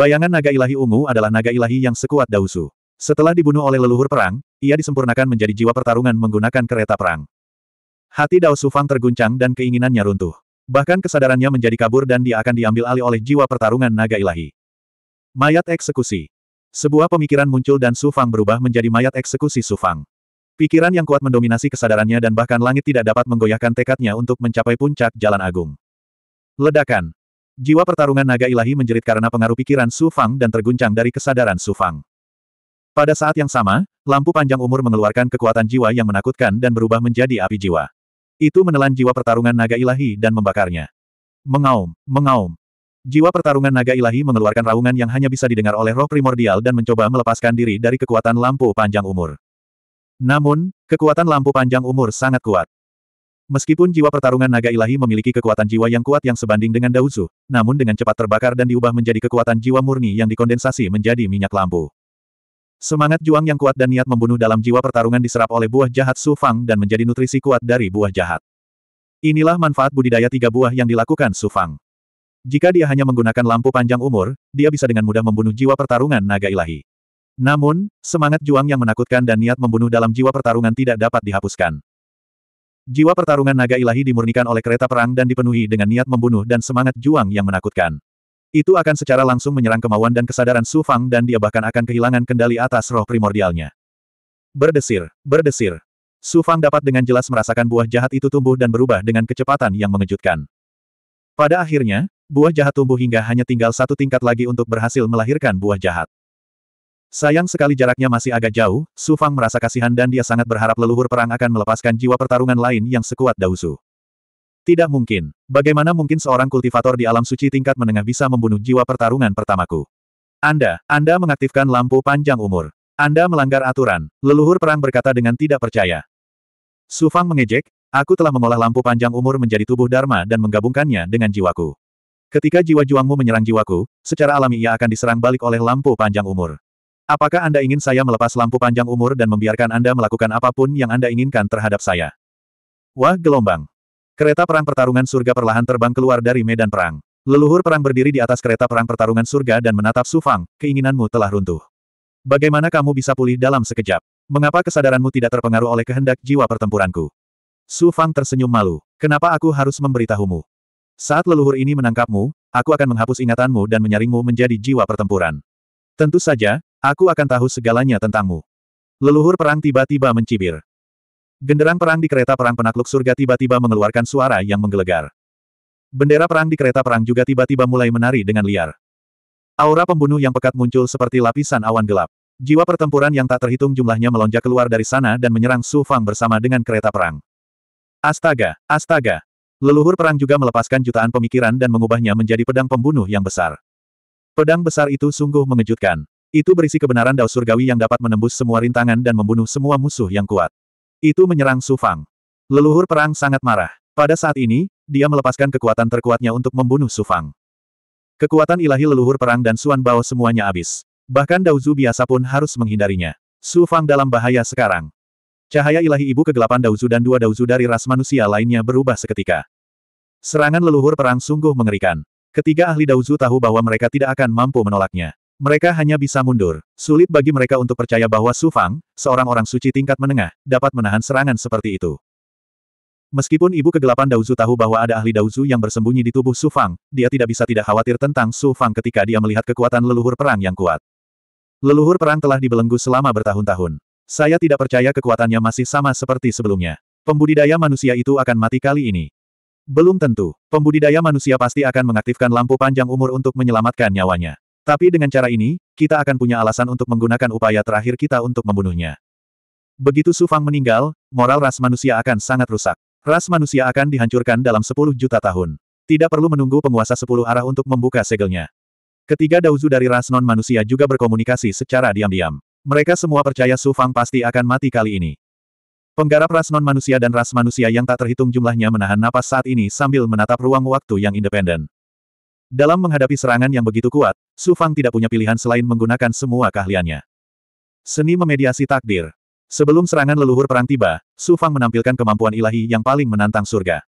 Bayangan naga ilahi ungu adalah naga ilahi yang sekuat Dausu. Setelah dibunuh oleh leluhur perang, ia disempurnakan menjadi jiwa pertarungan menggunakan kereta perang. Hati Dao Sufang terguncang dan keinginannya runtuh. Bahkan kesadarannya menjadi kabur dan dia akan diambil alih oleh jiwa pertarungan naga ilahi. Mayat eksekusi. Sebuah pemikiran muncul dan Sufang berubah menjadi mayat eksekusi Sufang. Pikiran yang kuat mendominasi kesadarannya dan bahkan langit tidak dapat menggoyahkan tekadnya untuk mencapai puncak jalan agung. Ledakan. Jiwa pertarungan naga ilahi menjerit karena pengaruh pikiran Su Fang dan terguncang dari kesadaran Su Fang. Pada saat yang sama, lampu panjang umur mengeluarkan kekuatan jiwa yang menakutkan dan berubah menjadi api jiwa. Itu menelan jiwa pertarungan naga ilahi dan membakarnya. Mengaum, mengaum. Jiwa pertarungan naga ilahi mengeluarkan raungan yang hanya bisa didengar oleh roh primordial dan mencoba melepaskan diri dari kekuatan lampu panjang umur. Namun, kekuatan lampu panjang umur sangat kuat. Meskipun jiwa pertarungan naga ilahi memiliki kekuatan jiwa yang kuat yang sebanding dengan Daozu, namun dengan cepat terbakar dan diubah menjadi kekuatan jiwa murni yang dikondensasi menjadi minyak lampu. Semangat juang yang kuat dan niat membunuh dalam jiwa pertarungan diserap oleh buah jahat Su Fang dan menjadi nutrisi kuat dari buah jahat. Inilah manfaat budidaya tiga buah yang dilakukan Su Fang. Jika dia hanya menggunakan lampu panjang umur, dia bisa dengan mudah membunuh jiwa pertarungan naga ilahi. Namun, semangat juang yang menakutkan dan niat membunuh dalam jiwa pertarungan tidak dapat dihapuskan. Jiwa pertarungan naga ilahi dimurnikan oleh kereta perang dan dipenuhi dengan niat membunuh dan semangat juang yang menakutkan. Itu akan secara langsung menyerang kemauan dan kesadaran Su Fang dan dia bahkan akan kehilangan kendali atas roh primordialnya. Berdesir, berdesir. Su Fang dapat dengan jelas merasakan buah jahat itu tumbuh dan berubah dengan kecepatan yang mengejutkan. Pada akhirnya, buah jahat tumbuh hingga hanya tinggal satu tingkat lagi untuk berhasil melahirkan buah jahat. Sayang sekali jaraknya masih agak jauh, Su Fang merasa kasihan dan dia sangat berharap leluhur perang akan melepaskan jiwa pertarungan lain yang sekuat Dausu. Tidak mungkin. Bagaimana mungkin seorang kultivator di alam suci tingkat menengah bisa membunuh jiwa pertarungan pertamaku? Anda, Anda mengaktifkan lampu panjang umur. Anda melanggar aturan, leluhur perang berkata dengan tidak percaya. Su Fang mengejek, Aku telah mengolah lampu panjang umur menjadi tubuh Dharma dan menggabungkannya dengan jiwaku. Ketika jiwa juangmu menyerang jiwaku, secara alami ia akan diserang balik oleh lampu panjang umur. Apakah Anda ingin saya melepas lampu panjang umur dan membiarkan Anda melakukan apapun yang Anda inginkan terhadap saya? Wah, gelombang. Kereta perang pertarungan surga perlahan terbang keluar dari medan perang. Leluhur perang berdiri di atas kereta perang pertarungan surga dan menatap Sufang, keinginanmu telah runtuh. Bagaimana kamu bisa pulih dalam sekejap? Mengapa kesadaranmu tidak terpengaruh oleh kehendak jiwa pertempuranku? Sufang tersenyum malu. Kenapa aku harus memberitahumu? Saat leluhur ini menangkapmu, aku akan menghapus ingatanmu dan menyaringmu menjadi jiwa pertempuran. Tentu saja, Aku akan tahu segalanya tentangmu. Leluhur perang tiba-tiba mencibir. Genderang perang di kereta perang penakluk surga tiba-tiba mengeluarkan suara yang menggelegar. Bendera perang di kereta perang juga tiba-tiba mulai menari dengan liar. Aura pembunuh yang pekat muncul seperti lapisan awan gelap. Jiwa pertempuran yang tak terhitung jumlahnya melonjak keluar dari sana dan menyerang Su Fang bersama dengan kereta perang. Astaga, astaga. Leluhur perang juga melepaskan jutaan pemikiran dan mengubahnya menjadi pedang pembunuh yang besar. Pedang besar itu sungguh mengejutkan. Itu berisi kebenaran Dao Surgawi yang dapat menembus semua rintangan dan membunuh semua musuh yang kuat. Itu menyerang Su Fang. Leluhur perang sangat marah. Pada saat ini, dia melepaskan kekuatan terkuatnya untuk membunuh Su Fang. Kekuatan ilahi leluhur perang dan Suan Bao semuanya habis. Bahkan Daozu biasa pun harus menghindarinya. Su Fang dalam bahaya sekarang. Cahaya ilahi ibu kegelapan Daozu dan dua Daozu dari ras manusia lainnya berubah seketika. Serangan leluhur perang sungguh mengerikan. Ketiga ahli Daozu tahu bahwa mereka tidak akan mampu menolaknya. Mereka hanya bisa mundur. Sulit bagi mereka untuk percaya bahwa Su Fang, seorang orang suci tingkat menengah, dapat menahan serangan seperti itu. Meskipun ibu kegelapan Dauzu tahu bahwa ada ahli Dauzu yang bersembunyi di tubuh Su Fang, dia tidak bisa tidak khawatir tentang Su Fang ketika dia melihat kekuatan leluhur perang yang kuat. Leluhur perang telah dibelenggu selama bertahun-tahun. Saya tidak percaya kekuatannya masih sama seperti sebelumnya. Pembudidaya manusia itu akan mati kali ini. Belum tentu, pembudidaya manusia pasti akan mengaktifkan lampu panjang umur untuk menyelamatkan nyawanya. Tapi dengan cara ini, kita akan punya alasan untuk menggunakan upaya terakhir kita untuk membunuhnya. Begitu Su Fang meninggal, moral ras manusia akan sangat rusak. Ras manusia akan dihancurkan dalam 10 juta tahun. Tidak perlu menunggu penguasa 10 arah untuk membuka segelnya. Ketiga dauzu dari ras non-manusia juga berkomunikasi secara diam-diam. Mereka semua percaya Su Fang pasti akan mati kali ini. Penggarap ras non-manusia dan ras manusia yang tak terhitung jumlahnya menahan napas saat ini sambil menatap ruang waktu yang independen. Dalam menghadapi serangan yang begitu kuat, Su Fang tidak punya pilihan selain menggunakan semua keahliannya. Seni memediasi takdir. Sebelum serangan leluhur perang tiba, Su Fang menampilkan kemampuan ilahi yang paling menantang surga.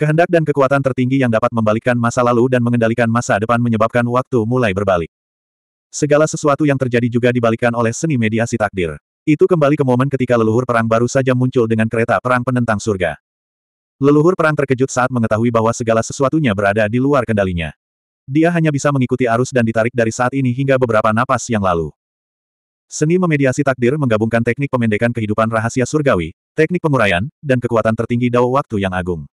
Kehendak dan kekuatan tertinggi yang dapat membalikkan masa lalu dan mengendalikan masa depan menyebabkan waktu mulai berbalik. Segala sesuatu yang terjadi juga dibalikkan oleh seni mediasi takdir. Itu kembali ke momen ketika leluhur perang baru saja muncul dengan kereta perang penentang surga. Leluhur perang terkejut saat mengetahui bahwa segala sesuatunya berada di luar kendalinya. Dia hanya bisa mengikuti arus dan ditarik dari saat ini hingga beberapa napas yang lalu. Seni memediasi takdir menggabungkan teknik pemendekan kehidupan rahasia surgawi, teknik penguraian, dan kekuatan tertinggi dao waktu yang agung.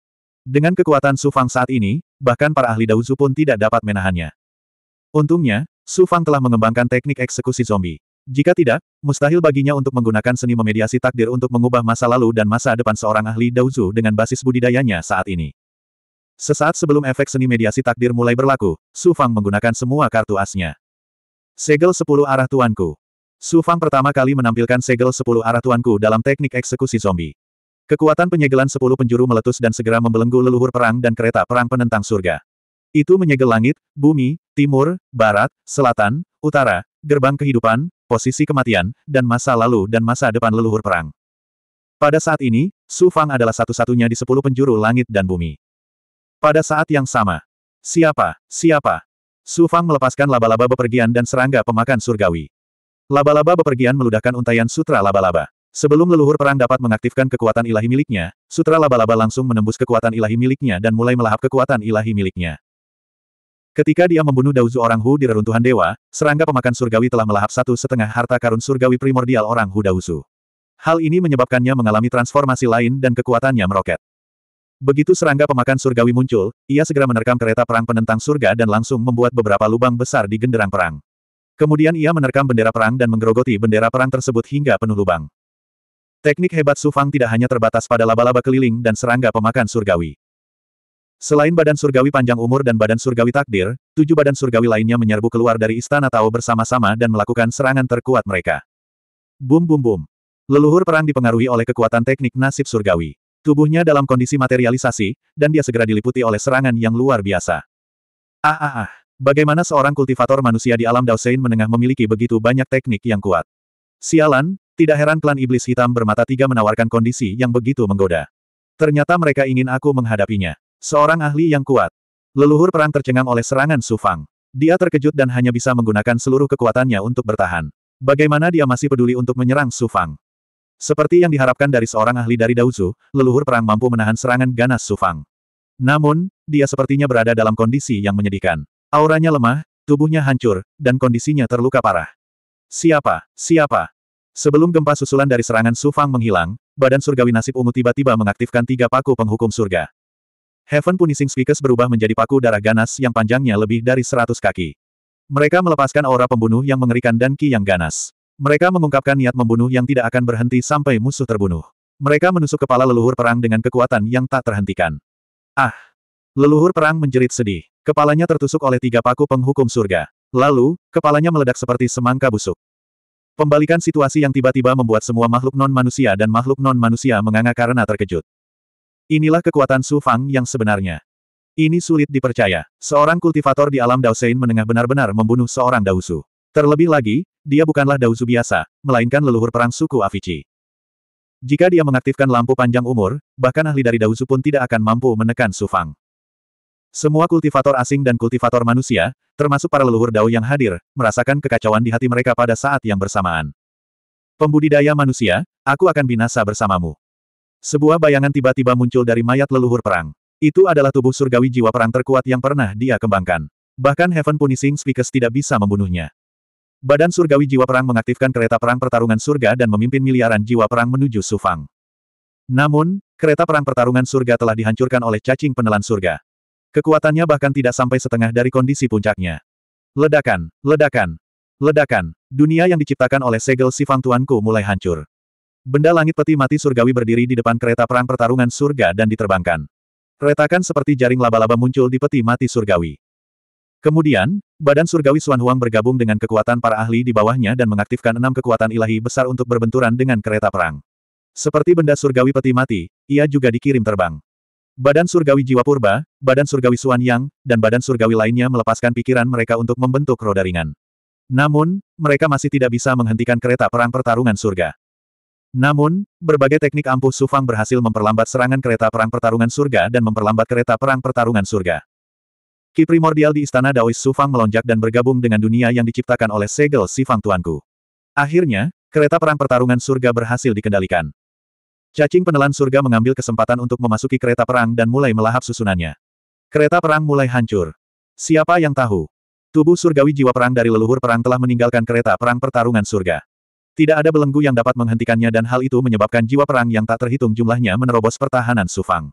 Dengan kekuatan Su Fang saat ini, bahkan para ahli Daozu pun tidak dapat menahannya. Untungnya, Su Fang telah mengembangkan teknik eksekusi zombie. Jika tidak, mustahil baginya untuk menggunakan seni memediasi takdir untuk mengubah masa lalu dan masa depan seorang ahli Daozu dengan basis budidayanya saat ini. Sesaat sebelum efek seni mediasi takdir mulai berlaku, Su Fang menggunakan semua kartu asnya. Segel 10 arah tuanku. Su Fang pertama kali menampilkan segel 10 arah tuanku dalam teknik eksekusi zombie. Kekuatan penyegelan 10 penjuru meletus dan segera membelenggu leluhur perang dan kereta perang penentang surga. Itu menyegel langit, bumi, timur, barat, selatan, utara, gerbang kehidupan, posisi kematian, dan masa lalu dan masa depan leluhur perang. Pada saat ini, Su Fang adalah satu-satunya di sepuluh penjuru langit dan bumi. Pada saat yang sama, siapa, siapa? Su Fang melepaskan laba-laba bepergian dan serangga pemakan surgawi. Laba-laba bepergian meludahkan untayan sutra laba-laba. Sebelum leluhur perang dapat mengaktifkan kekuatan ilahi miliknya, sutra laba-laba langsung menembus kekuatan ilahi miliknya dan mulai melahap kekuatan ilahi miliknya. Ketika dia membunuh Dauzu orang Hu di reruntuhan dewa, serangga pemakan surgawi telah melahap satu setengah harta karun surgawi primordial orang Hu Dauzu. Hal ini menyebabkannya mengalami transformasi lain dan kekuatannya meroket. Begitu serangga pemakan surgawi muncul, ia segera menerkam kereta perang penentang surga dan langsung membuat beberapa lubang besar di genderang perang. Kemudian ia menerkam bendera perang dan menggerogoti bendera perang tersebut hingga penuh lubang. Teknik hebat Sufang tidak hanya terbatas pada laba-laba keliling dan serangga pemakan surgawi. Selain badan surgawi panjang umur dan badan surgawi takdir, tujuh badan surgawi lainnya menyerbu keluar dari istana Tao bersama-sama dan melakukan serangan terkuat mereka. Bum bum bum. Leluhur perang dipengaruhi oleh kekuatan teknik nasib surgawi. Tubuhnya dalam kondisi materialisasi, dan dia segera diliputi oleh serangan yang luar biasa. Ah ah ah. Bagaimana seorang kultivator manusia di alam Daosein menengah memiliki begitu banyak teknik yang kuat? Sialan, tidak heran klan iblis hitam bermata tiga menawarkan kondisi yang begitu menggoda. Ternyata mereka ingin aku menghadapinya. Seorang ahli yang kuat. Leluhur perang tercengang oleh serangan Sufang. Dia terkejut dan hanya bisa menggunakan seluruh kekuatannya untuk bertahan. Bagaimana dia masih peduli untuk menyerang Sufang? Seperti yang diharapkan dari seorang ahli dari Daozu, leluhur perang mampu menahan serangan ganas Sufang. Namun, dia sepertinya berada dalam kondisi yang menyedihkan. Auranya lemah, tubuhnya hancur, dan kondisinya terluka parah. Siapa? Siapa? Sebelum gempa susulan dari serangan Sufang menghilang, badan surgawi nasib ungu tiba-tiba mengaktifkan tiga paku penghukum surga. Heaven Punishing Speakers berubah menjadi paku darah ganas yang panjangnya lebih dari seratus kaki. Mereka melepaskan aura pembunuh yang mengerikan dan ki yang ganas. Mereka mengungkapkan niat membunuh yang tidak akan berhenti sampai musuh terbunuh. Mereka menusuk kepala leluhur perang dengan kekuatan yang tak terhentikan. Ah! Leluhur perang menjerit sedih. Kepalanya tertusuk oleh tiga paku penghukum surga. Lalu, kepalanya meledak seperti semangka busuk. Pembalikan situasi yang tiba-tiba membuat semua makhluk non-manusia dan makhluk non-manusia menganga karena terkejut. Inilah kekuatan Su Fang yang sebenarnya. Ini sulit dipercaya. Seorang kultivator di alam Daosein menengah benar-benar membunuh seorang Daosu. Terlebih lagi, dia bukanlah Daosu biasa, melainkan leluhur perang suku Avicii. Jika dia mengaktifkan lampu panjang umur, bahkan ahli dari Daosu pun tidak akan mampu menekan Su Fang. Semua kultivator asing dan kultivator manusia, termasuk para leluhur Dao yang hadir, merasakan kekacauan di hati mereka pada saat yang bersamaan. Pembudidaya manusia, aku akan binasa bersamamu. Sebuah bayangan tiba-tiba muncul dari mayat leluhur perang. Itu adalah tubuh surgawi jiwa perang terkuat yang pernah dia kembangkan. Bahkan Heaven Punishing Speakers tidak bisa membunuhnya. Badan surgawi jiwa perang mengaktifkan kereta perang pertarungan surga dan memimpin miliaran jiwa perang menuju Sufang. Namun, kereta perang pertarungan surga telah dihancurkan oleh cacing penelan surga. Kekuatannya bahkan tidak sampai setengah dari kondisi puncaknya. Ledakan, ledakan, ledakan. Dunia yang diciptakan oleh segel Sifang Tuanku mulai hancur. Benda langit peti mati surgawi berdiri di depan kereta perang pertarungan surga dan diterbangkan. Retakan seperti jaring laba-laba muncul di peti mati surgawi. Kemudian, badan surgawi Suan Huang bergabung dengan kekuatan para ahli di bawahnya dan mengaktifkan enam kekuatan ilahi besar untuk berbenturan dengan kereta perang. Seperti benda surgawi peti mati, ia juga dikirim terbang. Badan surgawi jiwa purba, badan surgawi Suan Yang, dan badan surgawi lainnya melepaskan pikiran mereka untuk membentuk roda ringan. Namun, mereka masih tidak bisa menghentikan kereta perang pertarungan surga. Namun, berbagai teknik ampuh Sufang berhasil memperlambat serangan kereta perang pertarungan surga dan memperlambat kereta perang pertarungan surga. Ki primordial di istana Daois Sufang melonjak dan bergabung dengan dunia yang diciptakan oleh segel Sifang Tuanku. Akhirnya, kereta perang pertarungan surga berhasil dikendalikan. Cacing penelan surga mengambil kesempatan untuk memasuki kereta perang dan mulai melahap susunannya. Kereta perang mulai hancur. Siapa yang tahu? Tubuh surgawi jiwa perang dari leluhur perang telah meninggalkan kereta perang pertarungan surga. Tidak ada belenggu yang dapat menghentikannya dan hal itu menyebabkan jiwa perang yang tak terhitung jumlahnya menerobos pertahanan Sufang.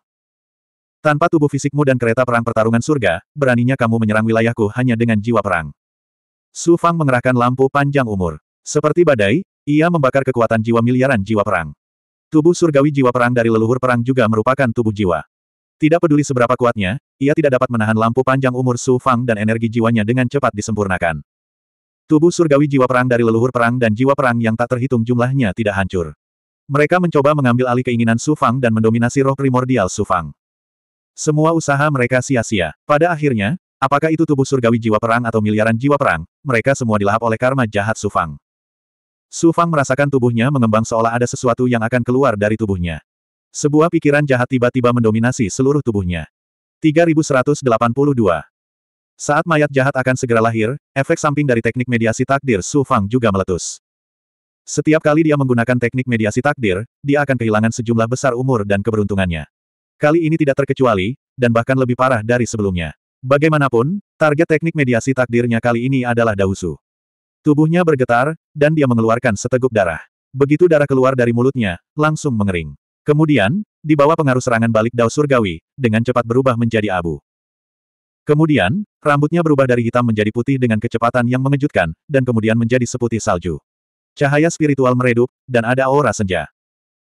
Tanpa tubuh fisikmu dan kereta perang pertarungan surga, beraninya kamu menyerang wilayahku hanya dengan jiwa perang. Sufang mengerahkan lampu panjang umur. Seperti badai, ia membakar kekuatan jiwa miliaran jiwa perang. Tubuh surgawi jiwa perang dari leluhur perang juga merupakan tubuh jiwa. Tidak peduli seberapa kuatnya, ia tidak dapat menahan lampu panjang umur Su Fang dan energi jiwanya dengan cepat disempurnakan. Tubuh surgawi jiwa perang dari leluhur perang dan jiwa perang yang tak terhitung jumlahnya tidak hancur. Mereka mencoba mengambil alih keinginan Sufang dan mendominasi roh primordial Sufang. Semua usaha mereka sia-sia. Pada akhirnya, apakah itu tubuh surgawi jiwa perang atau miliaran jiwa perang, mereka semua dilahap oleh karma jahat Sufang. Sufang merasakan tubuhnya mengembang seolah ada sesuatu yang akan keluar dari tubuhnya. Sebuah pikiran jahat tiba-tiba mendominasi seluruh tubuhnya. 3182 saat mayat jahat akan segera lahir, efek samping dari teknik mediasi takdir Su Fang juga meletus. Setiap kali dia menggunakan teknik mediasi takdir, dia akan kehilangan sejumlah besar umur dan keberuntungannya. Kali ini tidak terkecuali, dan bahkan lebih parah dari sebelumnya. Bagaimanapun, target teknik mediasi takdirnya kali ini adalah Dausu. Tubuhnya bergetar, dan dia mengeluarkan seteguk darah. Begitu darah keluar dari mulutnya, langsung mengering. Kemudian, di bawah pengaruh serangan balik Dao Surgawi, dengan cepat berubah menjadi abu. Kemudian, rambutnya berubah dari hitam menjadi putih dengan kecepatan yang mengejutkan, dan kemudian menjadi seputih salju. Cahaya spiritual meredup, dan ada aura senja.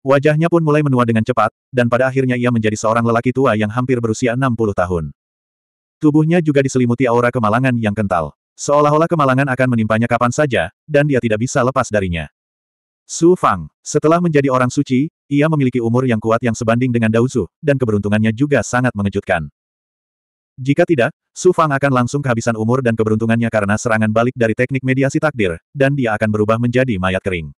Wajahnya pun mulai menua dengan cepat, dan pada akhirnya ia menjadi seorang lelaki tua yang hampir berusia 60 tahun. Tubuhnya juga diselimuti aura kemalangan yang kental. Seolah-olah kemalangan akan menimpanya kapan saja, dan dia tidak bisa lepas darinya. Su Fang, setelah menjadi orang suci, ia memiliki umur yang kuat yang sebanding dengan Dauzu, dan keberuntungannya juga sangat mengejutkan. Jika tidak, Su Fang akan langsung kehabisan umur dan keberuntungannya karena serangan balik dari teknik mediasi takdir, dan dia akan berubah menjadi mayat kering.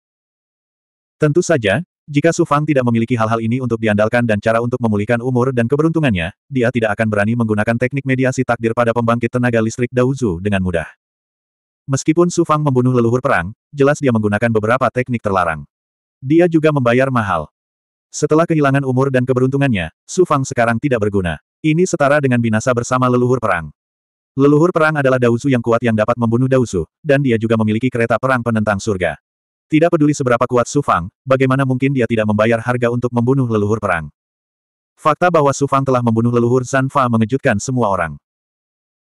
Tentu saja, jika Su Fang tidak memiliki hal-hal ini untuk diandalkan dan cara untuk memulihkan umur dan keberuntungannya, dia tidak akan berani menggunakan teknik mediasi takdir pada pembangkit tenaga listrik Daozu dengan mudah. Meskipun Su Fang membunuh leluhur perang, jelas dia menggunakan beberapa teknik terlarang. Dia juga membayar mahal. Setelah kehilangan umur dan keberuntungannya, Su Fang sekarang tidak berguna. Ini setara dengan binasa bersama leluhur perang. Leluhur perang adalah dausu yang kuat yang dapat membunuh dausu, dan dia juga memiliki kereta perang penentang surga. Tidak peduli seberapa kuat Sufang, bagaimana mungkin dia tidak membayar harga untuk membunuh leluhur perang. Fakta bahwa Sufang telah membunuh leluhur Zanfa mengejutkan semua orang.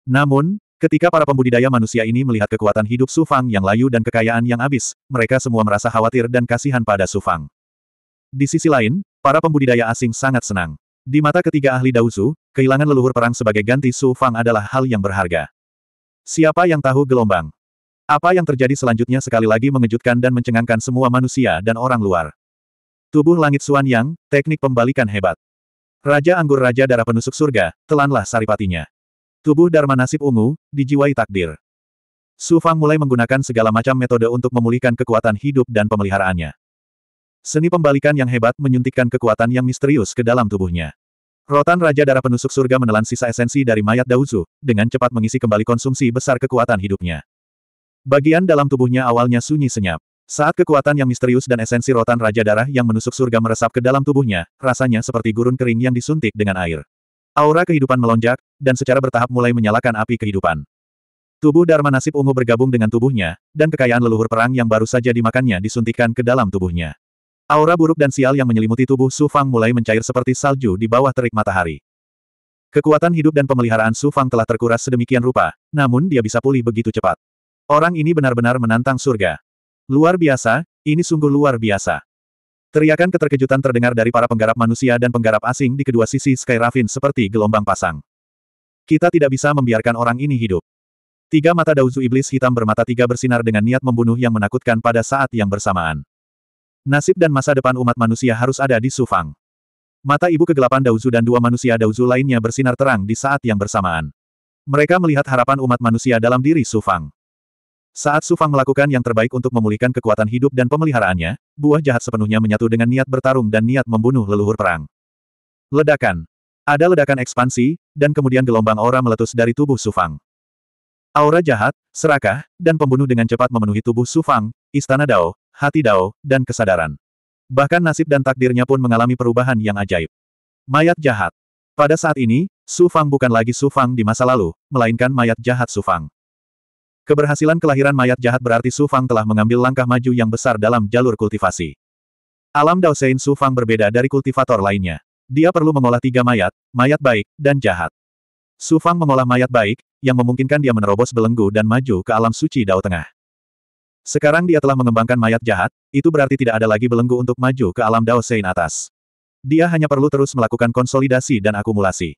Namun, ketika para pembudidaya manusia ini melihat kekuatan hidup Sufang yang layu dan kekayaan yang habis, mereka semua merasa khawatir dan kasihan pada Sufang. Di sisi lain, para pembudidaya asing sangat senang. Di mata ketiga ahli dausu, kehilangan leluhur perang sebagai ganti Su Fang adalah hal yang berharga. Siapa yang tahu gelombang? Apa yang terjadi selanjutnya sekali lagi mengejutkan dan mencengangkan semua manusia dan orang luar. Tubuh langit Suan Yang, teknik pembalikan hebat. Raja Anggur Raja Darah Penusuk Surga, telanlah saripatinya. Tubuh Dharma Nasib Ungu, dijiwai takdir. Su Fang mulai menggunakan segala macam metode untuk memulihkan kekuatan hidup dan pemeliharaannya. Seni pembalikan yang hebat menyuntikkan kekuatan yang misterius ke dalam tubuhnya. Rotan Raja Darah Penusuk Surga menelan sisa esensi dari mayat Dauzu, dengan cepat mengisi kembali konsumsi besar kekuatan hidupnya. Bagian dalam tubuhnya awalnya sunyi senyap. Saat kekuatan yang misterius dan esensi rotan Raja Darah yang menusuk surga meresap ke dalam tubuhnya, rasanya seperti gurun kering yang disuntik dengan air. Aura kehidupan melonjak, dan secara bertahap mulai menyalakan api kehidupan. Tubuh Dharma Nasib Ungu bergabung dengan tubuhnya, dan kekayaan leluhur perang yang baru saja dimakannya disuntikkan ke dalam tubuhnya. Aura buruk dan sial yang menyelimuti tubuh Su Fang mulai mencair seperti salju di bawah terik matahari. Kekuatan hidup dan pemeliharaan Su Fang telah terkuras sedemikian rupa, namun dia bisa pulih begitu cepat. Orang ini benar-benar menantang surga. Luar biasa, ini sungguh luar biasa. Teriakan keterkejutan terdengar dari para penggarap manusia dan penggarap asing di kedua sisi Sky Ravine seperti gelombang pasang. Kita tidak bisa membiarkan orang ini hidup. Tiga mata Dauzu Iblis hitam bermata tiga bersinar dengan niat membunuh yang menakutkan pada saat yang bersamaan. Nasib dan masa depan umat manusia harus ada di Sufang. Mata ibu kegelapan Dauzu dan dua manusia Dauzu lainnya bersinar terang di saat yang bersamaan. Mereka melihat harapan umat manusia dalam diri Sufang. Saat Sufang melakukan yang terbaik untuk memulihkan kekuatan hidup dan pemeliharaannya, buah jahat sepenuhnya menyatu dengan niat bertarung dan niat membunuh leluhur perang. Ledakan. Ada ledakan ekspansi, dan kemudian gelombang aura meletus dari tubuh Sufang. Aura jahat, serakah, dan pembunuh dengan cepat memenuhi tubuh Sufang, Istana Dao, hati Dao, dan kesadaran. Bahkan nasib dan takdirnya pun mengalami perubahan yang ajaib. Mayat jahat. Pada saat ini, Su Fang bukan lagi Su Fang di masa lalu, melainkan mayat jahat Su Fang. Keberhasilan kelahiran mayat jahat berarti Su Fang telah mengambil langkah maju yang besar dalam jalur kultivasi. Alam Dao Sein Su Fang berbeda dari kultivator lainnya. Dia perlu mengolah tiga mayat, mayat baik, dan jahat. Su Fang mengolah mayat baik, yang memungkinkan dia menerobos belenggu dan maju ke alam suci Dao Tengah. Sekarang dia telah mengembangkan mayat jahat, itu berarti tidak ada lagi belenggu untuk maju ke alam Dao Sein atas. Dia hanya perlu terus melakukan konsolidasi dan akumulasi.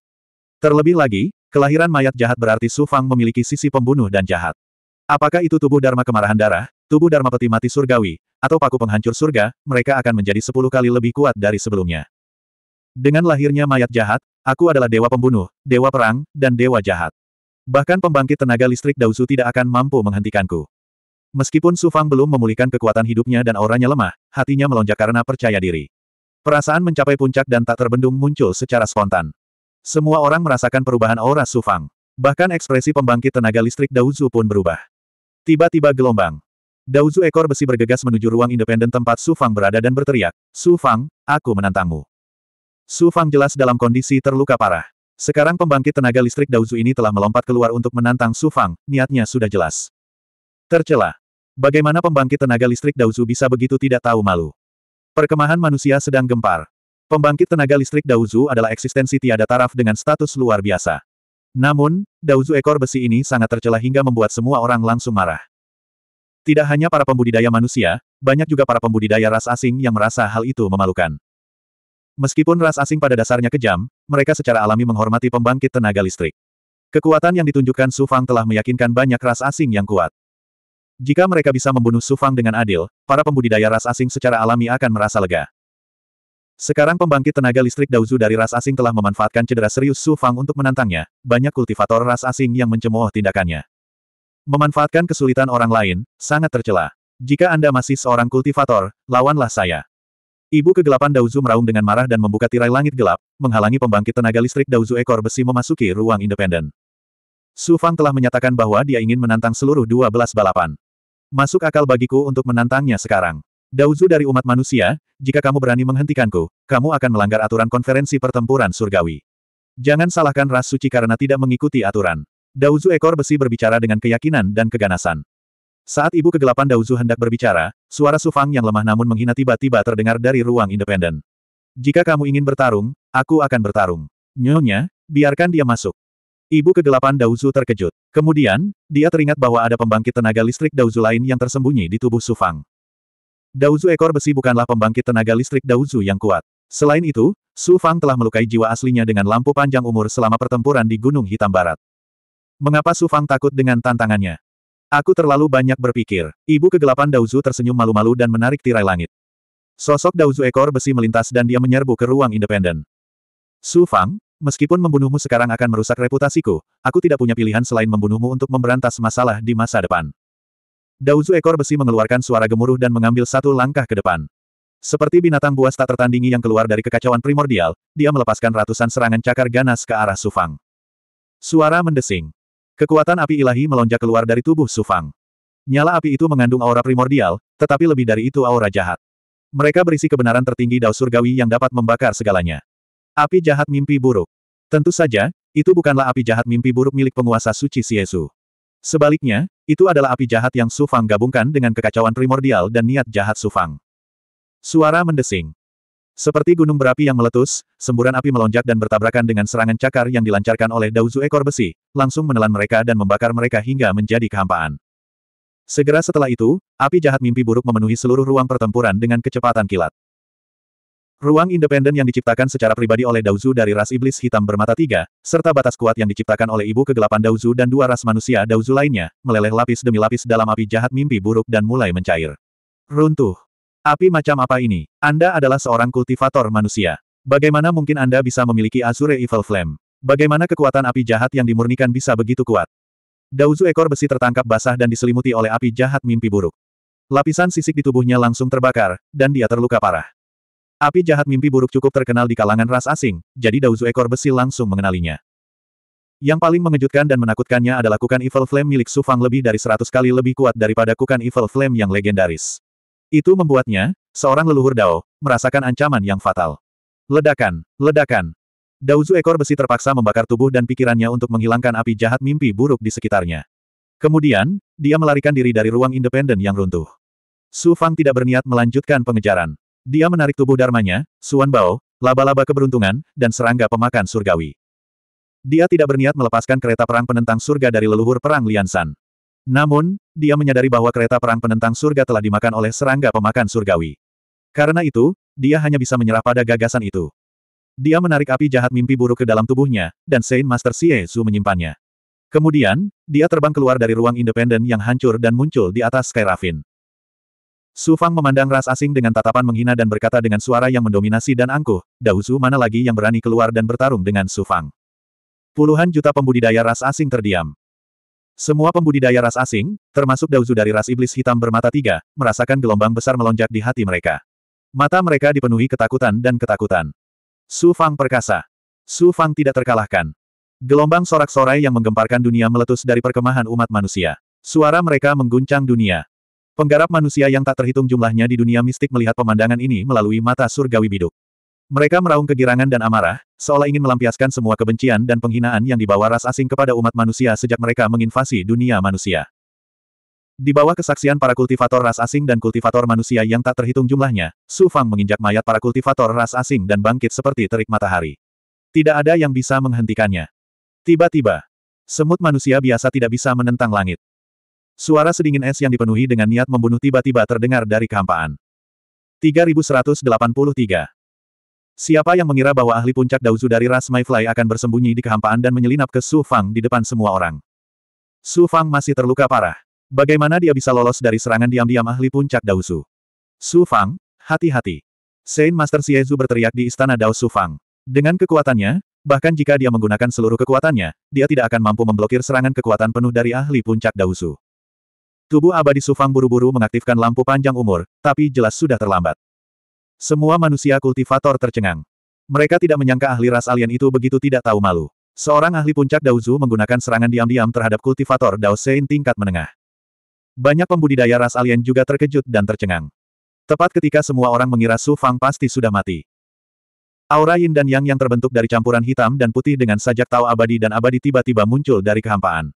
Terlebih lagi, kelahiran mayat jahat berarti Su Fang memiliki sisi pembunuh dan jahat. Apakah itu tubuh Dharma kemarahan darah, tubuh Dharma peti mati surgawi, atau paku penghancur surga, mereka akan menjadi sepuluh kali lebih kuat dari sebelumnya. Dengan lahirnya mayat jahat, aku adalah dewa pembunuh, dewa perang, dan dewa jahat. Bahkan pembangkit tenaga listrik Dausu tidak akan mampu menghentikanku. Meskipun Su Fang belum memulihkan kekuatan hidupnya dan auranya lemah, hatinya melonjak karena percaya diri. Perasaan mencapai puncak dan tak terbendung muncul secara spontan. Semua orang merasakan perubahan aura Su Fang. Bahkan ekspresi pembangkit tenaga listrik Daozu pun berubah. Tiba-tiba gelombang. Daozu ekor besi bergegas menuju ruang independen tempat Su Fang berada dan berteriak, Su Fang, aku menantangmu. Su Fang jelas dalam kondisi terluka parah. Sekarang pembangkit tenaga listrik Daozu ini telah melompat keluar untuk menantang Su Fang, niatnya sudah jelas. Tercela. Bagaimana pembangkit tenaga listrik Dauzu bisa begitu tidak tahu malu? Perkemahan manusia sedang gempar. Pembangkit tenaga listrik Dauzu adalah eksistensi tiada taraf dengan status luar biasa. Namun, Dauzu ekor besi ini sangat tercela hingga membuat semua orang langsung marah. Tidak hanya para pembudidaya manusia, banyak juga para pembudidaya ras asing yang merasa hal itu memalukan. Meskipun ras asing pada dasarnya kejam, mereka secara alami menghormati pembangkit tenaga listrik. Kekuatan yang ditunjukkan Su Fang telah meyakinkan banyak ras asing yang kuat. Jika mereka bisa membunuh Sufang dengan adil, para pembudidaya ras asing secara alami akan merasa lega. Sekarang pembangkit tenaga listrik Dauzu dari ras asing telah memanfaatkan cedera serius Sufang untuk menantangnya, banyak kultivator ras asing yang mencemooh tindakannya. Memanfaatkan kesulitan orang lain, sangat tercela. Jika Anda masih seorang kultivator, lawanlah saya. Ibu kegelapan Dauzu meraung dengan marah dan membuka tirai langit gelap, menghalangi pembangkit tenaga listrik Dauzu ekor besi memasuki ruang independen. Su Fang telah menyatakan bahwa dia ingin menantang seluruh 12 balapan. Masuk akal bagiku untuk menantangnya sekarang. Dauzu dari umat manusia, jika kamu berani menghentikanku, kamu akan melanggar aturan konferensi pertempuran surgawi. Jangan salahkan ras suci karena tidak mengikuti aturan. Dauzu ekor besi berbicara dengan keyakinan dan keganasan. Saat ibu kegelapan Dauzu hendak berbicara, suara Sufang yang lemah namun menghina tiba-tiba terdengar dari ruang independen. Jika kamu ingin bertarung, aku akan bertarung. Nyonya, biarkan dia masuk. Ibu kegelapan Dauzu terkejut. Kemudian, dia teringat bahwa ada pembangkit tenaga listrik Dauzu lain yang tersembunyi di tubuh Sufang. Dauzu ekor besi bukanlah pembangkit tenaga listrik Dauzu yang kuat. Selain itu, Sufang telah melukai jiwa aslinya dengan lampu panjang umur selama pertempuran di Gunung Hitam Barat. Mengapa Sufang takut dengan tantangannya? Aku terlalu banyak berpikir. Ibu kegelapan Dauzu tersenyum malu-malu dan menarik tirai langit. Sosok Dauzu ekor besi melintas dan dia menyerbu ke ruang independen. Su meskipun membunuhmu sekarang akan merusak reputasiku, aku tidak punya pilihan selain membunuhmu untuk memberantas masalah di masa depan. Dauzu ekor besi mengeluarkan suara gemuruh dan mengambil satu langkah ke depan. Seperti binatang buas tak tertandingi yang keluar dari kekacauan primordial, dia melepaskan ratusan serangan cakar ganas ke arah Sufang. Suara mendesing. Kekuatan api ilahi melonjak keluar dari tubuh Sufang. Nyala api itu mengandung aura primordial, tetapi lebih dari itu aura jahat. Mereka berisi kebenaran tertinggi dao surgawi yang dapat membakar segalanya. Api jahat mimpi buruk. Tentu saja, itu bukanlah api jahat mimpi buruk milik penguasa suci Siesu. Sebaliknya, itu adalah api jahat yang Sufang gabungkan dengan kekacauan primordial dan niat jahat Sufang. Suara mendesing. Seperti gunung berapi yang meletus, semburan api melonjak dan bertabrakan dengan serangan cakar yang dilancarkan oleh Dauzu ekor besi, langsung menelan mereka dan membakar mereka hingga menjadi kehampaan. Segera setelah itu, api jahat mimpi buruk memenuhi seluruh ruang pertempuran dengan kecepatan kilat. Ruang independen yang diciptakan secara pribadi oleh Daozu dari ras iblis hitam bermata tiga, serta batas kuat yang diciptakan oleh ibu kegelapan Daozu dan dua ras manusia Daozu lainnya, meleleh lapis demi lapis dalam api jahat mimpi buruk dan mulai mencair. Runtuh. Api macam apa ini? Anda adalah seorang kultivator manusia. Bagaimana mungkin Anda bisa memiliki Azure Evil Flame? Bagaimana kekuatan api jahat yang dimurnikan bisa begitu kuat? Daozu ekor besi tertangkap basah dan diselimuti oleh api jahat mimpi buruk. Lapisan sisik di tubuhnya langsung terbakar, dan dia terluka parah. Api jahat mimpi buruk cukup terkenal di kalangan ras asing, jadi Dauzu ekor besi langsung mengenalinya. Yang paling mengejutkan dan menakutkannya adalah kukan Evil Flame milik Su Fang lebih dari seratus kali lebih kuat daripada kukan Evil Flame yang legendaris. Itu membuatnya, seorang leluhur Dao, merasakan ancaman yang fatal. Ledakan, ledakan. Dauzu ekor besi terpaksa membakar tubuh dan pikirannya untuk menghilangkan api jahat mimpi buruk di sekitarnya. Kemudian, dia melarikan diri dari ruang independen yang runtuh. Su Fang tidak berniat melanjutkan pengejaran. Dia menarik tubuh dharmanya, Suan Bao, laba-laba keberuntungan, dan serangga pemakan surgawi. Dia tidak berniat melepaskan kereta perang penentang surga dari leluhur perang Liansan. Namun, dia menyadari bahwa kereta perang penentang surga telah dimakan oleh serangga pemakan surgawi. Karena itu, dia hanya bisa menyerah pada gagasan itu. Dia menarik api jahat mimpi buruk ke dalam tubuhnya, dan Saint Master Xie Zhu menyimpannya. Kemudian, dia terbang keluar dari ruang independen yang hancur dan muncul di atas Skyrafin. Su Fang memandang ras asing dengan tatapan menghina dan berkata dengan suara yang mendominasi dan angkuh, Zhu mana lagi yang berani keluar dan bertarung dengan Su Fang. Puluhan juta pembudidaya ras asing terdiam. Semua pembudidaya ras asing, termasuk Zhu dari ras iblis hitam bermata tiga, merasakan gelombang besar melonjak di hati mereka. Mata mereka dipenuhi ketakutan dan ketakutan. Su Fang perkasa. Su Fang tidak terkalahkan. Gelombang sorak-sorai yang menggemparkan dunia meletus dari perkemahan umat manusia. Suara mereka mengguncang dunia. Penggarap manusia yang tak terhitung jumlahnya di dunia mistik melihat pemandangan ini melalui mata surgawi biduk. Mereka meraung kegirangan dan amarah, seolah ingin melampiaskan semua kebencian dan penghinaan yang dibawa ras asing kepada umat manusia sejak mereka menginvasi dunia manusia. Di bawah kesaksian para kultivator ras asing dan kultivator manusia yang tak terhitung jumlahnya, Su Fang menginjak mayat para kultivator ras asing dan bangkit seperti terik matahari. Tidak ada yang bisa menghentikannya. Tiba-tiba, semut manusia biasa tidak bisa menentang langit. Suara sedingin es yang dipenuhi dengan niat membunuh tiba-tiba terdengar dari kehampaan. 3183. Siapa yang mengira bahwa ahli puncak Daozu dari ras myfly akan bersembunyi di kehampaan dan menyelinap ke Su Fang di depan semua orang? Su Fang masih terluka parah. Bagaimana dia bisa lolos dari serangan diam-diam ahli puncak Daozu? Su Fang, hati-hati. Saint Master Xiezu berteriak di istana Dao Su Fang. Dengan kekuatannya, bahkan jika dia menggunakan seluruh kekuatannya, dia tidak akan mampu memblokir serangan kekuatan penuh dari ahli puncak Daozu. Tubuh abadi Sufang buru-buru mengaktifkan lampu panjang umur, tapi jelas sudah terlambat. Semua manusia kultivator tercengang. Mereka tidak menyangka ahli ras alien itu begitu tidak tahu malu. Seorang ahli puncak Daozu menggunakan serangan diam-diam terhadap kultivator Dao Sein tingkat menengah. Banyak pembudidaya ras alien juga terkejut dan tercengang. Tepat ketika semua orang mengira Su Fang pasti sudah mati. Aura yin dan yang yang terbentuk dari campuran hitam dan putih dengan sajak tahu abadi dan abadi tiba-tiba muncul dari kehampaan.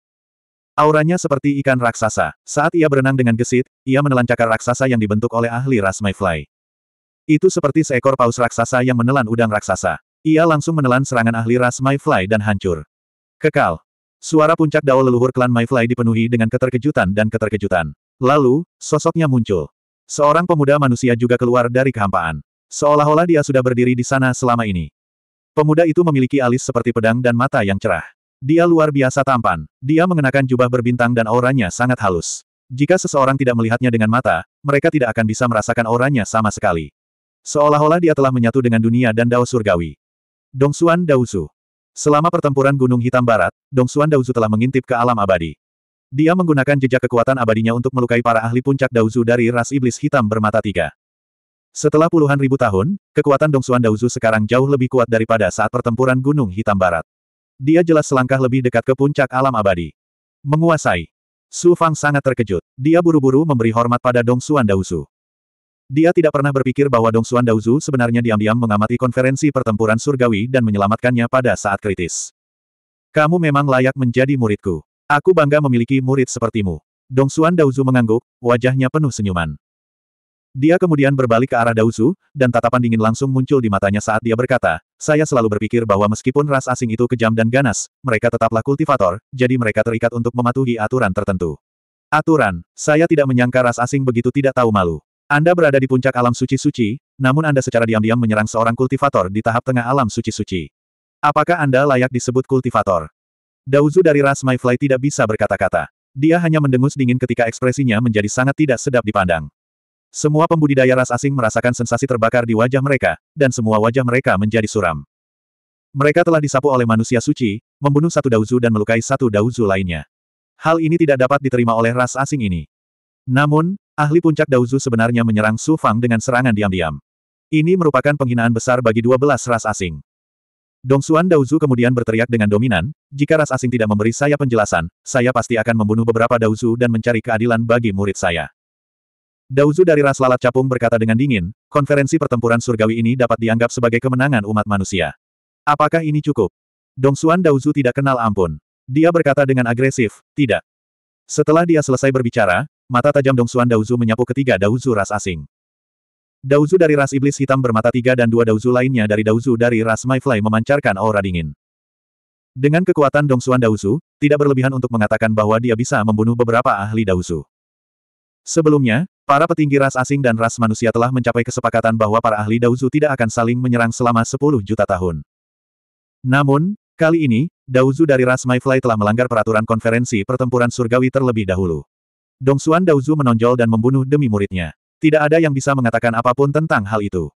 Auranya seperti ikan raksasa. Saat ia berenang dengan gesit, ia menelan cakar raksasa yang dibentuk oleh ahli ras Mayfly. Itu seperti seekor paus raksasa yang menelan udang raksasa. Ia langsung menelan serangan ahli ras Mayfly dan hancur. Kekal. Suara puncak dao leluhur klan Mayfly dipenuhi dengan keterkejutan dan keterkejutan. Lalu, sosoknya muncul. Seorang pemuda manusia juga keluar dari kehampaan. Seolah-olah dia sudah berdiri di sana selama ini. Pemuda itu memiliki alis seperti pedang dan mata yang cerah. Dia luar biasa tampan. Dia mengenakan jubah berbintang dan auranya sangat halus. Jika seseorang tidak melihatnya dengan mata, mereka tidak akan bisa merasakan auranya sama sekali. Seolah-olah dia telah menyatu dengan dunia dan Dao Surgawi. Dong Dongsuan Daozu Selama pertempuran Gunung Hitam Barat, Dong Dongsuan Daozu telah mengintip ke alam abadi. Dia menggunakan jejak kekuatan abadinya untuk melukai para ahli puncak Daozu dari ras iblis hitam bermata tiga. Setelah puluhan ribu tahun, kekuatan Dong Dongsuan Daozu sekarang jauh lebih kuat daripada saat pertempuran Gunung Hitam Barat. Dia jelas selangkah lebih dekat ke puncak alam abadi. Menguasai. Su Fang sangat terkejut. Dia buru-buru memberi hormat pada Dong Xuan Daozu. Dia tidak pernah berpikir bahwa Dong Xuan Daozu sebenarnya diam-diam mengamati konferensi pertempuran surgawi dan menyelamatkannya pada saat kritis. Kamu memang layak menjadi muridku. Aku bangga memiliki murid sepertimu. Dong Xuan Daozu mengangguk, wajahnya penuh senyuman. Dia kemudian berbalik ke arah Dauzu, dan tatapan dingin langsung muncul di matanya saat dia berkata, saya selalu berpikir bahwa meskipun ras asing itu kejam dan ganas, mereka tetaplah kultivator, jadi mereka terikat untuk mematuhi aturan tertentu. Aturan, saya tidak menyangka ras asing begitu tidak tahu malu. Anda berada di puncak alam suci-suci, namun Anda secara diam-diam menyerang seorang kultivator di tahap tengah alam suci-suci. Apakah Anda layak disebut kultivator? Dauzu dari ras Mayfly tidak bisa berkata-kata. Dia hanya mendengus dingin ketika ekspresinya menjadi sangat tidak sedap dipandang. Semua pembudidaya ras asing merasakan sensasi terbakar di wajah mereka, dan semua wajah mereka menjadi suram. Mereka telah disapu oleh manusia suci, membunuh satu dauzu dan melukai satu dauzu lainnya. Hal ini tidak dapat diterima oleh ras asing ini. Namun, ahli puncak dauzu sebenarnya menyerang Su Fang dengan serangan diam-diam. Ini merupakan penghinaan besar bagi dua belas ras asing. Dong Xuan Dauzu kemudian berteriak dengan dominan, jika ras asing tidak memberi saya penjelasan, saya pasti akan membunuh beberapa Dauzu dan mencari keadilan bagi murid saya. Dauzu dari ras lalat capung berkata dengan dingin, konferensi pertempuran surgawi ini dapat dianggap sebagai kemenangan umat manusia. Apakah ini cukup? Dong Dongsuan Dauzu tidak kenal ampun. Dia berkata dengan agresif, tidak. Setelah dia selesai berbicara, mata tajam Dong Dongsuan Dauzu menyapu ketiga Dauzu ras asing. Dauzu dari ras iblis hitam bermata tiga dan dua Dauzu lainnya dari Dauzu dari ras Mayfly memancarkan aura dingin. Dengan kekuatan Dong Dongsuan Dauzu, tidak berlebihan untuk mengatakan bahwa dia bisa membunuh beberapa ahli Dauzu. Sebelumnya, Para petinggi ras asing dan ras manusia telah mencapai kesepakatan bahwa para ahli Daozu tidak akan saling menyerang selama 10 juta tahun. Namun, kali ini, Daozu dari ras Maifly telah melanggar peraturan konferensi pertempuran surgawi terlebih dahulu. Dong Dongsuan Daozu menonjol dan membunuh demi muridnya. Tidak ada yang bisa mengatakan apapun tentang hal itu.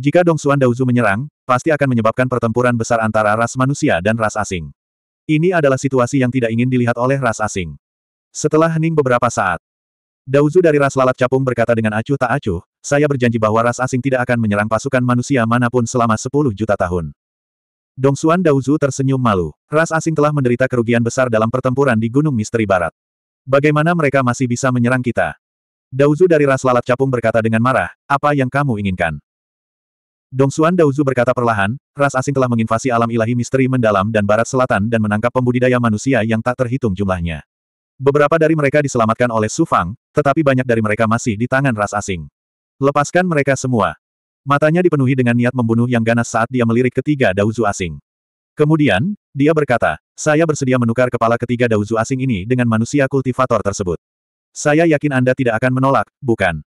Jika Dong Dongsuan Daozu menyerang, pasti akan menyebabkan pertempuran besar antara ras manusia dan ras asing. Ini adalah situasi yang tidak ingin dilihat oleh ras asing. Setelah hening beberapa saat, Dauzu dari ras lalat capung berkata dengan acuh tak acuh, saya berjanji bahwa ras asing tidak akan menyerang pasukan manusia manapun selama 10 juta tahun. Dongsuan Dauzu tersenyum malu. Ras asing telah menderita kerugian besar dalam pertempuran di Gunung Misteri Barat. Bagaimana mereka masih bisa menyerang kita? Dauzu dari ras lalat capung berkata dengan marah, apa yang kamu inginkan? Dongsuan Dauzu berkata perlahan, ras asing telah menginvasi alam ilahi misteri mendalam dan barat selatan dan menangkap pembudidaya manusia yang tak terhitung jumlahnya. Beberapa dari mereka diselamatkan oleh Sufang, tetapi banyak dari mereka masih di tangan ras asing. Lepaskan mereka semua. Matanya dipenuhi dengan niat membunuh yang ganas saat dia melirik ketiga Dauzu asing. Kemudian, dia berkata, saya bersedia menukar kepala ketiga Dauzu asing ini dengan manusia kultivator tersebut. Saya yakin Anda tidak akan menolak, bukan?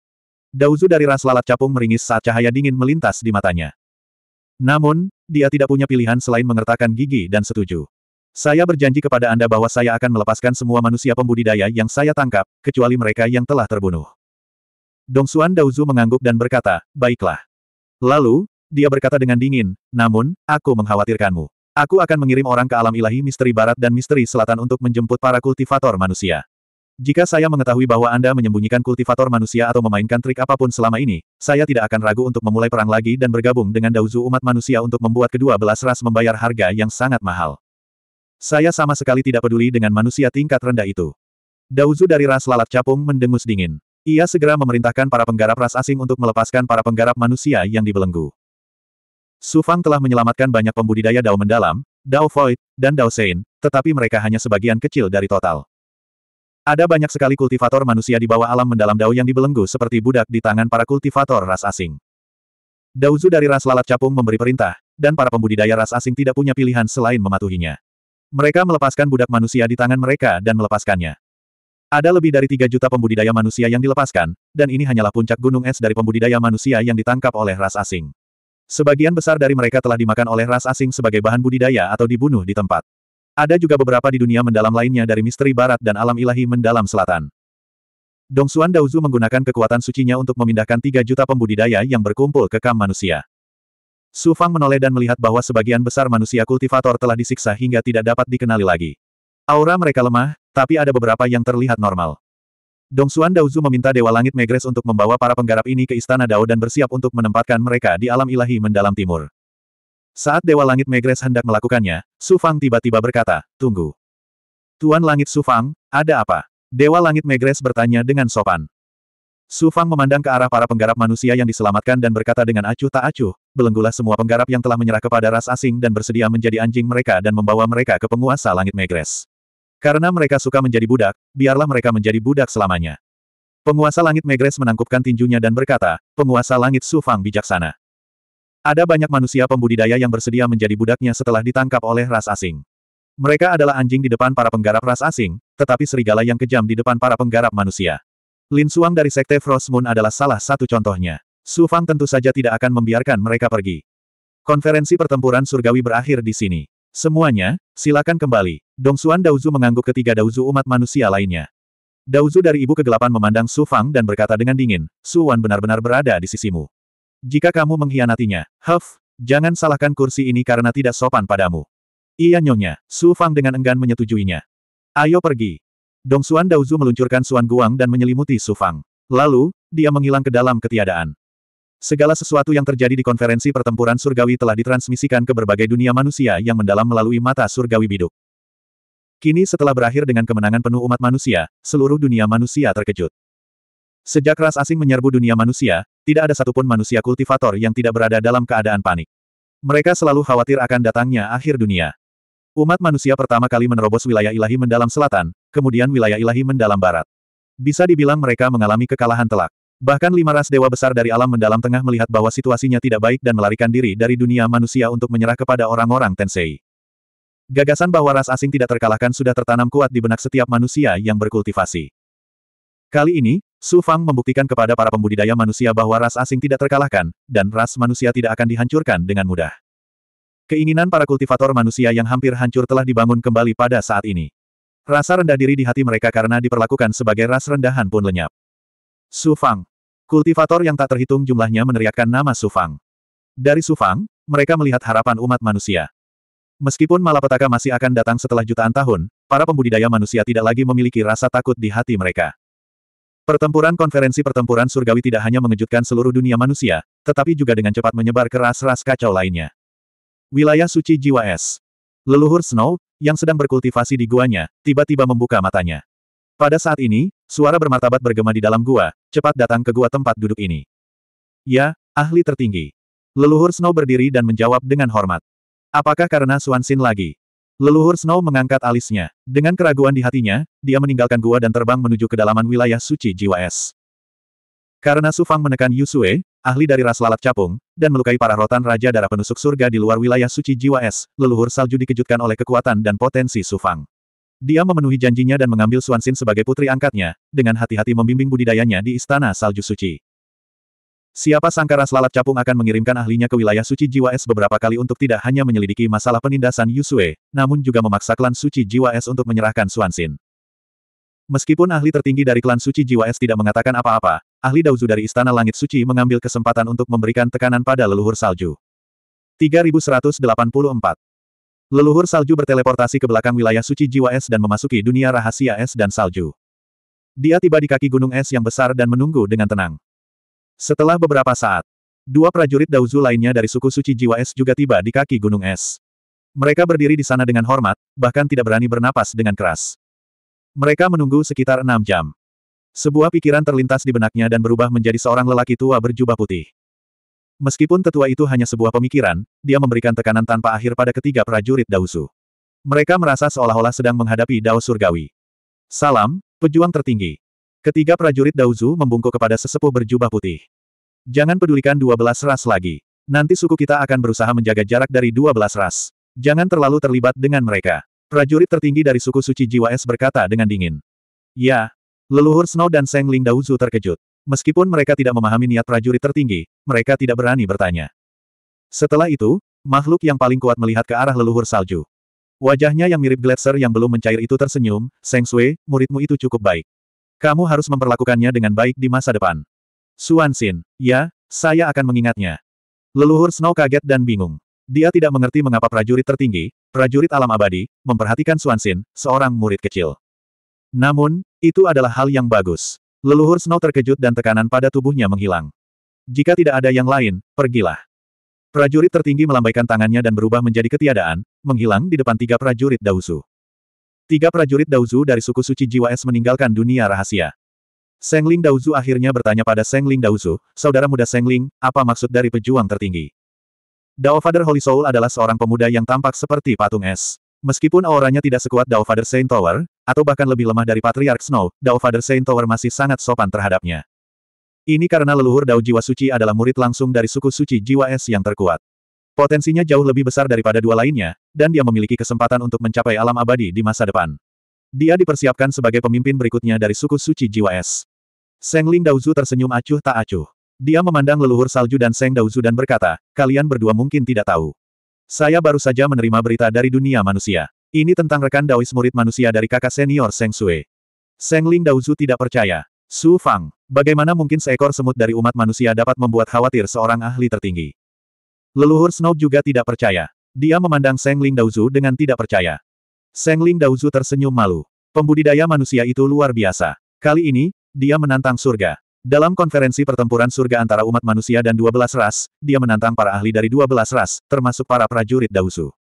Dauzu dari ras lalat capung meringis saat cahaya dingin melintas di matanya. Namun, dia tidak punya pilihan selain mengertakkan gigi dan setuju. Saya berjanji kepada Anda bahwa saya akan melepaskan semua manusia pembudidaya yang saya tangkap, kecuali mereka yang telah terbunuh. Dong Xuan Daozu mengangguk dan berkata, baiklah. Lalu, dia berkata dengan dingin, namun, aku mengkhawatirkanmu. Aku akan mengirim orang ke alam ilahi misteri barat dan misteri selatan untuk menjemput para kultivator manusia. Jika saya mengetahui bahwa Anda menyembunyikan kultivator manusia atau memainkan trik apapun selama ini, saya tidak akan ragu untuk memulai perang lagi dan bergabung dengan Daozu umat manusia untuk membuat kedua belas ras membayar harga yang sangat mahal. Saya sama sekali tidak peduli dengan manusia tingkat rendah itu. Dauzu dari ras lalat capung mendengus dingin. Ia segera memerintahkan para penggarap ras asing untuk melepaskan para penggarap manusia yang dibelenggu. Sufang telah menyelamatkan banyak pembudidaya Dao mendalam, Dao Void, dan Dao Sein, tetapi mereka hanya sebagian kecil dari total. Ada banyak sekali kultivator manusia di bawah alam mendalam Dao yang dibelenggu seperti budak di tangan para kultivator ras asing. Dauzu dari ras lalat capung memberi perintah, dan para pembudidaya ras asing tidak punya pilihan selain mematuhinya. Mereka melepaskan budak manusia di tangan mereka dan melepaskannya. Ada lebih dari tiga juta pembudidaya manusia yang dilepaskan, dan ini hanyalah puncak gunung es dari pembudidaya manusia yang ditangkap oleh ras asing. Sebagian besar dari mereka telah dimakan oleh ras asing sebagai bahan budidaya atau dibunuh di tempat. Ada juga beberapa di dunia mendalam lainnya dari misteri barat dan alam ilahi mendalam selatan. Dongsuan Daozu menggunakan kekuatan sucinya untuk memindahkan tiga juta pembudidaya yang berkumpul ke kam manusia. Su Fang menoleh dan melihat bahwa sebagian besar manusia kultivator telah disiksa hingga tidak dapat dikenali lagi. Aura mereka lemah, tapi ada beberapa yang terlihat normal. Dong Xuan Daozu meminta Dewa Langit Megres untuk membawa para penggarap ini ke Istana Dao dan bersiap untuk menempatkan mereka di alam ilahi mendalam timur. Saat Dewa Langit Megres hendak melakukannya, Su Fang tiba-tiba berkata, Tunggu. Tuan Langit Su Fang, ada apa? Dewa Langit Megres bertanya dengan sopan. Su Fang memandang ke arah para penggarap manusia yang diselamatkan dan berkata dengan acuh tak acuh, belenggulah semua penggarap yang telah menyerah kepada ras asing dan bersedia menjadi anjing mereka dan membawa mereka ke penguasa langit Megres. Karena mereka suka menjadi budak, biarlah mereka menjadi budak selamanya. Penguasa langit Megres menangkupkan tinjunya dan berkata, penguasa langit Su Fang bijaksana. Ada banyak manusia pembudidaya yang bersedia menjadi budaknya setelah ditangkap oleh ras asing. Mereka adalah anjing di depan para penggarap ras asing, tetapi serigala yang kejam di depan para penggarap manusia. Lin Suang dari Sekte Frost Moon adalah salah satu contohnya. Su Fang tentu saja tidak akan membiarkan mereka pergi. Konferensi pertempuran surgawi berakhir di sini. Semuanya, silakan kembali. Dong Suan Daozu mengangguk ketiga Daozu umat manusia lainnya. Daozu dari ibu kegelapan memandang Su Fang dan berkata dengan dingin, Su Wan benar-benar berada di sisimu. Jika kamu mengkhianatinya, Huff, jangan salahkan kursi ini karena tidak sopan padamu. Ia nyonya, Su Fang dengan enggan menyetujuinya. Ayo pergi. Dong Xuan Daozu meluncurkan Xuan Guang dan menyelimuti Su Fang. Lalu, dia menghilang ke dalam ketiadaan. Segala sesuatu yang terjadi di konferensi pertempuran surgawi telah ditransmisikan ke berbagai dunia manusia yang mendalam melalui mata surgawi biduk. Kini setelah berakhir dengan kemenangan penuh umat manusia, seluruh dunia manusia terkejut. Sejak ras asing menyerbu dunia manusia, tidak ada satupun manusia kultivator yang tidak berada dalam keadaan panik. Mereka selalu khawatir akan datangnya akhir dunia. Umat manusia pertama kali menerobos wilayah ilahi mendalam selatan, kemudian wilayah ilahi mendalam barat. Bisa dibilang mereka mengalami kekalahan telak. Bahkan lima ras dewa besar dari alam mendalam tengah melihat bahwa situasinya tidak baik dan melarikan diri dari dunia manusia untuk menyerah kepada orang-orang Tensei. Gagasan bahwa ras asing tidak terkalahkan sudah tertanam kuat di benak setiap manusia yang berkultivasi. Kali ini, Su Fang membuktikan kepada para pembudidaya manusia bahwa ras asing tidak terkalahkan, dan ras manusia tidak akan dihancurkan dengan mudah. Keinginan para kultivator manusia yang hampir hancur telah dibangun kembali pada saat ini. Rasa rendah diri di hati mereka karena diperlakukan sebagai ras rendahan pun lenyap. Su Fang. Kultivator yang tak terhitung jumlahnya meneriakkan nama Su Fang. Dari Su Fang, mereka melihat harapan umat manusia. Meskipun malapetaka masih akan datang setelah jutaan tahun, para pembudidaya manusia tidak lagi memiliki rasa takut di hati mereka. Pertempuran konferensi pertempuran surgawi tidak hanya mengejutkan seluruh dunia manusia, tetapi juga dengan cepat menyebar ke ras-ras kacau lainnya. Wilayah Suci Jiwa Es Leluhur Snow, yang sedang berkultivasi di guanya, tiba-tiba membuka matanya. Pada saat ini, suara bermartabat bergema di dalam gua, cepat datang ke gua tempat duduk ini. Ya, ahli tertinggi. Leluhur Snow berdiri dan menjawab dengan hormat. Apakah karena Suan Xin lagi? Leluhur Snow mengangkat alisnya. Dengan keraguan di hatinya, dia meninggalkan gua dan terbang menuju kedalaman wilayah suci jiwa es. Karena Sufang menekan Yusue, ahli dari ras lalat capung, dan melukai para rotan Raja Darah Penusuk Surga di luar wilayah suci jiwa es, leluhur salju dikejutkan oleh kekuatan dan potensi Sufang. Dia memenuhi janjinya dan mengambil Suansin sebagai putri angkatnya, dengan hati-hati membimbing budidayanya di Istana Salju Suci. Siapa sangka ras lalat capung akan mengirimkan ahlinya ke wilayah suci jiwa es beberapa kali untuk tidak hanya menyelidiki masalah penindasan Yusue, namun juga memaksa klan suci jiwa es untuk menyerahkan Suansin. Meskipun ahli tertinggi dari klan suci jiwa es tidak mengatakan apa-apa, ahli Dauzu dari Istana Langit Suci mengambil kesempatan untuk memberikan tekanan pada leluhur salju. 3184. Leluhur salju berteleportasi ke belakang wilayah suci jiwa es dan memasuki dunia rahasia es dan salju. Dia tiba di kaki gunung es yang besar dan menunggu dengan tenang. Setelah beberapa saat, dua prajurit Dauzu lainnya dari suku suci jiwa es juga tiba di kaki gunung es. Mereka berdiri di sana dengan hormat, bahkan tidak berani bernapas dengan keras. Mereka menunggu sekitar enam jam. Sebuah pikiran terlintas di benaknya dan berubah menjadi seorang lelaki tua berjubah putih. Meskipun tetua itu hanya sebuah pemikiran, dia memberikan tekanan tanpa akhir pada ketiga prajurit Daosu. Mereka merasa seolah-olah sedang menghadapi Dao Surgawi. Salam, pejuang tertinggi. Ketiga prajurit Daozu membungkuk kepada sesepuh berjubah putih. Jangan pedulikan dua belas ras lagi. Nanti suku kita akan berusaha menjaga jarak dari dua belas ras. Jangan terlalu terlibat dengan mereka. Prajurit tertinggi dari suku suci Jiwa Es berkata dengan dingin. Ya, Leluhur Snow dan Seng Ling Daozu terkejut. Meskipun mereka tidak memahami niat prajurit tertinggi, mereka tidak berani bertanya. Setelah itu, makhluk yang paling kuat melihat ke arah leluhur salju. Wajahnya yang mirip gletser yang belum mencair itu tersenyum, Seng Sui, muridmu itu cukup baik. Kamu harus memperlakukannya dengan baik di masa depan. Suan Xin, ya, saya akan mengingatnya. Leluhur Snow kaget dan bingung. Dia tidak mengerti mengapa prajurit tertinggi, prajurit alam abadi, memperhatikan Suan Xin, seorang murid kecil. Namun, itu adalah hal yang bagus. Leluhur Snow terkejut dan tekanan pada tubuhnya menghilang. Jika tidak ada yang lain, pergilah. Prajurit tertinggi melambaikan tangannya dan berubah menjadi ketiadaan, menghilang di depan tiga prajurit Dauzu. Tiga prajurit Dauzu dari suku suci Jiwa Es meninggalkan dunia rahasia. Sengling Dauzu akhirnya bertanya pada Sengling Dauzu, saudara muda Sengling, apa maksud dari pejuang tertinggi? Dao Father Holy Soul adalah seorang pemuda yang tampak seperti patung es. Meskipun auranya tidak sekuat Dao Father Saint Tower, atau bahkan lebih lemah dari Patriarch Snow, Dao Father Saint Tower masih sangat sopan terhadapnya. Ini karena leluhur Dao Jiwa Suci adalah murid langsung dari suku suci Jiwa Es yang terkuat. Potensinya jauh lebih besar daripada dua lainnya, dan dia memiliki kesempatan untuk mencapai alam abadi di masa depan. Dia dipersiapkan sebagai pemimpin berikutnya dari suku suci Jiwa Es. Seng Ling Daozu tersenyum acuh tak acuh. Dia memandang leluhur salju dan Seng Daozu dan berkata, kalian berdua mungkin tidak tahu. Saya baru saja menerima berita dari dunia manusia. Ini tentang rekan Daois murid manusia dari kakak senior Seng Sui. Seng Ling Daozu tidak percaya. Su Fang, bagaimana mungkin seekor semut dari umat manusia dapat membuat khawatir seorang ahli tertinggi? Leluhur Snow juga tidak percaya. Dia memandang Seng Ling Daozu dengan tidak percaya. Seng Ling Daozu tersenyum malu. Pembudidaya manusia itu luar biasa. Kali ini, dia menantang surga. Dalam konferensi pertempuran surga antara umat manusia dan 12 ras, dia menantang para ahli dari 12 ras, termasuk para prajurit Dausu.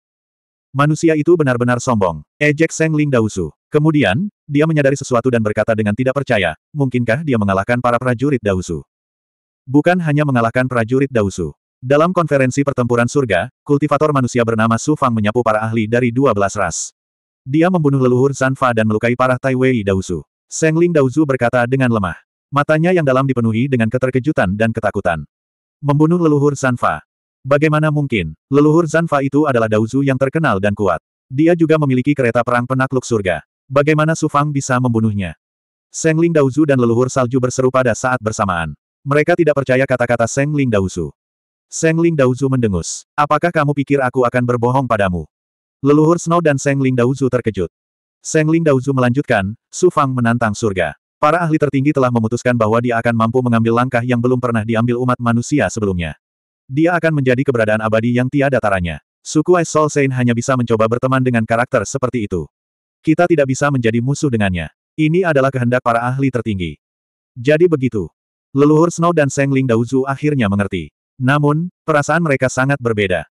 Manusia itu benar-benar sombong. Ejek eh, Sengling Dausu. Kemudian, dia menyadari sesuatu dan berkata dengan tidak percaya, mungkinkah dia mengalahkan para prajurit Dausu? Bukan hanya mengalahkan prajurit Dausu. Dalam konferensi pertempuran surga, kultivator manusia bernama Su Fang menyapu para ahli dari 12 ras. Dia membunuh leluhur Zanfa dan melukai para Taiwei Dausu. Dausu. Sengling Dausu berkata dengan lemah. Matanya yang dalam dipenuhi dengan keterkejutan dan ketakutan. Membunuh leluhur Zanfa. Bagaimana mungkin, leluhur Zanfa itu adalah Daozu yang terkenal dan kuat. Dia juga memiliki kereta perang penakluk surga. Bagaimana Sufang bisa membunuhnya? Seng Ling Daozu dan leluhur salju berseru pada saat bersamaan. Mereka tidak percaya kata-kata Seng Ling Daozu. Ling Daozu mendengus. Apakah kamu pikir aku akan berbohong padamu? Leluhur Snow dan Seng Ling Daozu terkejut. Seng Ling Daozu melanjutkan, Sufang menantang surga. Para ahli tertinggi telah memutuskan bahwa dia akan mampu mengambil langkah yang belum pernah diambil umat manusia sebelumnya. Dia akan menjadi keberadaan abadi yang tiada taranya. Suku Ice Soul Saint hanya bisa mencoba berteman dengan karakter seperti itu. Kita tidak bisa menjadi musuh dengannya. Ini adalah kehendak para ahli tertinggi. Jadi begitu. Leluhur Snow dan Seng Ling Daozu akhirnya mengerti. Namun, perasaan mereka sangat berbeda.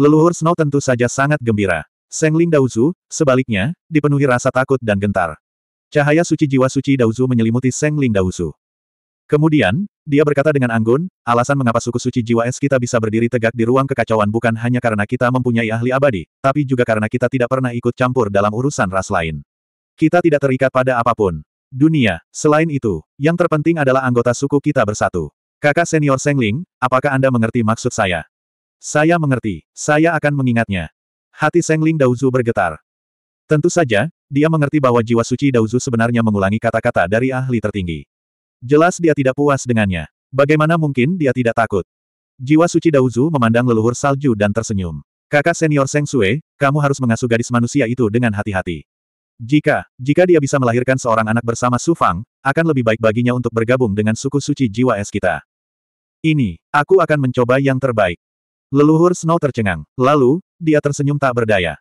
Leluhur Snow tentu saja sangat gembira. Seng Ling Daozu, sebaliknya, dipenuhi rasa takut dan gentar. Cahaya suci jiwa suci Daozu menyelimuti Seng Ling Daozu. Kemudian, dia berkata dengan anggun, alasan mengapa suku suci jiwa es kita bisa berdiri tegak di ruang kekacauan bukan hanya karena kita mempunyai ahli abadi, tapi juga karena kita tidak pernah ikut campur dalam urusan ras lain. Kita tidak terikat pada apapun. Dunia, selain itu, yang terpenting adalah anggota suku kita bersatu. Kakak senior Sengling, apakah Anda mengerti maksud saya? Saya mengerti, saya akan mengingatnya. Hati Sengling Daozu bergetar. Tentu saja, dia mengerti bahwa jiwa suci Dauzu sebenarnya mengulangi kata-kata dari ahli tertinggi. Jelas dia tidak puas dengannya. Bagaimana mungkin dia tidak takut? Jiwa suci Dauzu memandang leluhur salju dan tersenyum. Kakak senior Seng Sue, kamu harus mengasuh gadis manusia itu dengan hati-hati. Jika, jika dia bisa melahirkan seorang anak bersama Su Fang, akan lebih baik baginya untuk bergabung dengan suku suci jiwa es kita. Ini, aku akan mencoba yang terbaik. Leluhur Snow tercengang. Lalu, dia tersenyum tak berdaya.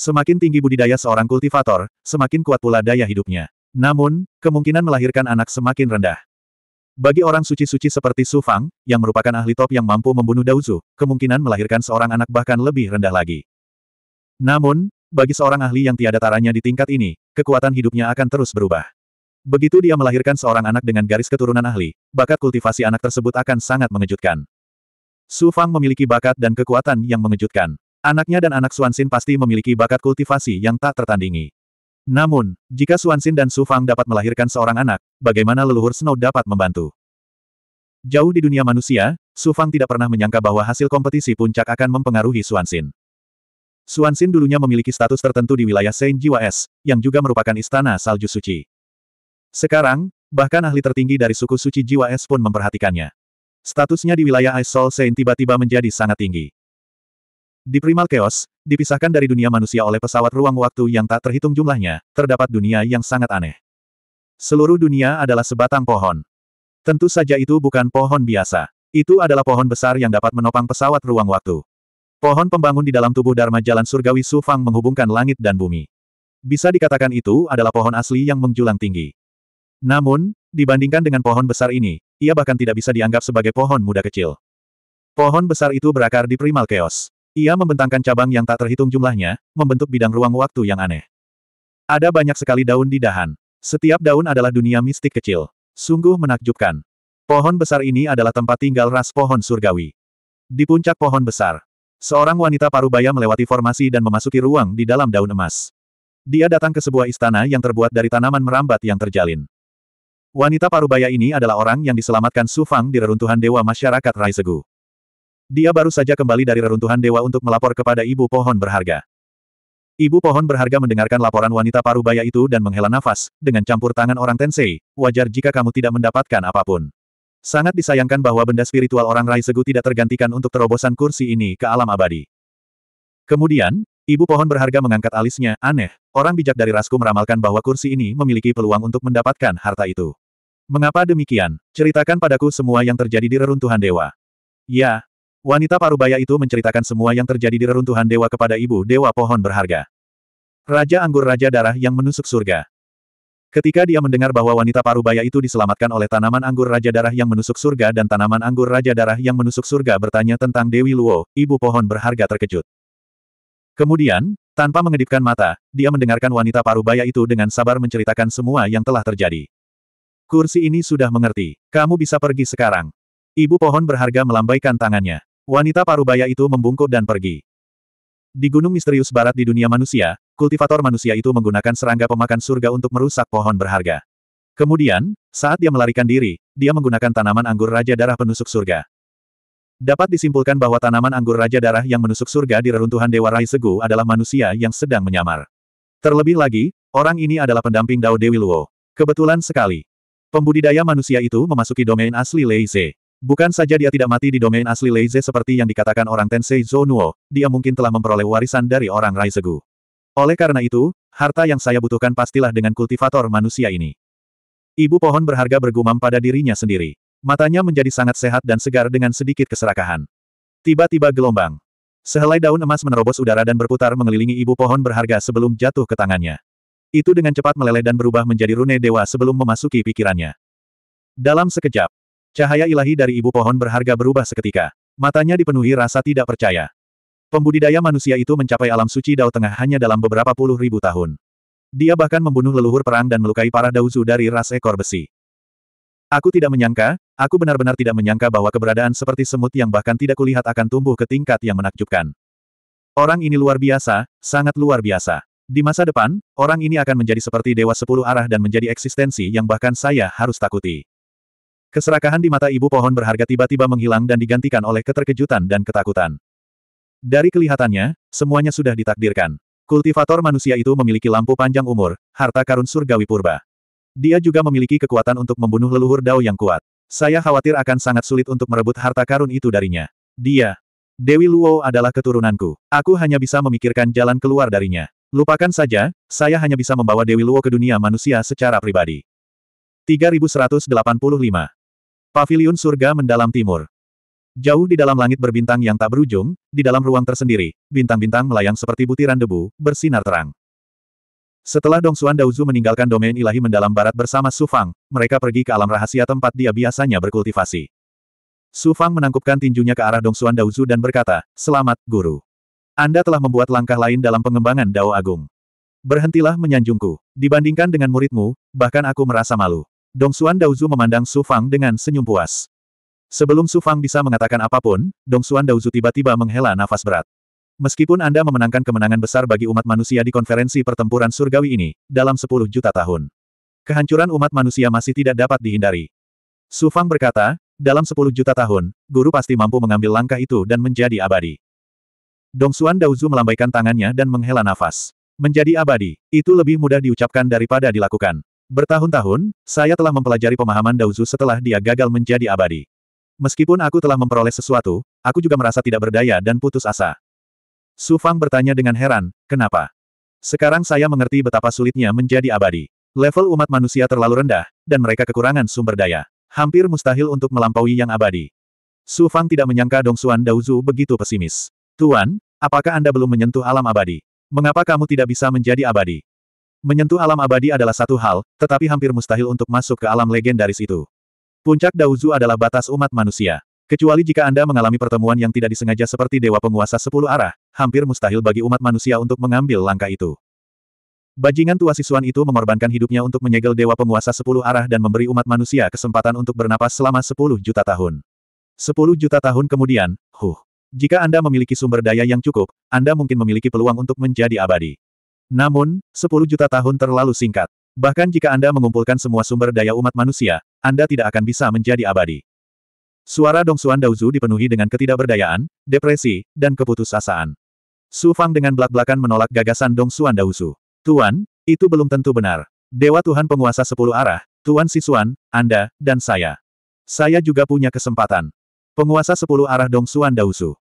Semakin tinggi budidaya seorang kultivator, semakin kuat pula daya hidupnya. Namun, kemungkinan melahirkan anak semakin rendah. Bagi orang suci-suci seperti Su Fang, yang merupakan ahli top yang mampu membunuh Dauzu, kemungkinan melahirkan seorang anak bahkan lebih rendah lagi. Namun, bagi seorang ahli yang tiada taranya di tingkat ini, kekuatan hidupnya akan terus berubah. Begitu dia melahirkan seorang anak dengan garis keturunan ahli, bakat kultivasi anak tersebut akan sangat mengejutkan. Su Fang memiliki bakat dan kekuatan yang mengejutkan. Anaknya dan anak Suansin pasti memiliki bakat kultivasi yang tak tertandingi. Namun, jika Suansin dan Su Fang dapat melahirkan seorang anak, bagaimana leluhur Snow dapat membantu? Jauh di dunia manusia, Su Fang tidak pernah menyangka bahwa hasil kompetisi puncak akan mempengaruhi Suansin. Suansin dulunya memiliki status tertentu di wilayah Saint Jiwa S, yang juga merupakan istana salju suci. Sekarang, bahkan ahli tertinggi dari suku suci Jiwa S pun memperhatikannya. Statusnya di wilayah Ice Soul Saint tiba-tiba menjadi sangat tinggi. Di primal chaos, dipisahkan dari dunia manusia oleh pesawat ruang waktu yang tak terhitung jumlahnya, terdapat dunia yang sangat aneh. Seluruh dunia adalah sebatang pohon. Tentu saja itu bukan pohon biasa. Itu adalah pohon besar yang dapat menopang pesawat ruang waktu. Pohon pembangun di dalam tubuh Dharma Jalan Surgawi Sufang menghubungkan langit dan bumi. Bisa dikatakan itu adalah pohon asli yang menjulang tinggi. Namun, dibandingkan dengan pohon besar ini, ia bahkan tidak bisa dianggap sebagai pohon muda kecil. Pohon besar itu berakar di primal chaos. Ia membentangkan cabang yang tak terhitung jumlahnya, membentuk bidang ruang waktu yang aneh. Ada banyak sekali daun di dahan. Setiap daun adalah dunia mistik kecil. Sungguh menakjubkan. Pohon besar ini adalah tempat tinggal ras pohon surgawi. Di puncak pohon besar, seorang wanita parubaya melewati formasi dan memasuki ruang di dalam daun emas. Dia datang ke sebuah istana yang terbuat dari tanaman merambat yang terjalin. Wanita parubaya ini adalah orang yang diselamatkan Sufang di reruntuhan Dewa Masyarakat Raisegu. Dia baru saja kembali dari reruntuhan dewa untuk melapor kepada ibu pohon berharga. Ibu pohon berharga mendengarkan laporan wanita paruh baya itu dan menghela nafas, dengan campur tangan orang Tensei, wajar jika kamu tidak mendapatkan apapun. Sangat disayangkan bahwa benda spiritual orang Rai Segu tidak tergantikan untuk terobosan kursi ini ke alam abadi. Kemudian, Ibu pohon berharga mengangkat alisnya, aneh, orang bijak dari Rasku meramalkan bahwa kursi ini memiliki peluang untuk mendapatkan harta itu. Mengapa demikian? Ceritakan padaku semua yang terjadi di reruntuhan dewa. Ya, Wanita parubaya itu menceritakan semua yang terjadi di reruntuhan dewa kepada ibu dewa pohon berharga. Raja Anggur Raja Darah yang menusuk surga. Ketika dia mendengar bahwa wanita parubaya itu diselamatkan oleh tanaman anggur Raja Darah yang menusuk surga dan tanaman anggur Raja Darah yang menusuk surga bertanya tentang Dewi Luo, ibu pohon berharga terkejut. Kemudian, tanpa mengedipkan mata, dia mendengarkan wanita parubaya itu dengan sabar menceritakan semua yang telah terjadi. Kursi ini sudah mengerti. Kamu bisa pergi sekarang. Ibu pohon berharga melambaikan tangannya. Wanita parubaya itu membungkuk dan pergi. Di gunung misterius barat di dunia manusia, kultivator manusia itu menggunakan serangga pemakan surga untuk merusak pohon berharga. Kemudian, saat dia melarikan diri, dia menggunakan tanaman anggur raja darah penusuk surga. Dapat disimpulkan bahwa tanaman anggur raja darah yang menusuk surga di reruntuhan Dewa Rai adalah manusia yang sedang menyamar. Terlebih lagi, orang ini adalah pendamping Dao Dewi Luo. Kebetulan sekali. Pembudidaya manusia itu memasuki domain asli Lei Bukan saja dia tidak mati di domain asli Leize seperti yang dikatakan orang Tensei Zonuo, dia mungkin telah memperoleh warisan dari orang Raizegu. Oleh karena itu, harta yang saya butuhkan pastilah dengan kultivator manusia ini. Ibu pohon berharga bergumam pada dirinya sendiri. Matanya menjadi sangat sehat dan segar dengan sedikit keserakahan. Tiba-tiba gelombang. Sehelai daun emas menerobos udara dan berputar mengelilingi ibu pohon berharga sebelum jatuh ke tangannya. Itu dengan cepat meleleh dan berubah menjadi rune dewa sebelum memasuki pikirannya. Dalam sekejap, Cahaya ilahi dari ibu pohon berharga berubah seketika. Matanya dipenuhi rasa tidak percaya. Pembudidaya manusia itu mencapai alam suci Dao Tengah hanya dalam beberapa puluh ribu tahun. Dia bahkan membunuh leluhur perang dan melukai para Daozu dari ras ekor besi. Aku tidak menyangka, aku benar-benar tidak menyangka bahwa keberadaan seperti semut yang bahkan tidak kulihat akan tumbuh ke tingkat yang menakjubkan. Orang ini luar biasa, sangat luar biasa. Di masa depan, orang ini akan menjadi seperti dewa sepuluh arah dan menjadi eksistensi yang bahkan saya harus takuti. Keserakahan di mata ibu pohon berharga tiba-tiba menghilang dan digantikan oleh keterkejutan dan ketakutan. Dari kelihatannya, semuanya sudah ditakdirkan. Kultivator manusia itu memiliki lampu panjang umur, harta karun surgawi purba. Dia juga memiliki kekuatan untuk membunuh leluhur dao yang kuat. Saya khawatir akan sangat sulit untuk merebut harta karun itu darinya. Dia, Dewi Luo adalah keturunanku. Aku hanya bisa memikirkan jalan keluar darinya. Lupakan saja, saya hanya bisa membawa Dewi Luo ke dunia manusia secara pribadi. 3185 Pavilion surga mendalam timur. Jauh di dalam langit berbintang yang tak berujung, di dalam ruang tersendiri, bintang-bintang melayang seperti butiran debu, bersinar terang. Setelah Dong Xuan Daozu meninggalkan domain ilahi mendalam barat bersama Su Fang, mereka pergi ke alam rahasia tempat dia biasanya berkultivasi. Su Fang menangkupkan tinjunya ke arah Dong Xuan Daozu dan berkata, Selamat, Guru. Anda telah membuat langkah lain dalam pengembangan Dao Agung. Berhentilah menyanjungku. Dibandingkan dengan muridmu, bahkan aku merasa malu. Dong Xuan Daozu memandang Su Fang dengan senyum puas. Sebelum Su Fang bisa mengatakan apapun, Dong Xuan Daozu tiba-tiba menghela nafas berat. Meskipun Anda memenangkan kemenangan besar bagi umat manusia di konferensi pertempuran surgawi ini, dalam 10 juta tahun. Kehancuran umat manusia masih tidak dapat dihindari. Su Fang berkata, dalam 10 juta tahun, guru pasti mampu mengambil langkah itu dan menjadi abadi. Dong Xuan Daozu melambaikan tangannya dan menghela nafas. Menjadi abadi, itu lebih mudah diucapkan daripada dilakukan. Bertahun-tahun, saya telah mempelajari pemahaman Daozu setelah dia gagal menjadi abadi. Meskipun aku telah memperoleh sesuatu, aku juga merasa tidak berdaya dan putus asa. Su Fang bertanya dengan heran, kenapa? Sekarang saya mengerti betapa sulitnya menjadi abadi. Level umat manusia terlalu rendah, dan mereka kekurangan sumber daya. Hampir mustahil untuk melampaui yang abadi. Su Fang tidak menyangka Dong Xuan Daozu begitu pesimis. Tuan, apakah Anda belum menyentuh alam abadi? Mengapa kamu tidak bisa menjadi abadi? Menyentuh alam abadi adalah satu hal, tetapi hampir mustahil untuk masuk ke alam legendaris itu. Puncak Dauzu adalah batas umat manusia. Kecuali jika Anda mengalami pertemuan yang tidak disengaja seperti Dewa Penguasa Sepuluh Arah, hampir mustahil bagi umat manusia untuk mengambil langkah itu. Bajingan tua siswan itu mengorbankan hidupnya untuk menyegel Dewa Penguasa Sepuluh Arah dan memberi umat manusia kesempatan untuk bernapas selama sepuluh juta tahun. Sepuluh juta tahun kemudian, huh. Jika Anda memiliki sumber daya yang cukup, Anda mungkin memiliki peluang untuk menjadi abadi. Namun, 10 juta tahun terlalu singkat. Bahkan jika Anda mengumpulkan semua sumber daya umat manusia, Anda tidak akan bisa menjadi abadi. Suara Dong Xuan Daozu dipenuhi dengan ketidakberdayaan, depresi, dan keputusasaan. Su Fang dengan belak-belakan menolak gagasan Dong Xuan Daozu. Tuan, itu belum tentu benar. Dewa Tuhan penguasa sepuluh arah, Tuan Sisuan, Anda, dan saya. Saya juga punya kesempatan. Penguasa sepuluh arah Dong Dongsuan Daosu.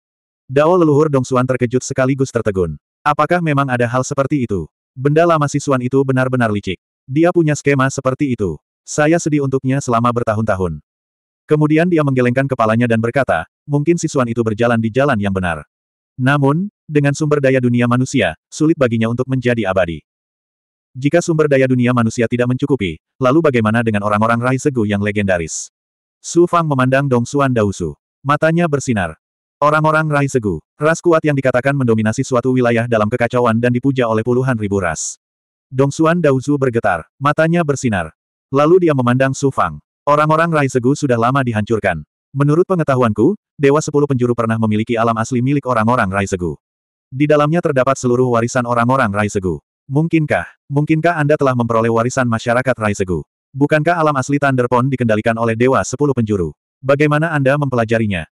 Dao leluhur Xuan terkejut sekaligus tertegun. Apakah memang ada hal seperti itu? Benda lama siswan itu benar-benar licik. Dia punya skema seperti itu. Saya sedih untuknya selama bertahun-tahun. Kemudian dia menggelengkan kepalanya dan berkata, mungkin siswan itu berjalan di jalan yang benar. Namun, dengan sumber daya dunia manusia, sulit baginya untuk menjadi abadi. Jika sumber daya dunia manusia tidak mencukupi, lalu bagaimana dengan orang-orang Rai Segu yang legendaris? Su Fang memandang Dong Xuan Dausu. Matanya bersinar. Orang-orang Rai Segu, ras kuat yang dikatakan mendominasi suatu wilayah dalam kekacauan dan dipuja oleh puluhan ribu ras. Dong Xuan Daozu bergetar, matanya bersinar. Lalu dia memandang Su Fang. Orang-orang Rai Segu sudah lama dihancurkan. Menurut pengetahuanku, Dewa Sepuluh Penjuru pernah memiliki alam asli milik orang-orang Rai Segu. Di dalamnya terdapat seluruh warisan orang-orang Rai Segu. Mungkinkah, mungkinkah Anda telah memperoleh warisan masyarakat Rai Segu? Bukankah alam asli Thunder Pond dikendalikan oleh Dewa Sepuluh Penjuru? Bagaimana Anda mempelajarinya?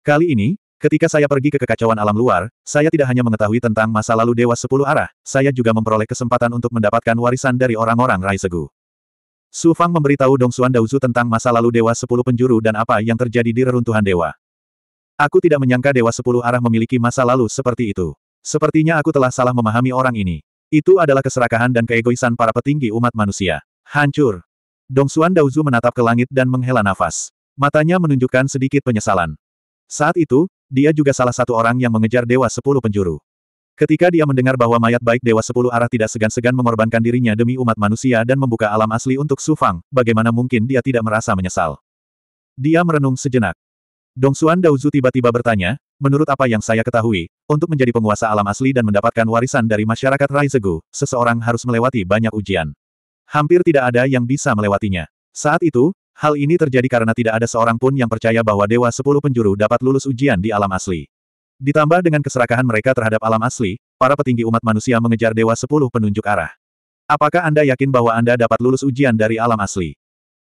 Kali ini, Ketika saya pergi ke kekacauan alam luar, saya tidak hanya mengetahui tentang masa lalu Dewa Sepuluh Arah, saya juga memperoleh kesempatan untuk mendapatkan warisan dari orang-orang Raisegu. Su Fang memberitahu Dong Xuan Daozu tentang masa lalu Dewa Sepuluh Penjuru dan apa yang terjadi di reruntuhan Dewa. Aku tidak menyangka Dewa Sepuluh Arah memiliki masa lalu seperti itu. Sepertinya aku telah salah memahami orang ini. Itu adalah keserakahan dan keegoisan para petinggi umat manusia. Hancur. Dong Xuan Daozu menatap ke langit dan menghela nafas. Matanya menunjukkan sedikit penyesalan. Saat itu, dia juga salah satu orang yang mengejar Dewa Sepuluh Penjuru. Ketika dia mendengar bahwa mayat baik Dewa Sepuluh Arah tidak segan-segan mengorbankan dirinya demi umat manusia dan membuka alam asli untuk Sufang, bagaimana mungkin dia tidak merasa menyesal. Dia merenung sejenak. Dong Xuan Daozu tiba-tiba bertanya, menurut apa yang saya ketahui, untuk menjadi penguasa alam asli dan mendapatkan warisan dari masyarakat Raizegu, seseorang harus melewati banyak ujian. Hampir tidak ada yang bisa melewatinya. Saat itu, Hal ini terjadi karena tidak ada seorang pun yang percaya bahwa Dewa Sepuluh Penjuru dapat lulus ujian di alam asli. Ditambah dengan keserakahan mereka terhadap alam asli, para petinggi umat manusia mengejar Dewa Sepuluh Penunjuk Arah. Apakah Anda yakin bahwa Anda dapat lulus ujian dari alam asli?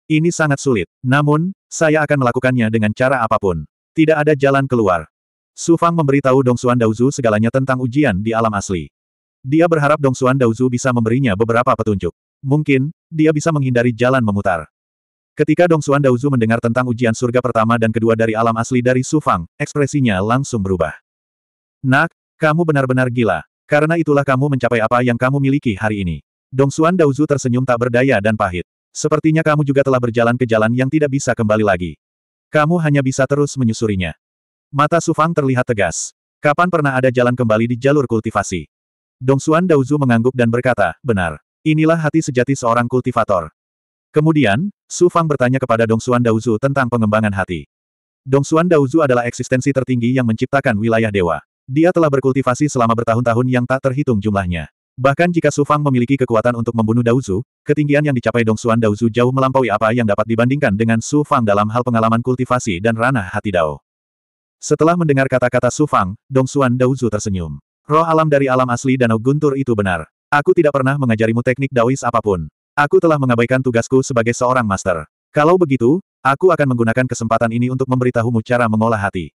Ini sangat sulit. Namun, saya akan melakukannya dengan cara apapun. Tidak ada jalan keluar. Su Fang memberitahu Xuan Daozu segalanya tentang ujian di alam asli. Dia berharap Dong Xuan Daozu bisa memberinya beberapa petunjuk. Mungkin, dia bisa menghindari jalan memutar. Ketika Dong Xuan Daozu mendengar tentang ujian surga pertama dan kedua dari alam asli dari Su Fang, ekspresinya langsung berubah. Nak, kamu benar-benar gila. Karena itulah kamu mencapai apa yang kamu miliki hari ini. Dong Xuan Daozu tersenyum tak berdaya dan pahit. Sepertinya kamu juga telah berjalan ke jalan yang tidak bisa kembali lagi. Kamu hanya bisa terus menyusurinya. Mata Su Fang terlihat tegas. Kapan pernah ada jalan kembali di jalur kultivasi? Dong Xuan Daozu mengangguk dan berkata, benar. Inilah hati sejati seorang kultivator. Kemudian, Su Fang bertanya kepada Dong Xuan Daozu tentang pengembangan hati. Dong Xuan Daozu adalah eksistensi tertinggi yang menciptakan wilayah dewa. Dia telah berkultivasi selama bertahun-tahun yang tak terhitung jumlahnya. Bahkan jika Su Fang memiliki kekuatan untuk membunuh Daozu, ketinggian yang dicapai Dong Xuan Daozu jauh melampaui apa yang dapat dibandingkan dengan Su Fang dalam hal pengalaman kultivasi dan ranah hati Dao. Setelah mendengar kata-kata Su Fang, Dong Xuan Daozu tersenyum. Roh alam dari alam asli Danau Guntur itu benar. Aku tidak pernah mengajarimu teknik Daois apapun. Aku telah mengabaikan tugasku sebagai seorang master. Kalau begitu, aku akan menggunakan kesempatan ini untuk memberitahumu cara mengolah hati.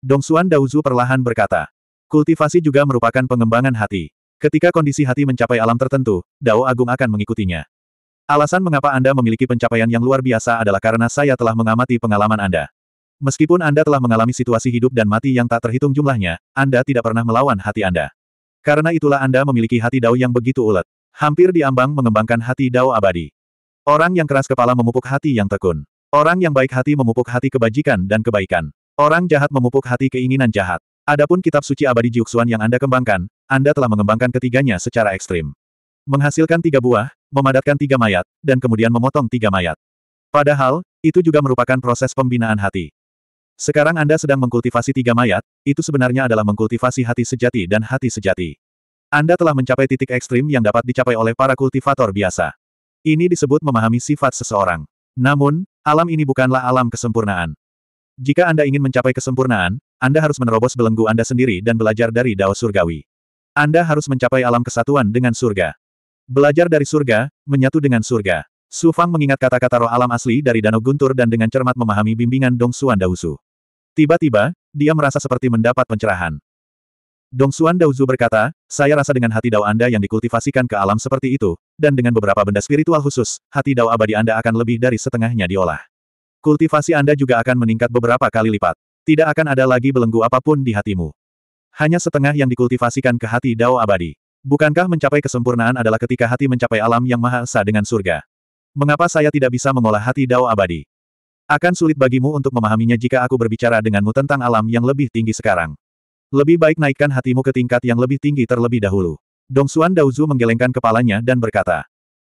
Dong Xuan Daozu perlahan berkata. Kultivasi juga merupakan pengembangan hati. Ketika kondisi hati mencapai alam tertentu, Dao Agung akan mengikutinya. Alasan mengapa Anda memiliki pencapaian yang luar biasa adalah karena saya telah mengamati pengalaman Anda. Meskipun Anda telah mengalami situasi hidup dan mati yang tak terhitung jumlahnya, Anda tidak pernah melawan hati Anda. Karena itulah Anda memiliki hati Dao yang begitu ulet. Hampir diambang mengembangkan hati Dao abadi. Orang yang keras kepala memupuk hati yang tekun. Orang yang baik hati memupuk hati kebajikan dan kebaikan. Orang jahat memupuk hati keinginan jahat. Adapun kitab suci abadi Jiuxuan yang Anda kembangkan, Anda telah mengembangkan ketiganya secara ekstrim. Menghasilkan tiga buah, memadatkan tiga mayat, dan kemudian memotong tiga mayat. Padahal, itu juga merupakan proses pembinaan hati. Sekarang Anda sedang mengkultivasi tiga mayat, itu sebenarnya adalah mengkultivasi hati sejati dan hati sejati. Anda telah mencapai titik ekstrim yang dapat dicapai oleh para kultivator biasa. Ini disebut memahami sifat seseorang. Namun, alam ini bukanlah alam kesempurnaan. Jika Anda ingin mencapai kesempurnaan, Anda harus menerobos belenggu Anda sendiri dan belajar dari Dao Surgawi. Anda harus mencapai alam kesatuan dengan surga. Belajar dari surga, menyatu dengan surga. Su Fang mengingat kata-kata roh alam asli dari Danau Guntur dan dengan cermat memahami bimbingan Dong Xuan Daosu. Tiba-tiba, dia merasa seperti mendapat pencerahan. Dong Xuan Daozu berkata, saya rasa dengan hati Dao Anda yang dikultivasikan ke alam seperti itu, dan dengan beberapa benda spiritual khusus, hati Dao abadi Anda akan lebih dari setengahnya diolah. Kultivasi Anda juga akan meningkat beberapa kali lipat. Tidak akan ada lagi belenggu apapun di hatimu. Hanya setengah yang dikultivasikan ke hati Dao abadi. Bukankah mencapai kesempurnaan adalah ketika hati mencapai alam yang maha esa dengan surga? Mengapa saya tidak bisa mengolah hati Dao abadi? Akan sulit bagimu untuk memahaminya jika aku berbicara denganmu tentang alam yang lebih tinggi sekarang. Lebih baik naikkan hatimu ke tingkat yang lebih tinggi terlebih dahulu. Dong Xuan Daozu menggelengkan kepalanya dan berkata.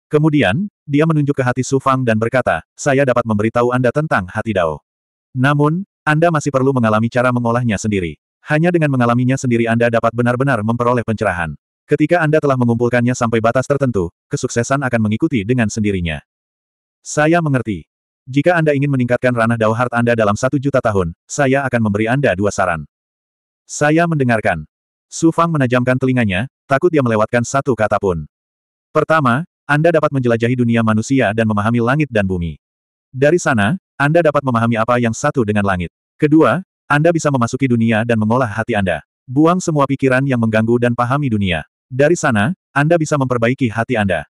Kemudian, dia menunjuk ke hati Su Fang dan berkata, saya dapat memberitahu Anda tentang hati Dao. Namun, Anda masih perlu mengalami cara mengolahnya sendiri. Hanya dengan mengalaminya sendiri Anda dapat benar-benar memperoleh pencerahan. Ketika Anda telah mengumpulkannya sampai batas tertentu, kesuksesan akan mengikuti dengan sendirinya. Saya mengerti. Jika Anda ingin meningkatkan ranah Dao Heart Anda dalam satu juta tahun, saya akan memberi Anda dua saran. Saya mendengarkan. Su Fang menajamkan telinganya, takut dia melewatkan satu kata pun. Pertama, Anda dapat menjelajahi dunia manusia dan memahami langit dan bumi. Dari sana, Anda dapat memahami apa yang satu dengan langit. Kedua, Anda bisa memasuki dunia dan mengolah hati Anda. Buang semua pikiran yang mengganggu dan pahami dunia. Dari sana, Anda bisa memperbaiki hati Anda.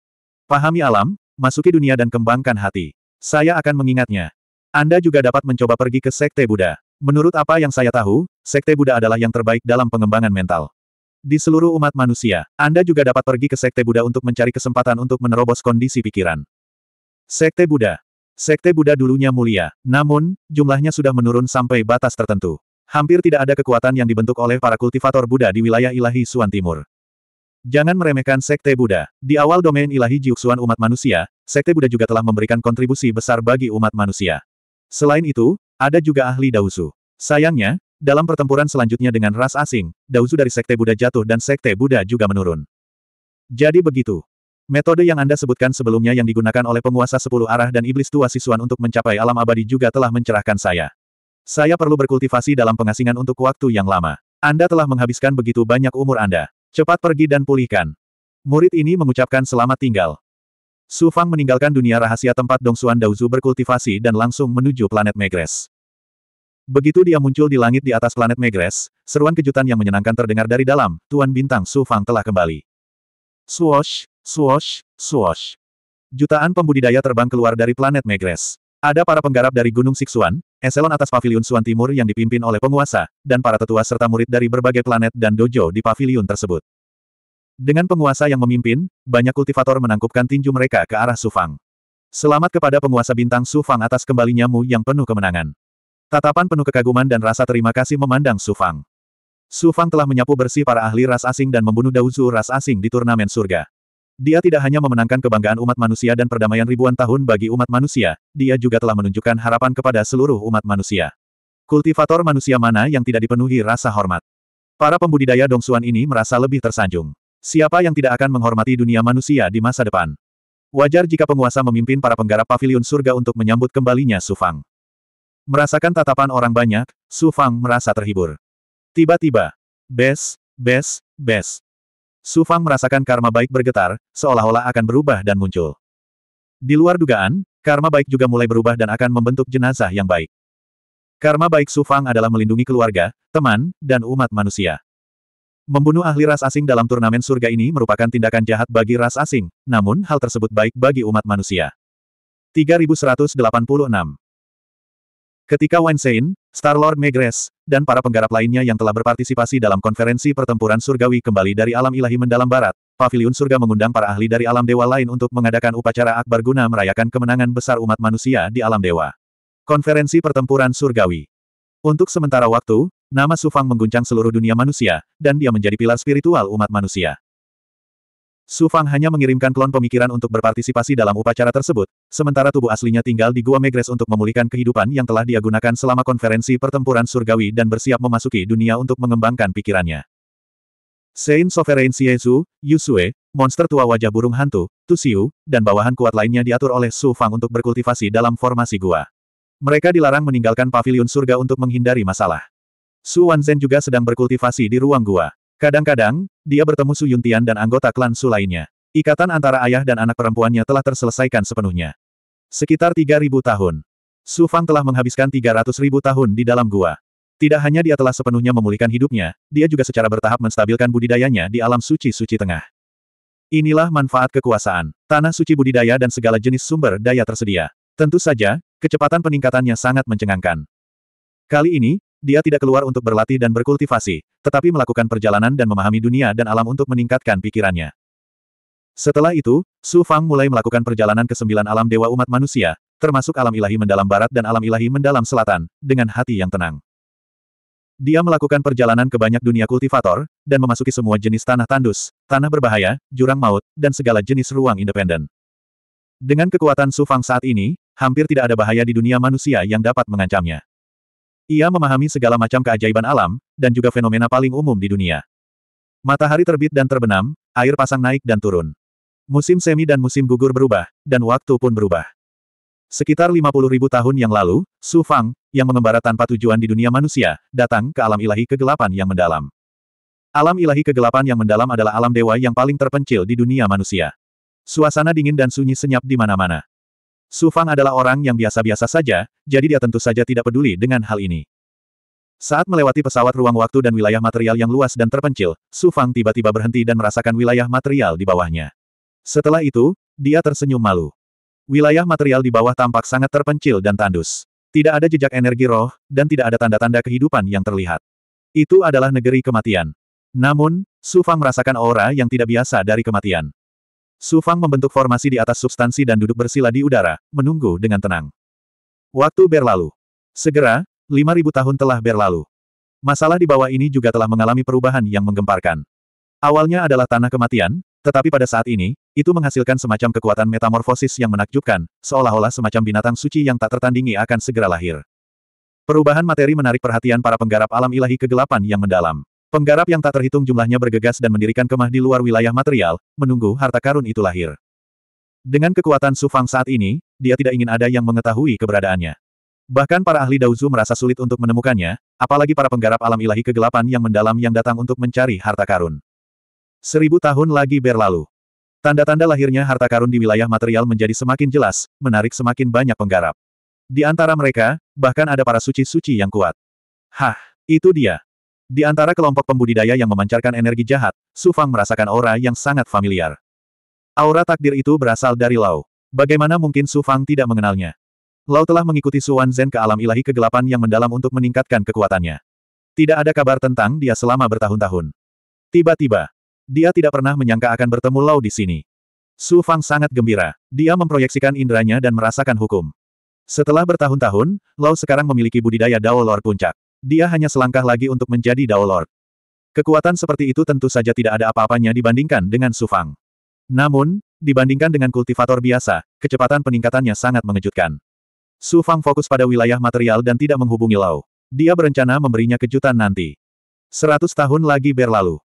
Pahami alam, masuki dunia dan kembangkan hati. Saya akan mengingatnya. Anda juga dapat mencoba pergi ke Sekte Buddha. Menurut apa yang saya tahu, Sekte Buddha adalah yang terbaik dalam pengembangan mental. Di seluruh umat manusia, Anda juga dapat pergi ke Sekte Buddha untuk mencari kesempatan untuk menerobos kondisi pikiran. Sekte Buddha Sekte Buddha dulunya mulia, namun, jumlahnya sudah menurun sampai batas tertentu. Hampir tidak ada kekuatan yang dibentuk oleh para kultivator Buddha di wilayah ilahi Suan Timur. Jangan meremehkan Sekte Buddha. Di awal domain ilahi Jiuksuan umat manusia, Sekte Buddha juga telah memberikan kontribusi besar bagi umat manusia. Selain itu, ada juga ahli Daosu. Sayangnya, dalam pertempuran selanjutnya dengan ras asing, Daosu dari Sekte Buddha jatuh dan Sekte Buddha juga menurun. Jadi begitu. Metode yang Anda sebutkan sebelumnya yang digunakan oleh penguasa sepuluh arah dan iblis tua Sisuan untuk mencapai alam abadi juga telah mencerahkan saya. Saya perlu berkultivasi dalam pengasingan untuk waktu yang lama. Anda telah menghabiskan begitu banyak umur Anda. Cepat pergi dan pulihkan. Murid ini mengucapkan selamat tinggal. Su Fang meninggalkan dunia rahasia tempat Dongsuan Daozu berkultivasi dan langsung menuju planet Megres. Begitu dia muncul di langit di atas planet Megres, seruan kejutan yang menyenangkan terdengar dari dalam, Tuan Bintang Su Fang telah kembali. Suosh, Suosh, Suosh. Jutaan pembudidaya terbang keluar dari planet Megres. Ada para penggarap dari Gunung Siksuan, eselon atas Paviliun Suan Timur yang dipimpin oleh penguasa, dan para tetua serta murid dari berbagai planet dan dojo di paviliun tersebut. Dengan penguasa yang memimpin, banyak kultivator menangkupkan tinju mereka ke arah Sufang. Selamat kepada penguasa bintang Sufang atas kembalinya-Mu yang penuh kemenangan. Tatapan penuh kekaguman dan rasa terima kasih memandang Sufang. Sufang telah menyapu bersih para ahli ras asing dan membunuh Dauzu ras asing di turnamen surga. Dia tidak hanya memenangkan kebanggaan umat manusia dan perdamaian ribuan tahun bagi umat manusia, dia juga telah menunjukkan harapan kepada seluruh umat manusia. Kultivator manusia mana yang tidak dipenuhi rasa hormat? Para pembudidaya Dongsuan ini merasa lebih tersanjung siapa yang tidak akan menghormati dunia manusia di masa depan? Wajar jika penguasa memimpin para penggarap pavilion surga untuk menyambut kembalinya Su Fang. Merasakan tatapan orang banyak, Su Fang merasa terhibur. Tiba-tiba, bes, bes, bes. Su Fang merasakan karma baik bergetar, seolah-olah akan berubah dan muncul. Di luar dugaan, karma baik juga mulai berubah dan akan membentuk jenazah yang baik. Karma baik Su Fang adalah melindungi keluarga, teman, dan umat manusia. Membunuh ahli ras asing dalam turnamen surga ini merupakan tindakan jahat bagi ras asing, namun hal tersebut baik bagi umat manusia. 3186 Ketika Wensein, Star-Lord Megres, dan para penggarap lainnya yang telah berpartisipasi dalam konferensi pertempuran surgawi kembali dari alam ilahi mendalam barat, Paviliun Surga mengundang para ahli dari alam dewa lain untuk mengadakan upacara akbar guna merayakan kemenangan besar umat manusia di alam dewa. Konferensi Pertempuran Surgawi Untuk sementara waktu, Nama Sufang mengguncang seluruh dunia manusia, dan dia menjadi pilar spiritual umat manusia. Sufang hanya mengirimkan klon pemikiran untuk berpartisipasi dalam upacara tersebut, sementara tubuh aslinya tinggal di Gua Megres untuk memulihkan kehidupan yang telah dia gunakan selama konferensi pertempuran surgawi dan bersiap memasuki dunia untuk mengembangkan pikirannya. Sein Sovereign Siezu, Yusue, monster tua wajah burung hantu, Tusiu, dan bawahan kuat lainnya diatur oleh Su Fang untuk berkultivasi dalam formasi gua. Mereka dilarang meninggalkan pavilion surga untuk menghindari masalah. Su Wanzhen juga sedang berkultivasi di ruang gua. Kadang-kadang, dia bertemu Su Yuntian dan anggota klan Su lainnya. Ikatan antara ayah dan anak perempuannya telah terselesaikan sepenuhnya. Sekitar 3.000 tahun. Su Fang telah menghabiskan 300.000 tahun di dalam gua. Tidak hanya dia telah sepenuhnya memulihkan hidupnya, dia juga secara bertahap menstabilkan budidayanya di alam suci-suci tengah. Inilah manfaat kekuasaan, tanah suci budidaya dan segala jenis sumber daya tersedia. Tentu saja, kecepatan peningkatannya sangat mencengangkan. Kali ini, dia tidak keluar untuk berlatih dan berkultivasi, tetapi melakukan perjalanan dan memahami dunia dan alam untuk meningkatkan pikirannya. Setelah itu, Su Fang mulai melakukan perjalanan ke sembilan alam dewa umat manusia, termasuk alam ilahi mendalam barat dan alam ilahi mendalam selatan, dengan hati yang tenang. Dia melakukan perjalanan ke banyak dunia kultivator, dan memasuki semua jenis tanah tandus, tanah berbahaya, jurang maut, dan segala jenis ruang independen. Dengan kekuatan Su Fang saat ini, hampir tidak ada bahaya di dunia manusia yang dapat mengancamnya. Ia memahami segala macam keajaiban alam, dan juga fenomena paling umum di dunia. Matahari terbit dan terbenam, air pasang naik dan turun. Musim semi dan musim gugur berubah, dan waktu pun berubah. Sekitar 50 ribu tahun yang lalu, Su Fang, yang mengembara tanpa tujuan di dunia manusia, datang ke alam ilahi kegelapan yang mendalam. Alam ilahi kegelapan yang mendalam adalah alam dewa yang paling terpencil di dunia manusia. Suasana dingin dan sunyi senyap di mana-mana. Su Fang adalah orang yang biasa-biasa saja, jadi dia tentu saja tidak peduli dengan hal ini. Saat melewati pesawat ruang waktu dan wilayah material yang luas dan terpencil, Su Fang tiba-tiba berhenti dan merasakan wilayah material di bawahnya. Setelah itu, dia tersenyum malu. Wilayah material di bawah tampak sangat terpencil dan tandus. Tidak ada jejak energi roh, dan tidak ada tanda-tanda kehidupan yang terlihat. Itu adalah negeri kematian. Namun, Su Fang merasakan aura yang tidak biasa dari kematian. Su Fang membentuk formasi di atas substansi dan duduk bersila di udara, menunggu dengan tenang. Waktu berlalu. Segera, 5.000 tahun telah berlalu. Masalah di bawah ini juga telah mengalami perubahan yang menggemparkan. Awalnya adalah tanah kematian, tetapi pada saat ini, itu menghasilkan semacam kekuatan metamorfosis yang menakjubkan, seolah-olah semacam binatang suci yang tak tertandingi akan segera lahir. Perubahan materi menarik perhatian para penggarap alam ilahi kegelapan yang mendalam. Penggarap yang tak terhitung jumlahnya bergegas dan mendirikan kemah di luar wilayah material, menunggu harta karun itu lahir. Dengan kekuatan sufang saat ini, dia tidak ingin ada yang mengetahui keberadaannya. Bahkan para ahli Daozu merasa sulit untuk menemukannya, apalagi para penggarap alam ilahi kegelapan yang mendalam yang datang untuk mencari harta karun. Seribu tahun lagi berlalu. Tanda-tanda lahirnya harta karun di wilayah material menjadi semakin jelas, menarik semakin banyak penggarap. Di antara mereka, bahkan ada para suci-suci yang kuat. Hah, itu dia. Di antara kelompok pembudidaya yang memancarkan energi jahat, Su Fang merasakan aura yang sangat familiar. Aura takdir itu berasal dari Lau. Bagaimana mungkin Su Fang tidak mengenalnya? Lau telah mengikuti Su Zhen ke alam ilahi kegelapan yang mendalam untuk meningkatkan kekuatannya. Tidak ada kabar tentang dia selama bertahun-tahun. Tiba-tiba, dia tidak pernah menyangka akan bertemu Lau di sini. Su Fang sangat gembira. Dia memproyeksikan inderanya dan merasakan hukum. Setelah bertahun-tahun, Lau sekarang memiliki budidaya Dao Lord Puncak. Dia hanya selangkah lagi untuk menjadi Dao Lord. Kekuatan seperti itu tentu saja tidak ada apa-apanya dibandingkan dengan Sufang. Namun, dibandingkan dengan kultivator biasa, kecepatan peningkatannya sangat mengejutkan. Sufang fokus pada wilayah material dan tidak menghubungi Lau. Dia berencana memberinya kejutan nanti. Seratus tahun lagi berlalu.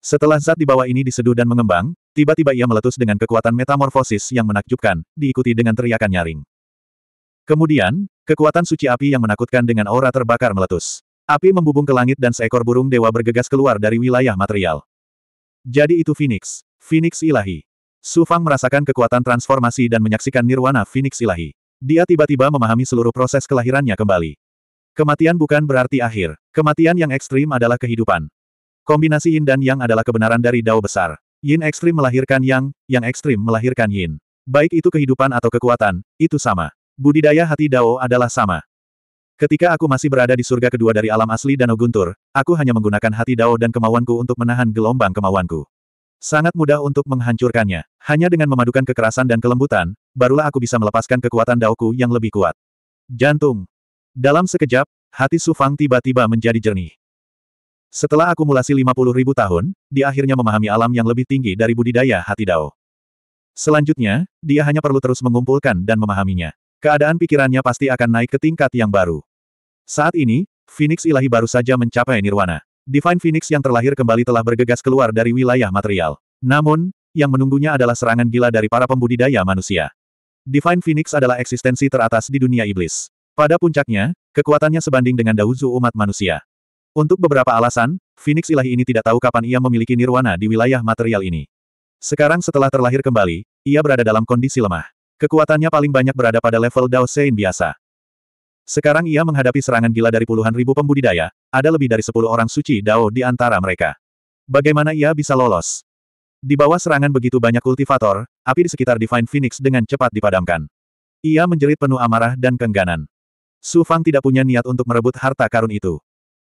Setelah zat di bawah ini diseduh dan mengembang, tiba-tiba ia meletus dengan kekuatan metamorfosis yang menakjubkan, diikuti dengan teriakan nyaring. Kemudian, Kekuatan suci api yang menakutkan dengan aura terbakar meletus. Api membubung ke langit dan seekor burung dewa bergegas keluar dari wilayah material. Jadi itu Phoenix. Phoenix ilahi. Su Fang merasakan kekuatan transformasi dan menyaksikan nirwana Phoenix ilahi. Dia tiba-tiba memahami seluruh proses kelahirannya kembali. Kematian bukan berarti akhir. Kematian yang ekstrim adalah kehidupan. Kombinasi yin dan yang adalah kebenaran dari dao besar. Yin ekstrim melahirkan yang, yang ekstrim melahirkan yin. Baik itu kehidupan atau kekuatan, itu sama. Budidaya hati Dao adalah sama. Ketika aku masih berada di surga kedua dari alam asli Danau Guntur, aku hanya menggunakan hati Dao dan kemauanku untuk menahan gelombang kemauanku. Sangat mudah untuk menghancurkannya. Hanya dengan memadukan kekerasan dan kelembutan, barulah aku bisa melepaskan kekuatan Daoku yang lebih kuat. Jantung. Dalam sekejap, hati Sufang tiba-tiba menjadi jernih. Setelah akumulasi 50 ribu tahun, dia akhirnya memahami alam yang lebih tinggi dari budidaya hati Dao. Selanjutnya, dia hanya perlu terus mengumpulkan dan memahaminya. Keadaan pikirannya pasti akan naik ke tingkat yang baru. Saat ini, Phoenix ilahi baru saja mencapai nirwana. Divine Phoenix yang terlahir kembali telah bergegas keluar dari wilayah material. Namun, yang menunggunya adalah serangan gila dari para pembudidaya manusia. Divine Phoenix adalah eksistensi teratas di dunia iblis. Pada puncaknya, kekuatannya sebanding dengan dauzu umat manusia. Untuk beberapa alasan, Phoenix ilahi ini tidak tahu kapan ia memiliki nirwana di wilayah material ini. Sekarang setelah terlahir kembali, ia berada dalam kondisi lemah. Kekuatannya paling banyak berada pada level Dao Sein biasa. Sekarang ia menghadapi serangan gila dari puluhan ribu pembudidaya, ada lebih dari sepuluh orang suci Dao di antara mereka. Bagaimana ia bisa lolos? Di bawah serangan begitu banyak kultivator, api di sekitar Divine Phoenix dengan cepat dipadamkan. Ia menjerit penuh amarah dan kengganan. Su Fang tidak punya niat untuk merebut harta karun itu.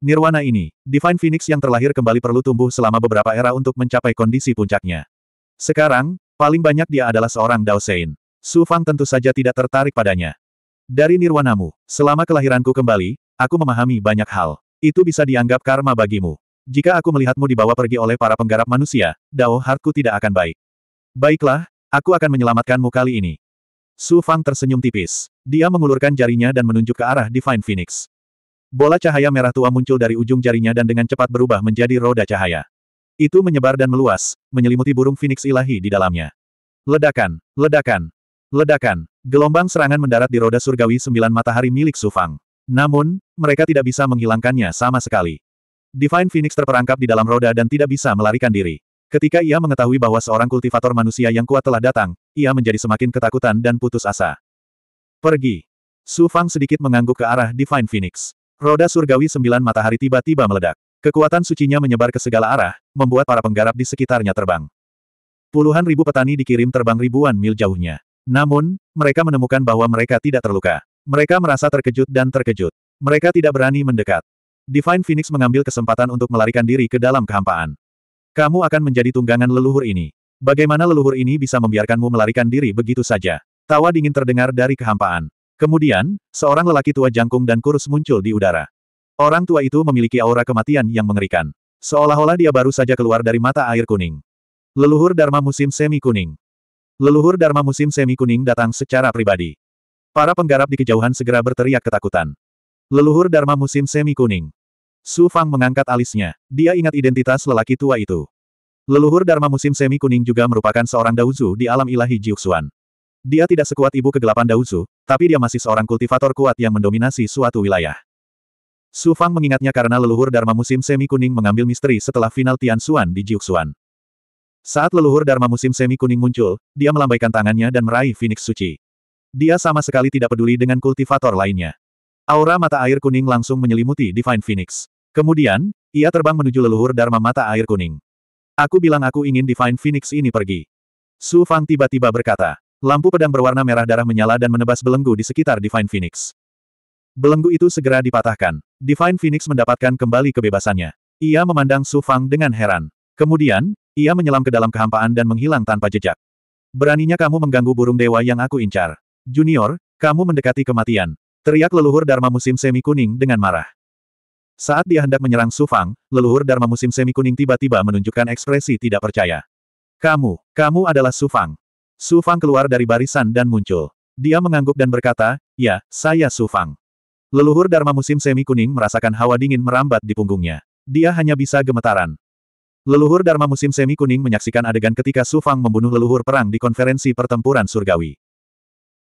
Nirwana ini, Divine Phoenix yang terlahir kembali perlu tumbuh selama beberapa era untuk mencapai kondisi puncaknya. Sekarang, paling banyak dia adalah seorang Dao Sein. Su Fang tentu saja tidak tertarik padanya. Dari nirwanamu, selama kelahiranku kembali, aku memahami banyak hal. Itu bisa dianggap karma bagimu. Jika aku melihatmu dibawa pergi oleh para penggarap manusia, dao harku tidak akan baik. Baiklah, aku akan menyelamatkanmu kali ini. Su Fang tersenyum tipis. Dia mengulurkan jarinya dan menunjuk ke arah Divine Phoenix. Bola cahaya merah tua muncul dari ujung jarinya dan dengan cepat berubah menjadi roda cahaya. Itu menyebar dan meluas, menyelimuti burung Phoenix ilahi di dalamnya. Ledakan, ledakan, Ledakan. Gelombang serangan mendarat di roda surgawi sembilan matahari milik Sufang. Namun, mereka tidak bisa menghilangkannya sama sekali. Divine Phoenix terperangkap di dalam roda dan tidak bisa melarikan diri. Ketika ia mengetahui bahwa seorang kultivator manusia yang kuat telah datang, ia menjadi semakin ketakutan dan putus asa. Pergi. Su Fang sedikit mengangguk ke arah Divine Phoenix. Roda surgawi sembilan matahari tiba-tiba meledak. Kekuatan sucinya menyebar ke segala arah, membuat para penggarap di sekitarnya terbang. Puluhan ribu petani dikirim terbang ribuan mil jauhnya. Namun, mereka menemukan bahwa mereka tidak terluka. Mereka merasa terkejut dan terkejut. Mereka tidak berani mendekat. Divine Phoenix mengambil kesempatan untuk melarikan diri ke dalam kehampaan. Kamu akan menjadi tunggangan leluhur ini. Bagaimana leluhur ini bisa membiarkanmu melarikan diri begitu saja? Tawa dingin terdengar dari kehampaan. Kemudian, seorang lelaki tua jangkung dan kurus muncul di udara. Orang tua itu memiliki aura kematian yang mengerikan. Seolah-olah dia baru saja keluar dari mata air kuning. Leluhur Dharma musim semi kuning. Leluhur Dharma musim semi kuning datang secara pribadi. Para penggarap di kejauhan segera berteriak ketakutan. Leluhur Dharma musim semi kuning. Su Fang mengangkat alisnya. Dia ingat identitas lelaki tua itu. Leluhur Dharma musim semi kuning juga merupakan seorang Dauzu di alam ilahi Jiuxuan. Dia tidak sekuat ibu kegelapan Dauzu, tapi dia masih seorang kultivator kuat yang mendominasi suatu wilayah. Su Fang mengingatnya karena leluhur Dharma musim semi kuning mengambil misteri setelah final Tian Xuan di Jiuxuan. Saat leluhur Dharma musim semi kuning muncul, dia melambaikan tangannya dan meraih Phoenix Suci. Dia sama sekali tidak peduli dengan kultivator lainnya. Aura mata air kuning langsung menyelimuti Divine Phoenix. Kemudian, ia terbang menuju leluhur Dharma mata air kuning. Aku bilang aku ingin Divine Phoenix ini pergi. Su Fang tiba-tiba berkata. Lampu pedang berwarna merah darah menyala dan menebas belenggu di sekitar Divine Phoenix. Belenggu itu segera dipatahkan. Divine Phoenix mendapatkan kembali kebebasannya. Ia memandang Su Fang dengan heran. Kemudian, ia menyelam ke dalam kehampaan dan menghilang tanpa jejak. Beraninya kamu mengganggu burung dewa yang aku incar. Junior, kamu mendekati kematian. Teriak leluhur Dharma musim semi kuning dengan marah. Saat dia hendak menyerang Sufang, leluhur Dharma musim semi kuning tiba-tiba menunjukkan ekspresi tidak percaya. Kamu, kamu adalah Sufang. Sufang keluar dari barisan dan muncul. Dia mengangguk dan berkata, ya, saya Sufang. Leluhur Dharma musim semi kuning merasakan hawa dingin merambat di punggungnya. Dia hanya bisa gemetaran. Leluhur Dharma musim semi kuning menyaksikan adegan ketika Su Fang membunuh leluhur perang di konferensi pertempuran surgawi.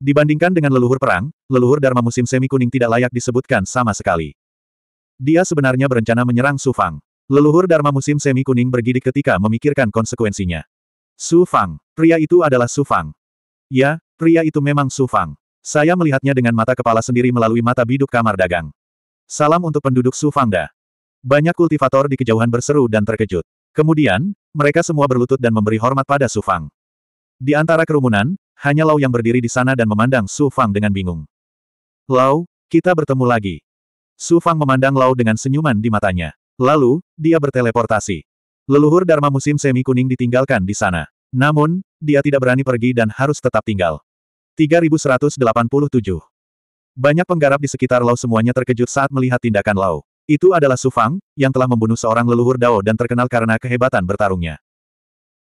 Dibandingkan dengan leluhur perang, leluhur Dharma musim semi kuning tidak layak disebutkan sama sekali. Dia sebenarnya berencana menyerang Su Fang. Leluhur Dharma musim semi kuning bergidik ketika memikirkan konsekuensinya. Su Fang, pria itu adalah Su Fang. Ya, pria itu memang Su Fang. Saya melihatnya dengan mata kepala sendiri melalui mata biduk kamar dagang. Salam untuk penduduk Su Fangda. Banyak kultivator di kejauhan berseru dan terkejut. Kemudian, mereka semua berlutut dan memberi hormat pada Su Fang. Di antara kerumunan, hanya Lau yang berdiri di sana dan memandang Su Fang dengan bingung. Lau, kita bertemu lagi. Su Fang memandang Lau dengan senyuman di matanya. Lalu, dia berteleportasi. Leluhur Dharma musim semi kuning ditinggalkan di sana. Namun, dia tidak berani pergi dan harus tetap tinggal. 3187 Banyak penggarap di sekitar Lau semuanya terkejut saat melihat tindakan Lau. Itu adalah Su Fang, yang telah membunuh seorang leluhur Dao dan terkenal karena kehebatan bertarungnya.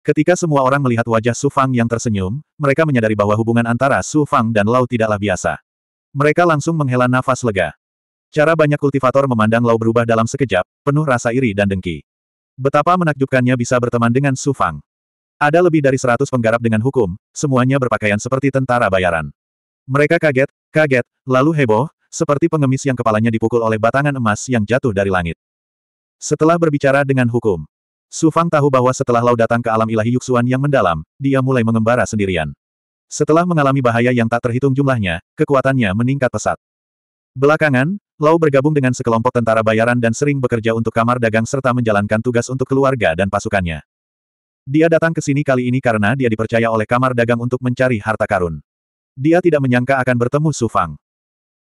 Ketika semua orang melihat wajah Su Fang yang tersenyum, mereka menyadari bahwa hubungan antara Su Fang dan Lau tidaklah biasa. Mereka langsung menghela nafas lega. Cara banyak kultivator memandang Lau berubah dalam sekejap, penuh rasa iri dan dengki. Betapa menakjubkannya bisa berteman dengan Su Fang. Ada lebih dari seratus penggarap dengan hukum, semuanya berpakaian seperti tentara bayaran. Mereka kaget, kaget, lalu heboh, seperti pengemis yang kepalanya dipukul oleh batangan emas yang jatuh dari langit. Setelah berbicara dengan hukum, Su Fang tahu bahwa setelah Lau datang ke alam ilahi Yuxuan yang mendalam, dia mulai mengembara sendirian. Setelah mengalami bahaya yang tak terhitung jumlahnya, kekuatannya meningkat pesat. Belakangan, Lau bergabung dengan sekelompok tentara bayaran dan sering bekerja untuk kamar dagang serta menjalankan tugas untuk keluarga dan pasukannya. Dia datang ke sini kali ini karena dia dipercaya oleh kamar dagang untuk mencari harta karun. Dia tidak menyangka akan bertemu Su Fang.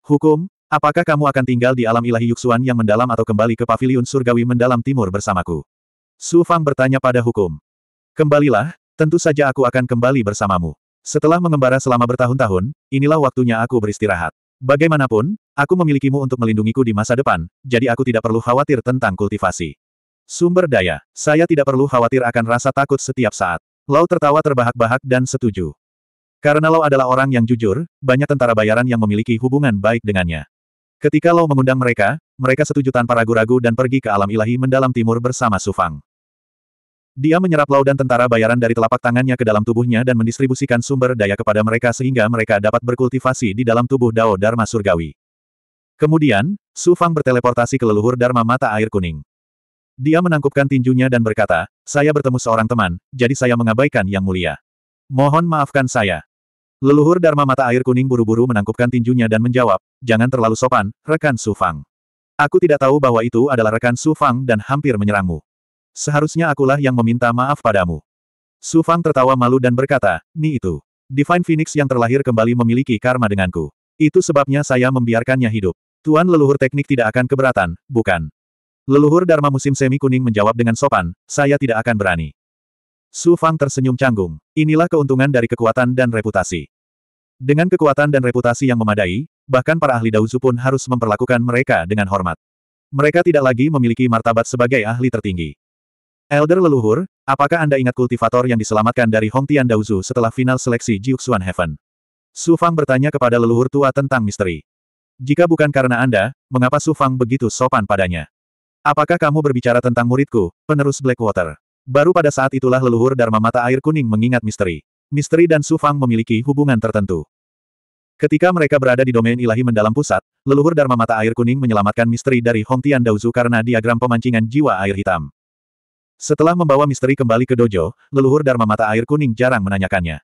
Hukum, apakah kamu akan tinggal di alam ilahi Yuxuan yang mendalam atau kembali ke paviliun surgawi mendalam timur bersamaku? Su Fang bertanya pada hukum. Kembalilah, tentu saja aku akan kembali bersamamu. Setelah mengembara selama bertahun-tahun, inilah waktunya aku beristirahat. Bagaimanapun, aku memilikimu untuk melindungiku di masa depan, jadi aku tidak perlu khawatir tentang kultivasi. Sumber daya, saya tidak perlu khawatir akan rasa takut setiap saat. Lau tertawa terbahak-bahak dan setuju. Karena Lau adalah orang yang jujur, banyak tentara bayaran yang memiliki hubungan baik dengannya. Ketika Lau mengundang mereka, mereka setuju tanpa ragu-ragu dan pergi ke alam ilahi mendalam timur bersama Sufang. Dia menyerap Lau dan tentara bayaran dari telapak tangannya ke dalam tubuhnya dan mendistribusikan sumber daya kepada mereka sehingga mereka dapat berkultivasi di dalam tubuh Dao Dharma Surgawi. Kemudian, Sufang berteleportasi ke leluhur Dharma Mata Air Kuning. Dia menangkupkan tinjunya dan berkata, saya bertemu seorang teman, jadi saya mengabaikan yang mulia. Mohon maafkan saya. Leluhur Dharma mata air kuning buru-buru menangkupkan tinjunya dan menjawab, jangan terlalu sopan, rekan Su Fang. Aku tidak tahu bahwa itu adalah rekan Su Fang dan hampir menyerangmu. Seharusnya akulah yang meminta maaf padamu. Su Fang tertawa malu dan berkata, ni itu. Divine Phoenix yang terlahir kembali memiliki karma denganku. Itu sebabnya saya membiarkannya hidup. Tuan leluhur teknik tidak akan keberatan, bukan? Leluhur Dharma musim semi kuning menjawab dengan sopan, saya tidak akan berani. Su Fang tersenyum canggung. Inilah keuntungan dari kekuatan dan reputasi. Dengan kekuatan dan reputasi yang memadai, bahkan para ahli Daozu pun harus memperlakukan mereka dengan hormat. Mereka tidak lagi memiliki martabat sebagai ahli tertinggi. Elder leluhur, apakah Anda ingat kultivator yang diselamatkan dari Hongtian Daozu setelah final seleksi Jiuxuan Heaven? Su Fang bertanya kepada leluhur tua tentang misteri. Jika bukan karena Anda, mengapa Su Fang begitu sopan padanya? Apakah kamu berbicara tentang muridku, penerus Blackwater? Baru pada saat itulah leluhur Dharma Mata Air Kuning mengingat misteri. Misteri dan Sufang memiliki hubungan tertentu. Ketika mereka berada di domain ilahi mendalam pusat, leluhur Dharma Mata Air Kuning menyelamatkan misteri dari Hong Tian Daozu karena diagram pemancingan jiwa air hitam. Setelah membawa misteri kembali ke dojo, leluhur Dharma Mata Air Kuning jarang menanyakannya.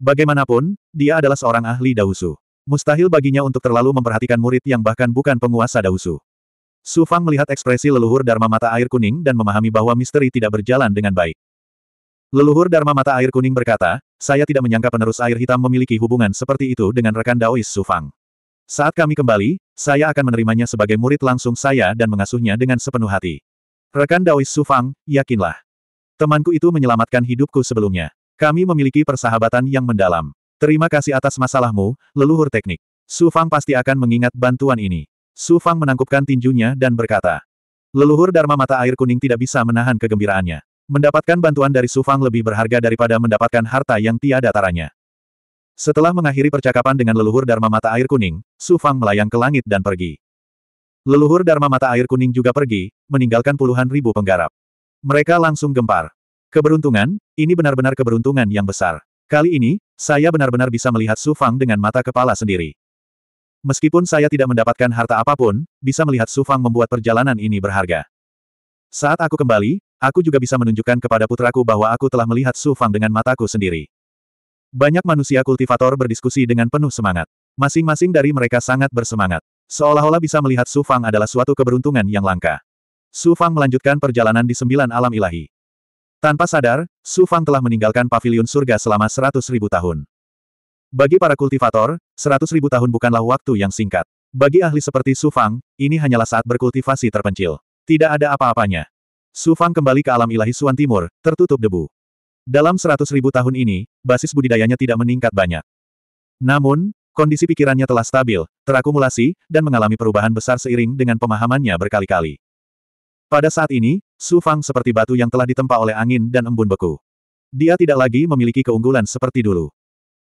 Bagaimanapun, dia adalah seorang ahli Daozu. Mustahil baginya untuk terlalu memperhatikan murid yang bahkan bukan penguasa Daozu. Su Fang melihat ekspresi leluhur Dharma Mata Air Kuning dan memahami bahwa misteri tidak berjalan dengan baik. Leluhur Dharma Mata Air Kuning berkata, saya tidak menyangka penerus air hitam memiliki hubungan seperti itu dengan rekan Daois Su Fang. Saat kami kembali, saya akan menerimanya sebagai murid langsung saya dan mengasuhnya dengan sepenuh hati. Rekan Daois Su Fang, yakinlah. Temanku itu menyelamatkan hidupku sebelumnya. Kami memiliki persahabatan yang mendalam. Terima kasih atas masalahmu, leluhur teknik. Su Fang pasti akan mengingat bantuan ini. Su Fang menangkupkan tinjunya dan berkata. Leluhur Dharma Mata Air Kuning tidak bisa menahan kegembiraannya. Mendapatkan bantuan dari Su Fang lebih berharga daripada mendapatkan harta yang tiada taranya. Setelah mengakhiri percakapan dengan leluhur Dharma Mata Air Kuning, Su Fang melayang ke langit dan pergi. Leluhur Dharma Mata Air Kuning juga pergi, meninggalkan puluhan ribu penggarap. Mereka langsung gempar. Keberuntungan, ini benar-benar keberuntungan yang besar. Kali ini, saya benar-benar bisa melihat Su Fang dengan mata kepala sendiri. Meskipun saya tidak mendapatkan harta apapun, bisa melihat Sufang membuat perjalanan ini berharga. Saat aku kembali, aku juga bisa menunjukkan kepada putraku bahwa aku telah melihat Sufang dengan mataku sendiri. Banyak manusia kultivator berdiskusi dengan penuh semangat. Masing-masing dari mereka sangat bersemangat. Seolah-olah bisa melihat Sufang adalah suatu keberuntungan yang langka. Sufang melanjutkan perjalanan di sembilan alam ilahi. Tanpa sadar, Sufang telah meninggalkan Paviliun surga selama seratus ribu tahun. Bagi para kultivator, seratus ribu tahun bukanlah waktu yang singkat. Bagi ahli seperti Su Fang, ini hanyalah saat berkultivasi terpencil. Tidak ada apa-apanya. Su Fang kembali ke alam ilahi Suan Timur, tertutup debu. Dalam seratus ribu tahun ini, basis budidayanya tidak meningkat banyak. Namun, kondisi pikirannya telah stabil, terakumulasi, dan mengalami perubahan besar seiring dengan pemahamannya berkali-kali. Pada saat ini, Su Fang seperti batu yang telah ditempa oleh angin dan embun beku. Dia tidak lagi memiliki keunggulan seperti dulu.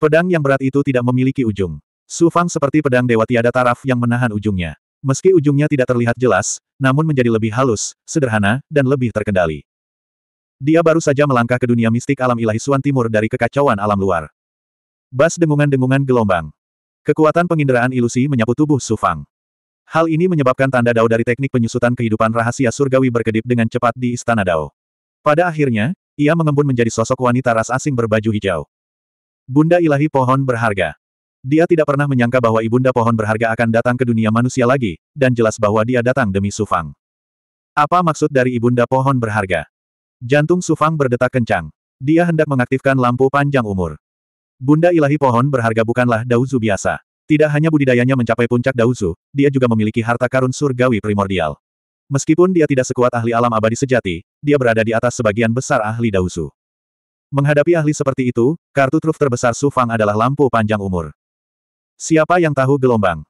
Pedang yang berat itu tidak memiliki ujung. Su Fang seperti pedang dewa tiada taraf yang menahan ujungnya. Meski ujungnya tidak terlihat jelas, namun menjadi lebih halus, sederhana, dan lebih terkendali. Dia baru saja melangkah ke dunia mistik alam ilahi Suan Timur dari kekacauan alam luar. Bas dengungan-dengungan gelombang. Kekuatan penginderaan ilusi menyapu tubuh Su Fang. Hal ini menyebabkan tanda dao dari teknik penyusutan kehidupan rahasia surgawi berkedip dengan cepat di istana dao. Pada akhirnya, ia mengembun menjadi sosok wanita ras asing berbaju hijau. Bunda ilahi pohon berharga. Dia tidak pernah menyangka bahwa ibunda pohon berharga akan datang ke dunia manusia lagi, dan jelas bahwa dia datang demi Sufang. Apa maksud dari ibunda pohon berharga? Jantung Sufang berdetak kencang. Dia hendak mengaktifkan lampu panjang umur. Bunda ilahi pohon berharga bukanlah dauzu biasa. Tidak hanya budidayanya mencapai puncak dauzu, dia juga memiliki harta karun surgawi primordial. Meskipun dia tidak sekuat ahli alam abadi sejati, dia berada di atas sebagian besar ahli dauzu. Menghadapi ahli seperti itu, kartu truf terbesar Su Fang adalah lampu panjang umur. Siapa yang tahu gelombang?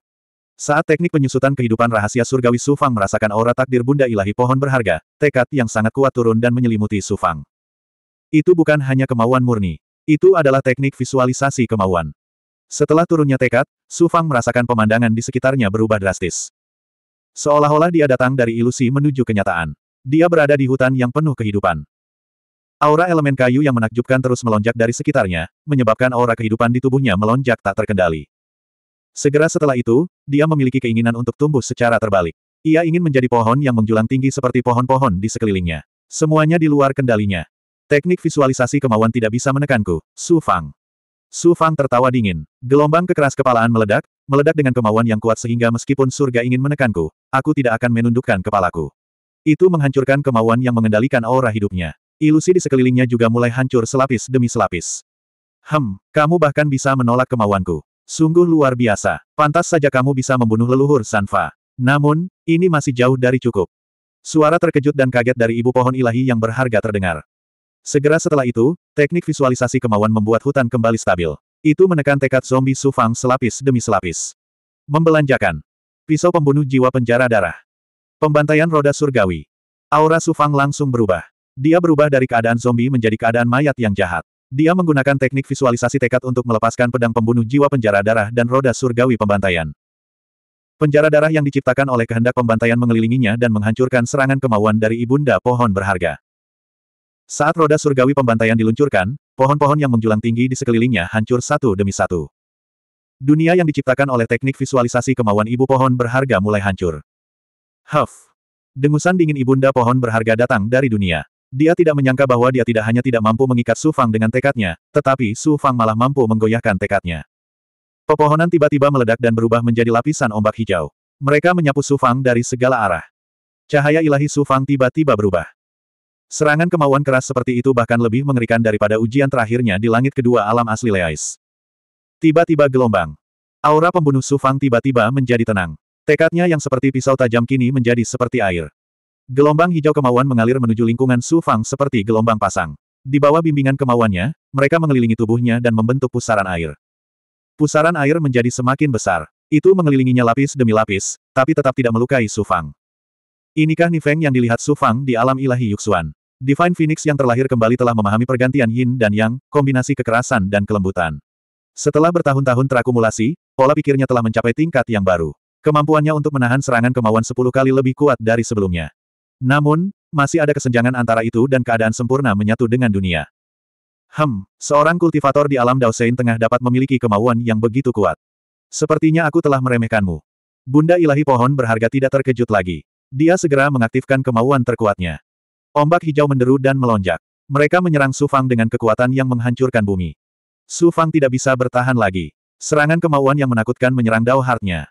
Saat teknik penyusutan kehidupan rahasia surgawi Su Fang merasakan aura takdir Bunda Ilahi pohon berharga, tekad yang sangat kuat turun dan menyelimuti Su Fang. Itu bukan hanya kemauan murni. Itu adalah teknik visualisasi kemauan. Setelah turunnya tekad, Su Fang merasakan pemandangan di sekitarnya berubah drastis. Seolah-olah dia datang dari ilusi menuju kenyataan. Dia berada di hutan yang penuh kehidupan. Aura elemen kayu yang menakjubkan terus melonjak dari sekitarnya, menyebabkan aura kehidupan di tubuhnya melonjak tak terkendali. Segera setelah itu, dia memiliki keinginan untuk tumbuh secara terbalik. Ia ingin menjadi pohon yang menjulang tinggi seperti pohon-pohon di sekelilingnya. Semuanya di luar kendalinya. Teknik visualisasi kemauan tidak bisa menekanku, Su Fang. Su Fang tertawa dingin. Gelombang kekeras kepalaan meledak, meledak dengan kemauan yang kuat sehingga meskipun surga ingin menekanku, aku tidak akan menundukkan kepalaku. Itu menghancurkan kemauan yang mengendalikan aura hidupnya. Ilusi di sekelilingnya juga mulai hancur selapis demi selapis. Hem, kamu bahkan bisa menolak kemauanku. Sungguh luar biasa. Pantas saja kamu bisa membunuh leluhur Sanfa. Namun, ini masih jauh dari cukup. Suara terkejut dan kaget dari ibu pohon ilahi yang berharga terdengar. Segera setelah itu, teknik visualisasi kemauan membuat hutan kembali stabil. Itu menekan tekad zombie Sufang selapis demi selapis. Membelanjakan. Pisau pembunuh jiwa penjara darah. Pembantaian roda surgawi. Aura Sufang langsung berubah. Dia berubah dari keadaan zombie menjadi keadaan mayat yang jahat. Dia menggunakan teknik visualisasi tekad untuk melepaskan pedang pembunuh jiwa penjara darah dan roda surgawi pembantaian. Penjara darah yang diciptakan oleh kehendak pembantaian mengelilinginya dan menghancurkan serangan kemauan dari ibunda pohon berharga. Saat roda surgawi pembantaian diluncurkan, pohon-pohon yang menjulang tinggi di sekelilingnya hancur satu demi satu. Dunia yang diciptakan oleh teknik visualisasi kemauan ibu pohon berharga mulai hancur. Huff! Dengusan dingin ibunda pohon berharga datang dari dunia. Dia tidak menyangka bahwa dia tidak hanya tidak mampu mengikat Su Fang dengan tekadnya, tetapi Su Fang malah mampu menggoyahkan tekadnya. Pepohonan tiba-tiba meledak dan berubah menjadi lapisan ombak hijau. Mereka menyapu Su Fang dari segala arah. Cahaya ilahi Su Fang tiba-tiba berubah. Serangan kemauan keras seperti itu bahkan lebih mengerikan daripada ujian terakhirnya di langit kedua alam asli Leais. Tiba-tiba gelombang. Aura pembunuh Su Fang tiba-tiba menjadi tenang. Tekadnya yang seperti pisau tajam kini menjadi seperti air. Gelombang hijau kemauan mengalir menuju lingkungan Su Fang seperti gelombang pasang. Di bawah bimbingan kemauannya, mereka mengelilingi tubuhnya dan membentuk pusaran air. Pusaran air menjadi semakin besar. Itu mengelilinginya lapis demi lapis, tapi tetap tidak melukai Su Fang. Inikah Nifeng yang dilihat Su Fang di alam ilahi Yuxuan. Divine Phoenix yang terlahir kembali telah memahami pergantian Yin dan Yang, kombinasi kekerasan dan kelembutan. Setelah bertahun-tahun terakumulasi, pola pikirnya telah mencapai tingkat yang baru. Kemampuannya untuk menahan serangan kemauan sepuluh kali lebih kuat dari sebelumnya. Namun, masih ada kesenjangan antara itu dan keadaan sempurna menyatu dengan dunia. Hem, seorang kultivator di alam Daosein tengah dapat memiliki kemauan yang begitu kuat. Sepertinya aku telah meremehkanmu. Bunda ilahi pohon berharga tidak terkejut lagi. Dia segera mengaktifkan kemauan terkuatnya. Ombak hijau menderu dan melonjak. Mereka menyerang Su Fang dengan kekuatan yang menghancurkan bumi. Su Fang tidak bisa bertahan lagi. Serangan kemauan yang menakutkan menyerang Dao Heart-nya.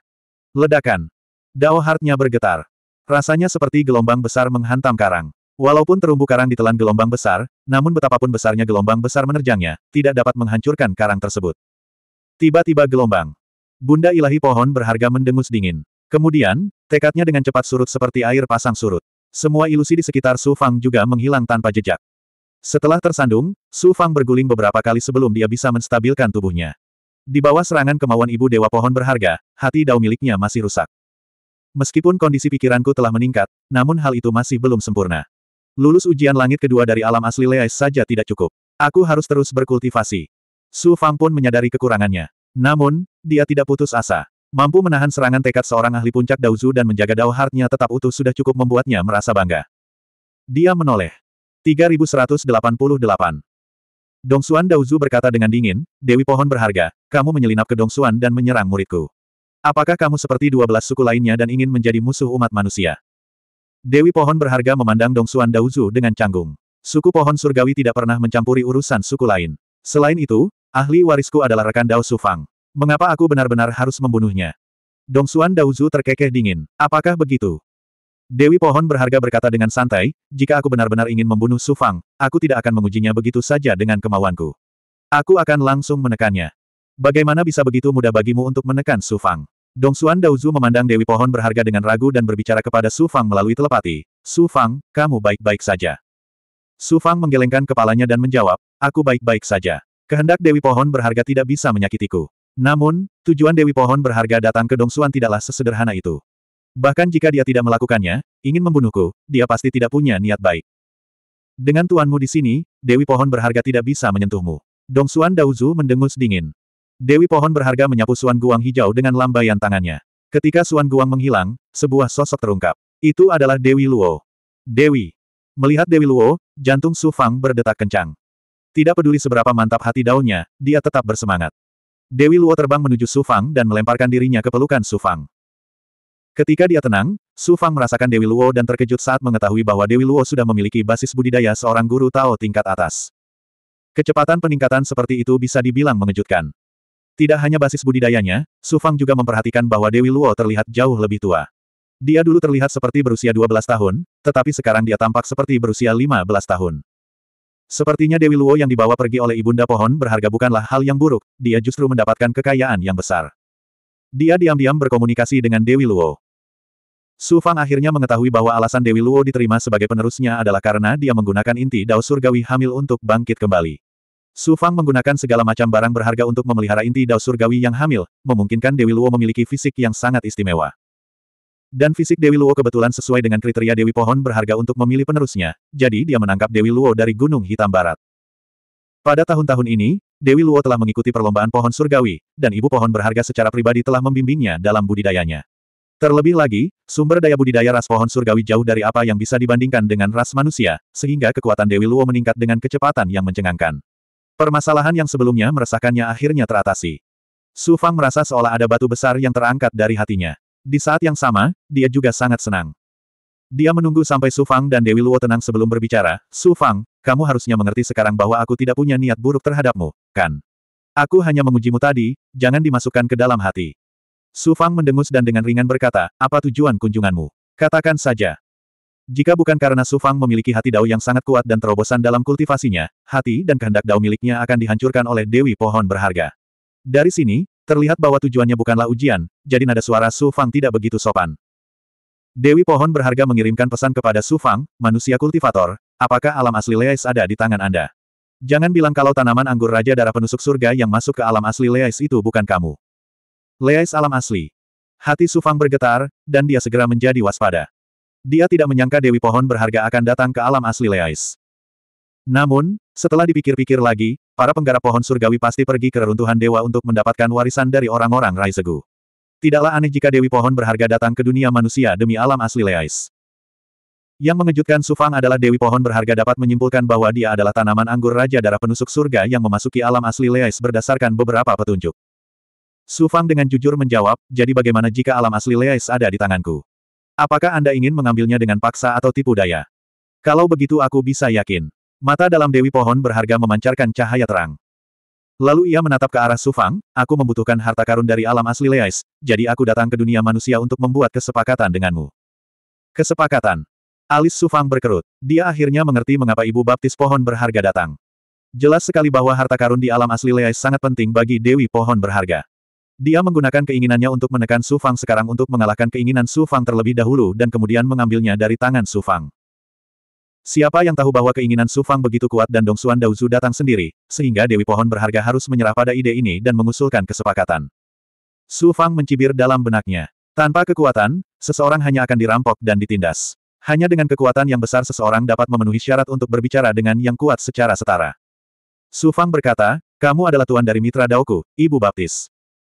Ledakan. Dao Heart-nya bergetar. Rasanya seperti gelombang besar menghantam karang. Walaupun terumbu karang ditelan gelombang besar, namun betapapun besarnya gelombang besar menerjangnya, tidak dapat menghancurkan karang tersebut. Tiba-tiba gelombang. Bunda ilahi pohon berharga mendengus dingin. Kemudian, tekadnya dengan cepat surut seperti air pasang surut. Semua ilusi di sekitar Su Fang juga menghilang tanpa jejak. Setelah tersandung, Su Fang berguling beberapa kali sebelum dia bisa menstabilkan tubuhnya. Di bawah serangan kemauan ibu dewa pohon berharga, hati dao miliknya masih rusak. Meskipun kondisi pikiranku telah meningkat, namun hal itu masih belum sempurna. Lulus ujian langit kedua dari alam asli Leais saja tidak cukup. Aku harus terus berkultivasi. Su Fang pun menyadari kekurangannya. Namun, dia tidak putus asa. Mampu menahan serangan tekad seorang ahli puncak Daozu dan menjaga Dao Heart-nya tetap utuh sudah cukup membuatnya merasa bangga. Dia menoleh. 3188 Dongsuan Daozu berkata dengan dingin, Dewi Pohon berharga, kamu menyelinap ke Dong Xuan dan menyerang muridku. Apakah kamu seperti dua belas suku lainnya dan ingin menjadi musuh umat manusia? Dewi pohon berharga memandang Dongsuan Daozu dengan canggung. Suku pohon surgawi tidak pernah mencampuri urusan suku lain. Selain itu, ahli warisku adalah rekan Dao Sufang. Mengapa aku benar-benar harus membunuhnya? Dongsuan Daozu terkekeh dingin. Apakah begitu? Dewi pohon berharga berkata dengan santai, jika aku benar-benar ingin membunuh Sufang, aku tidak akan mengujinya begitu saja dengan kemauanku. Aku akan langsung menekannya. Bagaimana bisa begitu mudah bagimu untuk menekan Sufang? Dong Xuan Daozu memandang Dewi Pohon berharga dengan ragu dan berbicara kepada Su Fang melalui telepati. Su Fang, kamu baik-baik saja. Su Fang menggelengkan kepalanya dan menjawab, aku baik-baik saja. Kehendak Dewi Pohon berharga tidak bisa menyakitiku. Namun, tujuan Dewi Pohon berharga datang ke Dong Xuan tidaklah sesederhana itu. Bahkan jika dia tidak melakukannya, ingin membunuhku, dia pasti tidak punya niat baik. Dengan tuanmu di sini, Dewi Pohon berharga tidak bisa menyentuhmu. Dong Xuan Daozu mendengus dingin. Dewi pohon berharga menyapu Suan Guang hijau dengan lambaian tangannya. Ketika Suan Guang menghilang, sebuah sosok terungkap. Itu adalah Dewi Luo. Dewi. Melihat Dewi Luo, jantung Su Fang berdetak kencang. Tidak peduli seberapa mantap hati daunnya, dia tetap bersemangat. Dewi Luo terbang menuju Su Fang dan melemparkan dirinya ke pelukan Su Fang. Ketika dia tenang, Su Fang merasakan Dewi Luo dan terkejut saat mengetahui bahwa Dewi Luo sudah memiliki basis budidaya seorang guru Tao tingkat atas. Kecepatan peningkatan seperti itu bisa dibilang mengejutkan. Tidak hanya basis budidayanya, Su Fang juga memperhatikan bahwa Dewi Luo terlihat jauh lebih tua. Dia dulu terlihat seperti berusia 12 tahun, tetapi sekarang dia tampak seperti berusia 15 tahun. Sepertinya Dewi Luo yang dibawa pergi oleh Ibunda Pohon berharga bukanlah hal yang buruk, dia justru mendapatkan kekayaan yang besar. Dia diam-diam berkomunikasi dengan Dewi Luo. Su Fang akhirnya mengetahui bahwa alasan Dewi Luo diterima sebagai penerusnya adalah karena dia menggunakan inti Dao Surgawi hamil untuk bangkit kembali. Su Fang menggunakan segala macam barang berharga untuk memelihara inti dao surgawi yang hamil, memungkinkan Dewi Luo memiliki fisik yang sangat istimewa. Dan fisik Dewi Luo kebetulan sesuai dengan kriteria Dewi Pohon berharga untuk memilih penerusnya, jadi dia menangkap Dewi Luo dari Gunung Hitam Barat. Pada tahun-tahun ini, Dewi Luo telah mengikuti perlombaan pohon surgawi, dan ibu pohon berharga secara pribadi telah membimbingnya dalam budidayanya. Terlebih lagi, sumber daya budidaya ras pohon surgawi jauh dari apa yang bisa dibandingkan dengan ras manusia, sehingga kekuatan Dewi Luo meningkat dengan kecepatan yang mencengangkan. Permasalahan yang sebelumnya meresahkannya akhirnya teratasi. Su Fang merasa seolah ada batu besar yang terangkat dari hatinya. Di saat yang sama, dia juga sangat senang. Dia menunggu sampai Su Fang dan Dewi Luo tenang sebelum berbicara, Su Fang, kamu harusnya mengerti sekarang bahwa aku tidak punya niat buruk terhadapmu, kan? Aku hanya mengujimu tadi, jangan dimasukkan ke dalam hati. Su Fang mendengus dan dengan ringan berkata, apa tujuan kunjunganmu? Katakan saja. Jika bukan karena Su Fang memiliki hati Dao yang sangat kuat dan terobosan dalam kultivasinya, hati dan kehendak Dao miliknya akan dihancurkan oleh Dewi Pohon Berharga. Dari sini, terlihat bahwa tujuannya bukanlah ujian, jadi nada suara Su Fang tidak begitu sopan. Dewi Pohon Berharga mengirimkan pesan kepada Su Fang, manusia kultivator, apakah alam asli Leais ada di tangan Anda? Jangan bilang kalau tanaman anggur Raja Darah Penusuk Surga yang masuk ke alam asli Leais itu bukan kamu. Leais alam asli. Hati Su Fang bergetar, dan dia segera menjadi waspada. Dia tidak menyangka Dewi Pohon berharga akan datang ke alam asli Leais. Namun, setelah dipikir-pikir lagi, para penggarap pohon surgawi pasti pergi ke reruntuhan dewa untuk mendapatkan warisan dari orang-orang Raizegu. Tidaklah aneh jika Dewi Pohon berharga datang ke dunia manusia demi alam asli Leais. Yang mengejutkan Sufang adalah Dewi Pohon berharga dapat menyimpulkan bahwa dia adalah tanaman anggur Raja Darah Penusuk Surga yang memasuki alam asli Leais berdasarkan beberapa petunjuk. Sufang dengan jujur menjawab, jadi bagaimana jika alam asli Leais ada di tanganku? Apakah Anda ingin mengambilnya dengan paksa atau tipu daya? Kalau begitu aku bisa yakin. Mata dalam Dewi Pohon berharga memancarkan cahaya terang. Lalu ia menatap ke arah Sufang, aku membutuhkan harta karun dari alam asli Leais, jadi aku datang ke dunia manusia untuk membuat kesepakatan denganmu. Kesepakatan. Alis Sufang berkerut. Dia akhirnya mengerti mengapa ibu baptis pohon berharga datang. Jelas sekali bahwa harta karun di alam asli Leais sangat penting bagi Dewi Pohon berharga. Dia menggunakan keinginannya untuk menekan Su Fang sekarang untuk mengalahkan keinginan Su Fang terlebih dahulu dan kemudian mengambilnya dari tangan Su Fang. Siapa yang tahu bahwa keinginan Su Fang begitu kuat dan Dong Dao Daozu datang sendiri, sehingga Dewi Pohon berharga harus menyerah pada ide ini dan mengusulkan kesepakatan. Su Fang mencibir dalam benaknya. Tanpa kekuatan, seseorang hanya akan dirampok dan ditindas. Hanya dengan kekuatan yang besar seseorang dapat memenuhi syarat untuk berbicara dengan yang kuat secara setara. Su Fang berkata, kamu adalah tuan dari mitra Daoku, Ibu Baptis.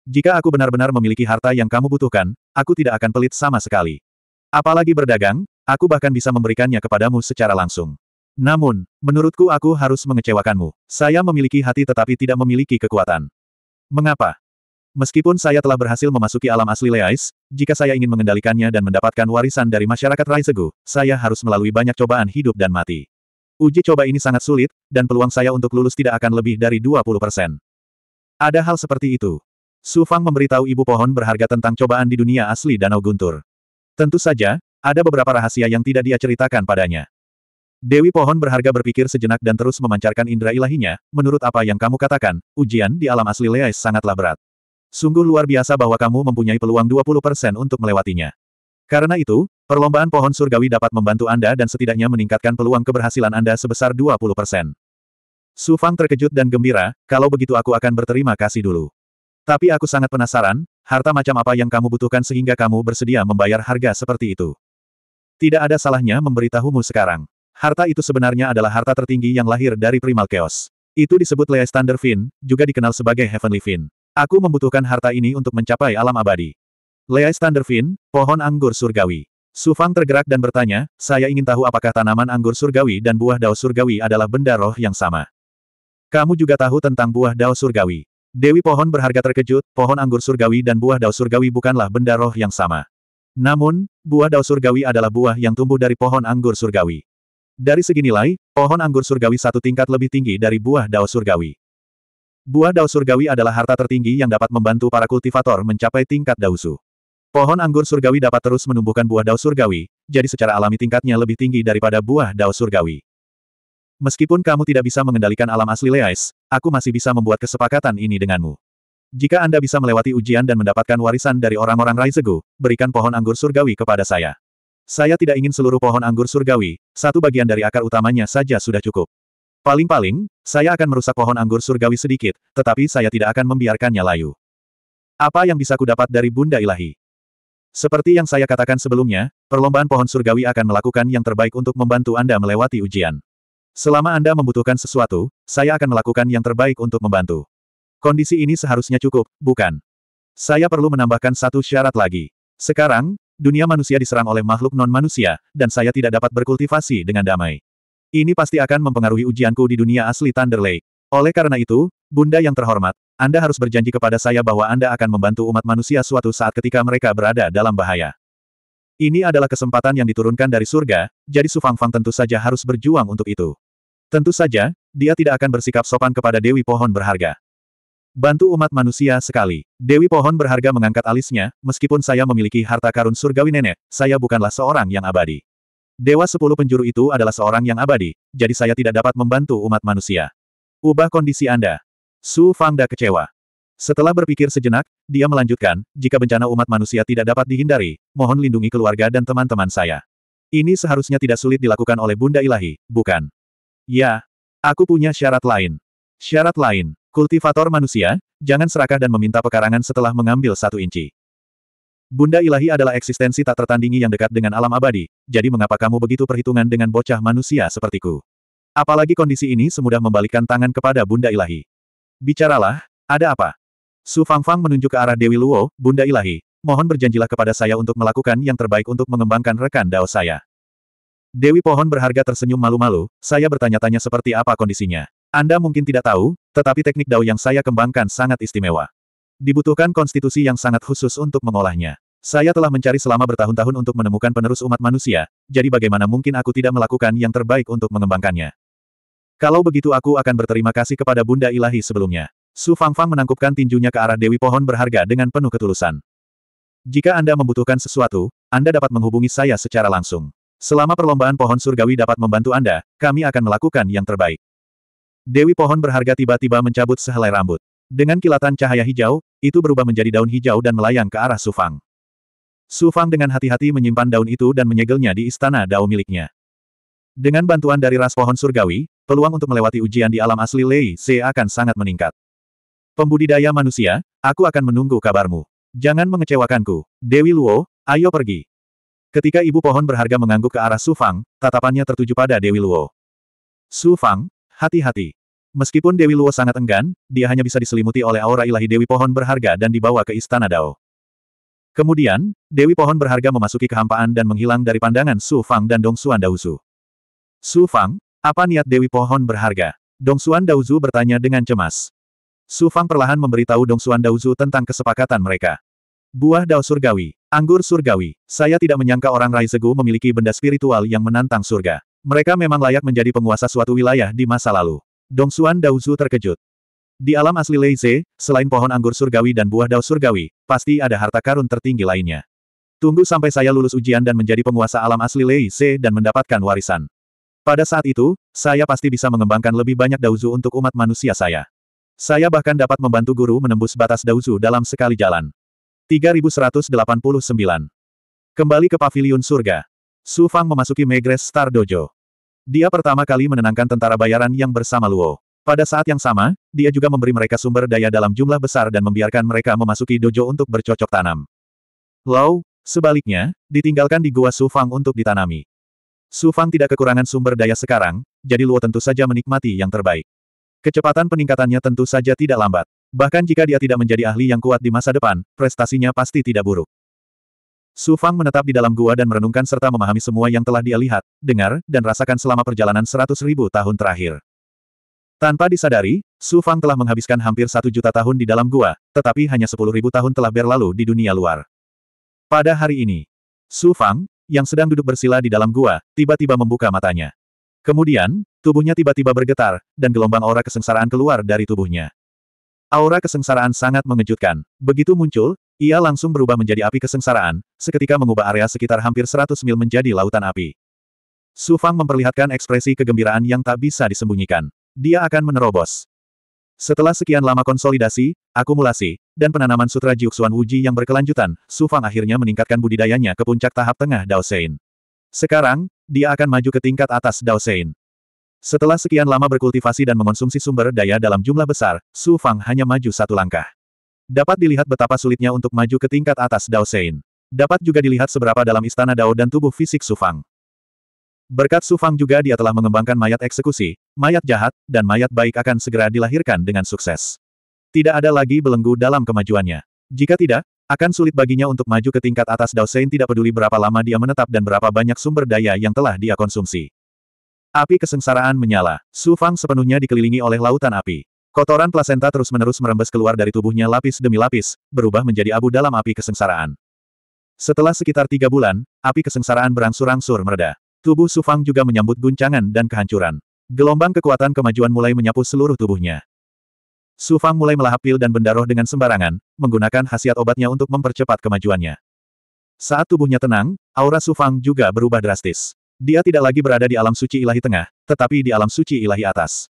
Jika aku benar-benar memiliki harta yang kamu butuhkan, aku tidak akan pelit sama sekali. Apalagi berdagang, aku bahkan bisa memberikannya kepadamu secara langsung. Namun, menurutku aku harus mengecewakanmu. Saya memiliki hati tetapi tidak memiliki kekuatan. Mengapa? Meskipun saya telah berhasil memasuki alam asli Leais, jika saya ingin mengendalikannya dan mendapatkan warisan dari masyarakat Raisegu, saya harus melalui banyak cobaan hidup dan mati. Uji coba ini sangat sulit, dan peluang saya untuk lulus tidak akan lebih dari 20 persen. Ada hal seperti itu. Su Fang memberitahu ibu pohon berharga tentang cobaan di dunia asli Danau Guntur. Tentu saja, ada beberapa rahasia yang tidak dia ceritakan padanya. Dewi pohon berharga berpikir sejenak dan terus memancarkan indera ilahinya, menurut apa yang kamu katakan, ujian di alam asli Leais sangatlah berat. Sungguh luar biasa bahwa kamu mempunyai peluang 20% untuk melewatinya. Karena itu, perlombaan pohon surgawi dapat membantu Anda dan setidaknya meningkatkan peluang keberhasilan Anda sebesar 20%. Su Fang terkejut dan gembira, kalau begitu aku akan berterima kasih dulu. Tapi aku sangat penasaran, harta macam apa yang kamu butuhkan sehingga kamu bersedia membayar harga seperti itu. Tidak ada salahnya memberitahumu sekarang. Harta itu sebenarnya adalah harta tertinggi yang lahir dari Primal Chaos. Itu disebut Leastander Fin, juga dikenal sebagai Heavenly Fin. Aku membutuhkan harta ini untuk mencapai alam abadi. Leastander Fin, pohon anggur surgawi. Sufang tergerak dan bertanya, saya ingin tahu apakah tanaman anggur surgawi dan buah dao surgawi adalah benda roh yang sama. Kamu juga tahu tentang buah dao surgawi. Dewi pohon berharga terkejut, pohon anggur surgawi dan buah dao surgawi bukanlah benda roh yang sama. Namun, buah dao surgawi adalah buah yang tumbuh dari pohon anggur surgawi. Dari segi nilai, pohon anggur surgawi satu tingkat lebih tinggi dari buah dao surgawi. Buah dao surgawi adalah harta tertinggi yang dapat membantu para kultivator mencapai tingkat dausu. Pohon anggur surgawi dapat terus menumbuhkan buah dao surgawi, jadi secara alami tingkatnya lebih tinggi daripada buah dao surgawi. Meskipun kamu tidak bisa mengendalikan alam asli Leais, aku masih bisa membuat kesepakatan ini denganmu. Jika Anda bisa melewati ujian dan mendapatkan warisan dari orang-orang Raizegu, berikan pohon anggur surgawi kepada saya. Saya tidak ingin seluruh pohon anggur surgawi, satu bagian dari akar utamanya saja sudah cukup. Paling-paling, saya akan merusak pohon anggur surgawi sedikit, tetapi saya tidak akan membiarkannya layu. Apa yang bisa kudapat dari Bunda Ilahi? Seperti yang saya katakan sebelumnya, perlombaan pohon surgawi akan melakukan yang terbaik untuk membantu Anda melewati ujian. Selama Anda membutuhkan sesuatu, saya akan melakukan yang terbaik untuk membantu. Kondisi ini seharusnya cukup, bukan? Saya perlu menambahkan satu syarat lagi. Sekarang, dunia manusia diserang oleh makhluk non-manusia, dan saya tidak dapat berkultivasi dengan damai. Ini pasti akan mempengaruhi ujianku di dunia asli Thunder Lake. Oleh karena itu, Bunda yang terhormat, Anda harus berjanji kepada saya bahwa Anda akan membantu umat manusia suatu saat ketika mereka berada dalam bahaya. Ini adalah kesempatan yang diturunkan dari surga, jadi Su Fang tentu saja harus berjuang untuk itu. Tentu saja, dia tidak akan bersikap sopan kepada Dewi Pohon berharga. Bantu umat manusia sekali. Dewi Pohon berharga mengangkat alisnya, meskipun saya memiliki harta karun surgawi nenek, saya bukanlah seorang yang abadi. Dewa sepuluh penjuru itu adalah seorang yang abadi, jadi saya tidak dapat membantu umat manusia. Ubah kondisi Anda. Su Fangda kecewa. Setelah berpikir sejenak, dia melanjutkan, jika bencana umat manusia tidak dapat dihindari, mohon lindungi keluarga dan teman-teman saya. Ini seharusnya tidak sulit dilakukan oleh Bunda Ilahi, bukan? Ya, aku punya syarat lain. Syarat lain, kultivator manusia, jangan serakah dan meminta pekarangan setelah mengambil satu inci. Bunda ilahi adalah eksistensi tak tertandingi yang dekat dengan alam abadi, jadi mengapa kamu begitu perhitungan dengan bocah manusia sepertiku? Apalagi kondisi ini semudah membalikkan tangan kepada Bunda ilahi. Bicaralah, ada apa? Su Fang menunjuk ke arah Dewi Luo, Bunda ilahi, mohon berjanjilah kepada saya untuk melakukan yang terbaik untuk mengembangkan rekan dao saya. Dewi pohon berharga tersenyum malu-malu, saya bertanya-tanya seperti apa kondisinya. Anda mungkin tidak tahu, tetapi teknik dao yang saya kembangkan sangat istimewa. Dibutuhkan konstitusi yang sangat khusus untuk mengolahnya. Saya telah mencari selama bertahun-tahun untuk menemukan penerus umat manusia, jadi bagaimana mungkin aku tidak melakukan yang terbaik untuk mengembangkannya. Kalau begitu aku akan berterima kasih kepada Bunda Ilahi sebelumnya. Su Fangfang menangkupkan tinjunya ke arah Dewi Pohon berharga dengan penuh ketulusan. Jika Anda membutuhkan sesuatu, Anda dapat menghubungi saya secara langsung. Selama perlombaan pohon surgawi dapat membantu Anda, kami akan melakukan yang terbaik. Dewi pohon berharga tiba-tiba mencabut sehelai rambut. Dengan kilatan cahaya hijau, itu berubah menjadi daun hijau dan melayang ke arah Sufang. Sufang dengan hati-hati menyimpan daun itu dan menyegelnya di istana dao miliknya. Dengan bantuan dari ras pohon surgawi, peluang untuk melewati ujian di alam asli Lei Se akan sangat meningkat. Pembudidaya manusia, aku akan menunggu kabarmu. Jangan mengecewakanku. Dewi Luo, ayo pergi. Ketika ibu pohon berharga mengangguk ke arah Su Fang, tatapannya tertuju pada Dewi Luo. Su Fang, hati-hati. Meskipun Dewi Luo sangat enggan, dia hanya bisa diselimuti oleh aura ilahi Dewi Pohon berharga dan dibawa ke Istana Dao. Kemudian, Dewi Pohon berharga memasuki kehampaan dan menghilang dari pandangan Su Fang dan Xuan Daozu. Su Fang, apa niat Dewi Pohon berharga? Dong Xuan Daozu bertanya dengan cemas. Su Fang perlahan memberitahu Dong Xuan Daozu tentang kesepakatan mereka. Buah Dao Surgawi, Anggur surgawi. Saya tidak menyangka orang Raizegu memiliki benda spiritual yang menantang surga. Mereka memang layak menjadi penguasa suatu wilayah di masa lalu. Dong Xuan Daozu terkejut. Di alam asli Lei Leize, selain pohon anggur surgawi dan buah dao surgawi, pasti ada harta karun tertinggi lainnya. Tunggu sampai saya lulus ujian dan menjadi penguasa alam asli Lei Leize dan mendapatkan warisan. Pada saat itu, saya pasti bisa mengembangkan lebih banyak Daozu untuk umat manusia saya. Saya bahkan dapat membantu guru menembus batas Daozu dalam sekali jalan. 3189. Kembali ke paviliun surga. Su Fang memasuki Megres Star Dojo. Dia pertama kali menenangkan tentara bayaran yang bersama Luo. Pada saat yang sama, dia juga memberi mereka sumber daya dalam jumlah besar dan membiarkan mereka memasuki dojo untuk bercocok tanam. Lau, sebaliknya, ditinggalkan di gua Su Fang untuk ditanami. Su Fang tidak kekurangan sumber daya sekarang, jadi Luo tentu saja menikmati yang terbaik. Kecepatan peningkatannya tentu saja tidak lambat. Bahkan jika dia tidak menjadi ahli yang kuat di masa depan, prestasinya pasti tidak buruk. Su Fang menetap di dalam gua dan merenungkan serta memahami semua yang telah dia lihat, dengar, dan rasakan selama perjalanan seratus ribu tahun terakhir. Tanpa disadari, Su Fang telah menghabiskan hampir satu juta tahun di dalam gua, tetapi hanya sepuluh ribu tahun telah berlalu di dunia luar. Pada hari ini, Su Fang, yang sedang duduk bersila di dalam gua, tiba-tiba membuka matanya. Kemudian, tubuhnya tiba-tiba bergetar, dan gelombang aura kesengsaraan keluar dari tubuhnya. Aura kesengsaraan sangat mengejutkan. Begitu muncul, ia langsung berubah menjadi api kesengsaraan, seketika mengubah area sekitar hampir 100 mil menjadi lautan api. Su Fang memperlihatkan ekspresi kegembiraan yang tak bisa disembunyikan. Dia akan menerobos. Setelah sekian lama konsolidasi, akumulasi, dan penanaman sutra Jiuxuan Wuji yang berkelanjutan, Su Fang akhirnya meningkatkan budidayanya ke puncak tahap tengah Daosein. Sekarang, dia akan maju ke tingkat atas Daosein. Setelah sekian lama berkultivasi dan mengonsumsi sumber daya dalam jumlah besar, Su Fang hanya maju satu langkah. Dapat dilihat betapa sulitnya untuk maju ke tingkat atas Dao Sein. Dapat juga dilihat seberapa dalam istana Dao dan tubuh fisik Su Fang. Berkat Su Fang juga dia telah mengembangkan mayat eksekusi, mayat jahat, dan mayat baik akan segera dilahirkan dengan sukses. Tidak ada lagi belenggu dalam kemajuannya. Jika tidak, akan sulit baginya untuk maju ke tingkat atas Dao Sein tidak peduli berapa lama dia menetap dan berapa banyak sumber daya yang telah dia konsumsi. Api kesengsaraan menyala. Su Fang sepenuhnya dikelilingi oleh lautan api. Kotoran plasenta terus-menerus merembes keluar dari tubuhnya lapis demi lapis, berubah menjadi abu dalam api kesengsaraan. Setelah sekitar tiga bulan, api kesengsaraan berangsur-angsur mereda. Tubuh Su Fang juga menyambut guncangan dan kehancuran. Gelombang kekuatan kemajuan mulai menyapu seluruh tubuhnya. Su Fang mulai melahap pil dan bendaroh dengan sembarangan, menggunakan khasiat obatnya untuk mempercepat kemajuannya. Saat tubuhnya tenang, aura Su Fang juga berubah drastis. Dia tidak lagi berada di alam suci ilahi tengah, tetapi di alam suci ilahi atas.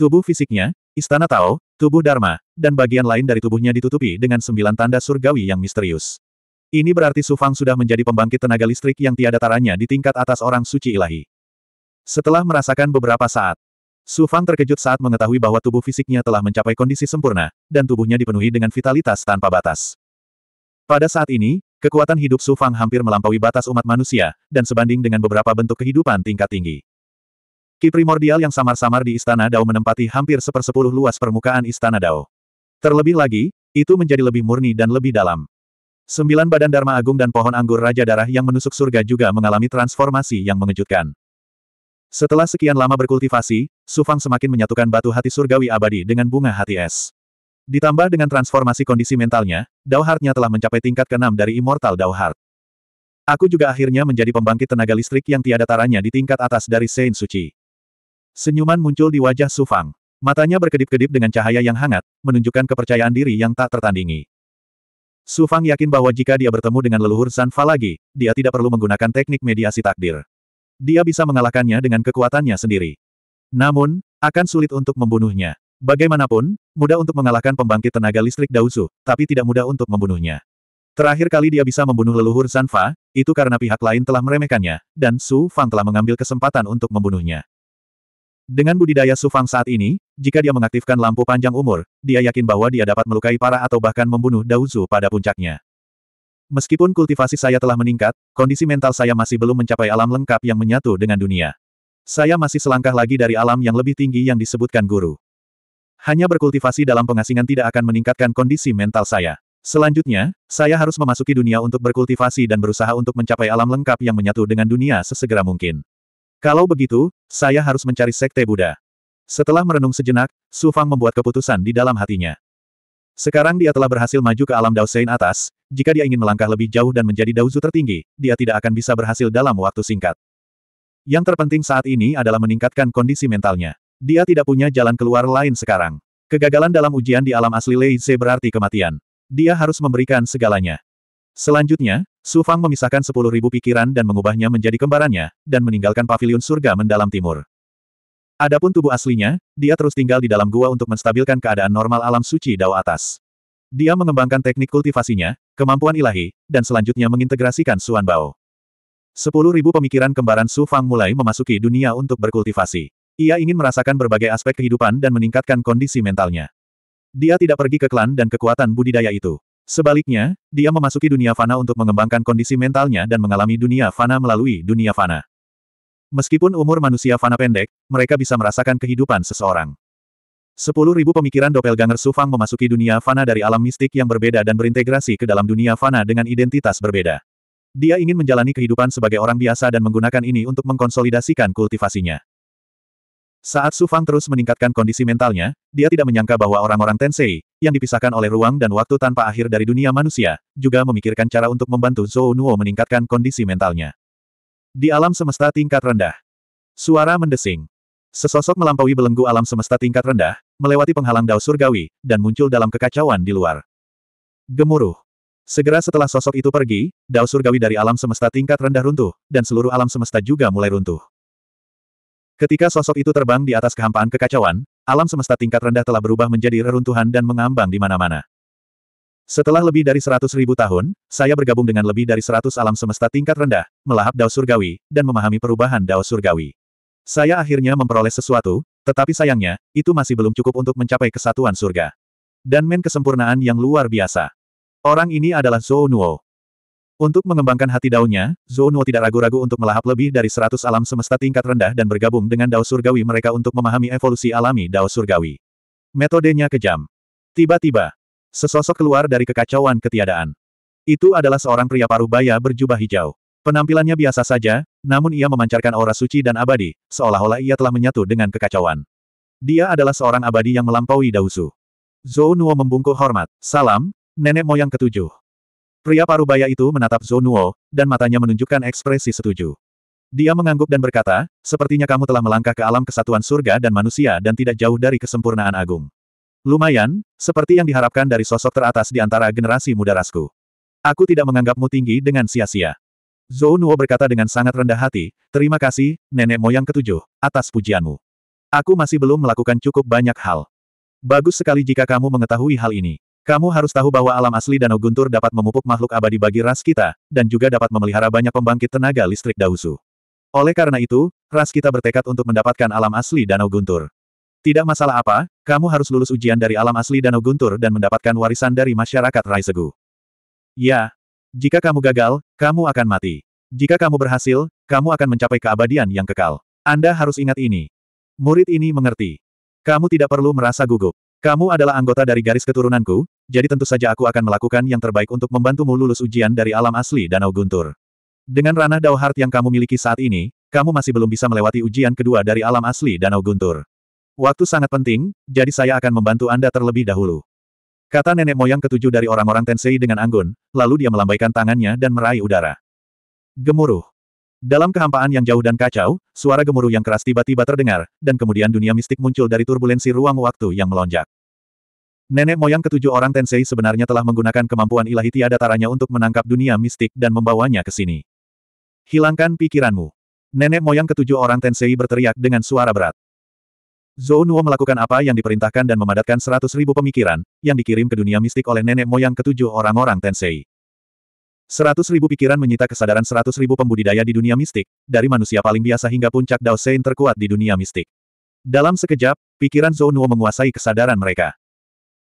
Tubuh fisiknya, istana Tao, tubuh Dharma, dan bagian lain dari tubuhnya ditutupi dengan sembilan tanda surgawi yang misterius. Ini berarti Sufang sudah menjadi pembangkit tenaga listrik yang tiada taranya di tingkat atas orang suci ilahi. Setelah merasakan beberapa saat, Sufang terkejut saat mengetahui bahwa tubuh fisiknya telah mencapai kondisi sempurna, dan tubuhnya dipenuhi dengan vitalitas tanpa batas. Pada saat ini, Kekuatan hidup Su Fang hampir melampaui batas umat manusia, dan sebanding dengan beberapa bentuk kehidupan tingkat tinggi. Ki primordial yang samar-samar di Istana Dao menempati hampir sepersepuluh luas permukaan Istana Dao. Terlebih lagi, itu menjadi lebih murni dan lebih dalam. Sembilan badan Dharma Agung dan pohon anggur Raja Darah yang menusuk surga juga mengalami transformasi yang mengejutkan. Setelah sekian lama berkultivasi, Sufang semakin menyatukan batu hati surgawi abadi dengan bunga hati es. Ditambah dengan transformasi kondisi mentalnya, Dao Heart-nya telah mencapai tingkat keenam dari Immortal Dao Heart. Aku juga akhirnya menjadi pembangkit tenaga listrik yang tiada taranya di tingkat atas dari Saint Suci. Senyuman muncul di wajah Su Fang. Matanya berkedip-kedip dengan cahaya yang hangat, menunjukkan kepercayaan diri yang tak tertandingi. Su Fang yakin bahwa jika dia bertemu dengan leluhur Sanfa lagi, dia tidak perlu menggunakan teknik mediasi takdir. Dia bisa mengalahkannya dengan kekuatannya sendiri. Namun, akan sulit untuk membunuhnya. Bagaimanapun, mudah untuk mengalahkan pembangkit tenaga listrik Dauzu, tapi tidak mudah untuk membunuhnya. Terakhir kali dia bisa membunuh leluhur Sanfa, itu karena pihak lain telah meremehkannya, dan Su Fang telah mengambil kesempatan untuk membunuhnya. Dengan budidaya Su Fang saat ini, jika dia mengaktifkan lampu panjang umur, dia yakin bahwa dia dapat melukai para atau bahkan membunuh Dauzu pada puncaknya. Meskipun kultivasi saya telah meningkat, kondisi mental saya masih belum mencapai alam lengkap yang menyatu dengan dunia. Saya masih selangkah lagi dari alam yang lebih tinggi yang disebutkan guru. Hanya berkultivasi dalam pengasingan tidak akan meningkatkan kondisi mental saya. Selanjutnya, saya harus memasuki dunia untuk berkultivasi dan berusaha untuk mencapai alam lengkap yang menyatu dengan dunia sesegera mungkin. Kalau begitu, saya harus mencari sekte Buddha. Setelah merenung sejenak, Su Fang membuat keputusan di dalam hatinya. Sekarang dia telah berhasil maju ke alam Daosein atas, jika dia ingin melangkah lebih jauh dan menjadi Daozu tertinggi, dia tidak akan bisa berhasil dalam waktu singkat. Yang terpenting saat ini adalah meningkatkan kondisi mentalnya. Dia tidak punya jalan keluar lain sekarang. Kegagalan dalam ujian di alam asli Lei Ze berarti kematian. Dia harus memberikan segalanya. Selanjutnya, Su Fang memisahkan sepuluh ribu pikiran dan mengubahnya menjadi kembarannya, dan meninggalkan pavilion surga mendalam timur. Adapun tubuh aslinya, dia terus tinggal di dalam gua untuk menstabilkan keadaan normal alam suci Dao atas. Dia mengembangkan teknik kultivasinya, kemampuan ilahi, dan selanjutnya mengintegrasikan Suan Bao. Sepuluh ribu pemikiran kembaran Su Fang mulai memasuki dunia untuk berkultivasi. Ia ingin merasakan berbagai aspek kehidupan dan meningkatkan kondisi mentalnya. Dia tidak pergi ke klan dan kekuatan budidaya itu. Sebaliknya, dia memasuki dunia fana untuk mengembangkan kondisi mentalnya dan mengalami dunia fana melalui dunia fana. Meskipun umur manusia fana pendek, mereka bisa merasakan kehidupan seseorang. Sepuluh ribu pemikiran doppelganger Sufang memasuki dunia fana dari alam mistik yang berbeda dan berintegrasi ke dalam dunia fana dengan identitas berbeda. Dia ingin menjalani kehidupan sebagai orang biasa dan menggunakan ini untuk mengkonsolidasikan kultivasinya. Saat Su Fang terus meningkatkan kondisi mentalnya, dia tidak menyangka bahwa orang-orang Tensei, yang dipisahkan oleh ruang dan waktu tanpa akhir dari dunia manusia, juga memikirkan cara untuk membantu Zhou Nuo meningkatkan kondisi mentalnya. Di alam semesta tingkat rendah. Suara mendesing. Sesosok melampaui belenggu alam semesta tingkat rendah, melewati penghalang dao surgawi, dan muncul dalam kekacauan di luar. Gemuruh. Segera setelah sosok itu pergi, dao surgawi dari alam semesta tingkat rendah runtuh, dan seluruh alam semesta juga mulai runtuh. Ketika sosok itu terbang di atas kehampaan kekacauan, alam semesta tingkat rendah telah berubah menjadi reruntuhan dan mengambang di mana-mana. Setelah lebih dari seratus ribu tahun, saya bergabung dengan lebih dari seratus alam semesta tingkat rendah, melahap Dao Surgawi, dan memahami perubahan Dao Surgawi. Saya akhirnya memperoleh sesuatu, tetapi sayangnya, itu masih belum cukup untuk mencapai kesatuan surga. Dan men kesempurnaan yang luar biasa. Orang ini adalah Zhou Nuo. Untuk mengembangkan hati daunnya, Zuo Nuo tidak ragu-ragu untuk melahap lebih dari seratus alam semesta tingkat rendah dan bergabung dengan Dao Surgawi mereka untuk memahami evolusi alami Dao Surgawi. Metodenya kejam. Tiba-tiba, sesosok keluar dari kekacauan ketiadaan. Itu adalah seorang pria paruh baya berjubah hijau. Penampilannya biasa saja, namun ia memancarkan aura suci dan abadi, seolah-olah ia telah menyatu dengan kekacauan. Dia adalah seorang abadi yang melampaui Dausu. Zuo Nuo membungkuk hormat. Salam, nenek moyang ketujuh. Pria parubaya itu menatap Zonuo, dan matanya menunjukkan ekspresi setuju. Dia mengangguk dan berkata, sepertinya kamu telah melangkah ke alam kesatuan surga dan manusia dan tidak jauh dari kesempurnaan agung. Lumayan, seperti yang diharapkan dari sosok teratas di antara generasi muda rasku. Aku tidak menganggapmu tinggi dengan sia-sia. Zhou Nuo berkata dengan sangat rendah hati, terima kasih, nenek moyang ketujuh, atas pujianmu. Aku masih belum melakukan cukup banyak hal. Bagus sekali jika kamu mengetahui hal ini. Kamu harus tahu bahwa alam asli Danau Guntur dapat memupuk makhluk abadi bagi ras kita, dan juga dapat memelihara banyak pembangkit tenaga listrik Dausu. Oleh karena itu, ras kita bertekad untuk mendapatkan alam asli Danau Guntur. Tidak masalah apa, kamu harus lulus ujian dari alam asli Danau Guntur dan mendapatkan warisan dari masyarakat Raisegu. Ya. Jika kamu gagal, kamu akan mati. Jika kamu berhasil, kamu akan mencapai keabadian yang kekal. Anda harus ingat ini. Murid ini mengerti. Kamu tidak perlu merasa gugup. Kamu adalah anggota dari garis keturunanku, jadi tentu saja aku akan melakukan yang terbaik untuk membantumu lulus ujian dari alam asli Danau Guntur. Dengan ranah Dao yang kamu miliki saat ini, kamu masih belum bisa melewati ujian kedua dari alam asli Danau Guntur. Waktu sangat penting, jadi saya akan membantu Anda terlebih dahulu. Kata nenek moyang ketujuh dari orang-orang Tensei dengan anggun, lalu dia melambaikan tangannya dan meraih udara. Gemuruh. Dalam kehampaan yang jauh dan kacau, suara gemuruh yang keras tiba-tiba terdengar, dan kemudian dunia mistik muncul dari turbulensi ruang waktu yang melonjak. Nenek moyang ketujuh orang Tensei sebenarnya telah menggunakan kemampuan ilahi tiada taranya untuk menangkap dunia mistik dan membawanya ke sini. Hilangkan pikiranmu. Nenek moyang ketujuh orang Tensei berteriak dengan suara berat. Zhou Nuo melakukan apa yang diperintahkan dan memadatkan seratus ribu pemikiran, yang dikirim ke dunia mistik oleh nenek moyang ketujuh orang-orang Tensei. Seratus ribu pikiran menyita kesadaran seratus ribu pembudidaya di dunia mistik, dari manusia paling biasa hingga puncak Dao Sein terkuat di dunia mistik. Dalam sekejap, pikiran Zhou Nuo menguasai kesadaran mereka.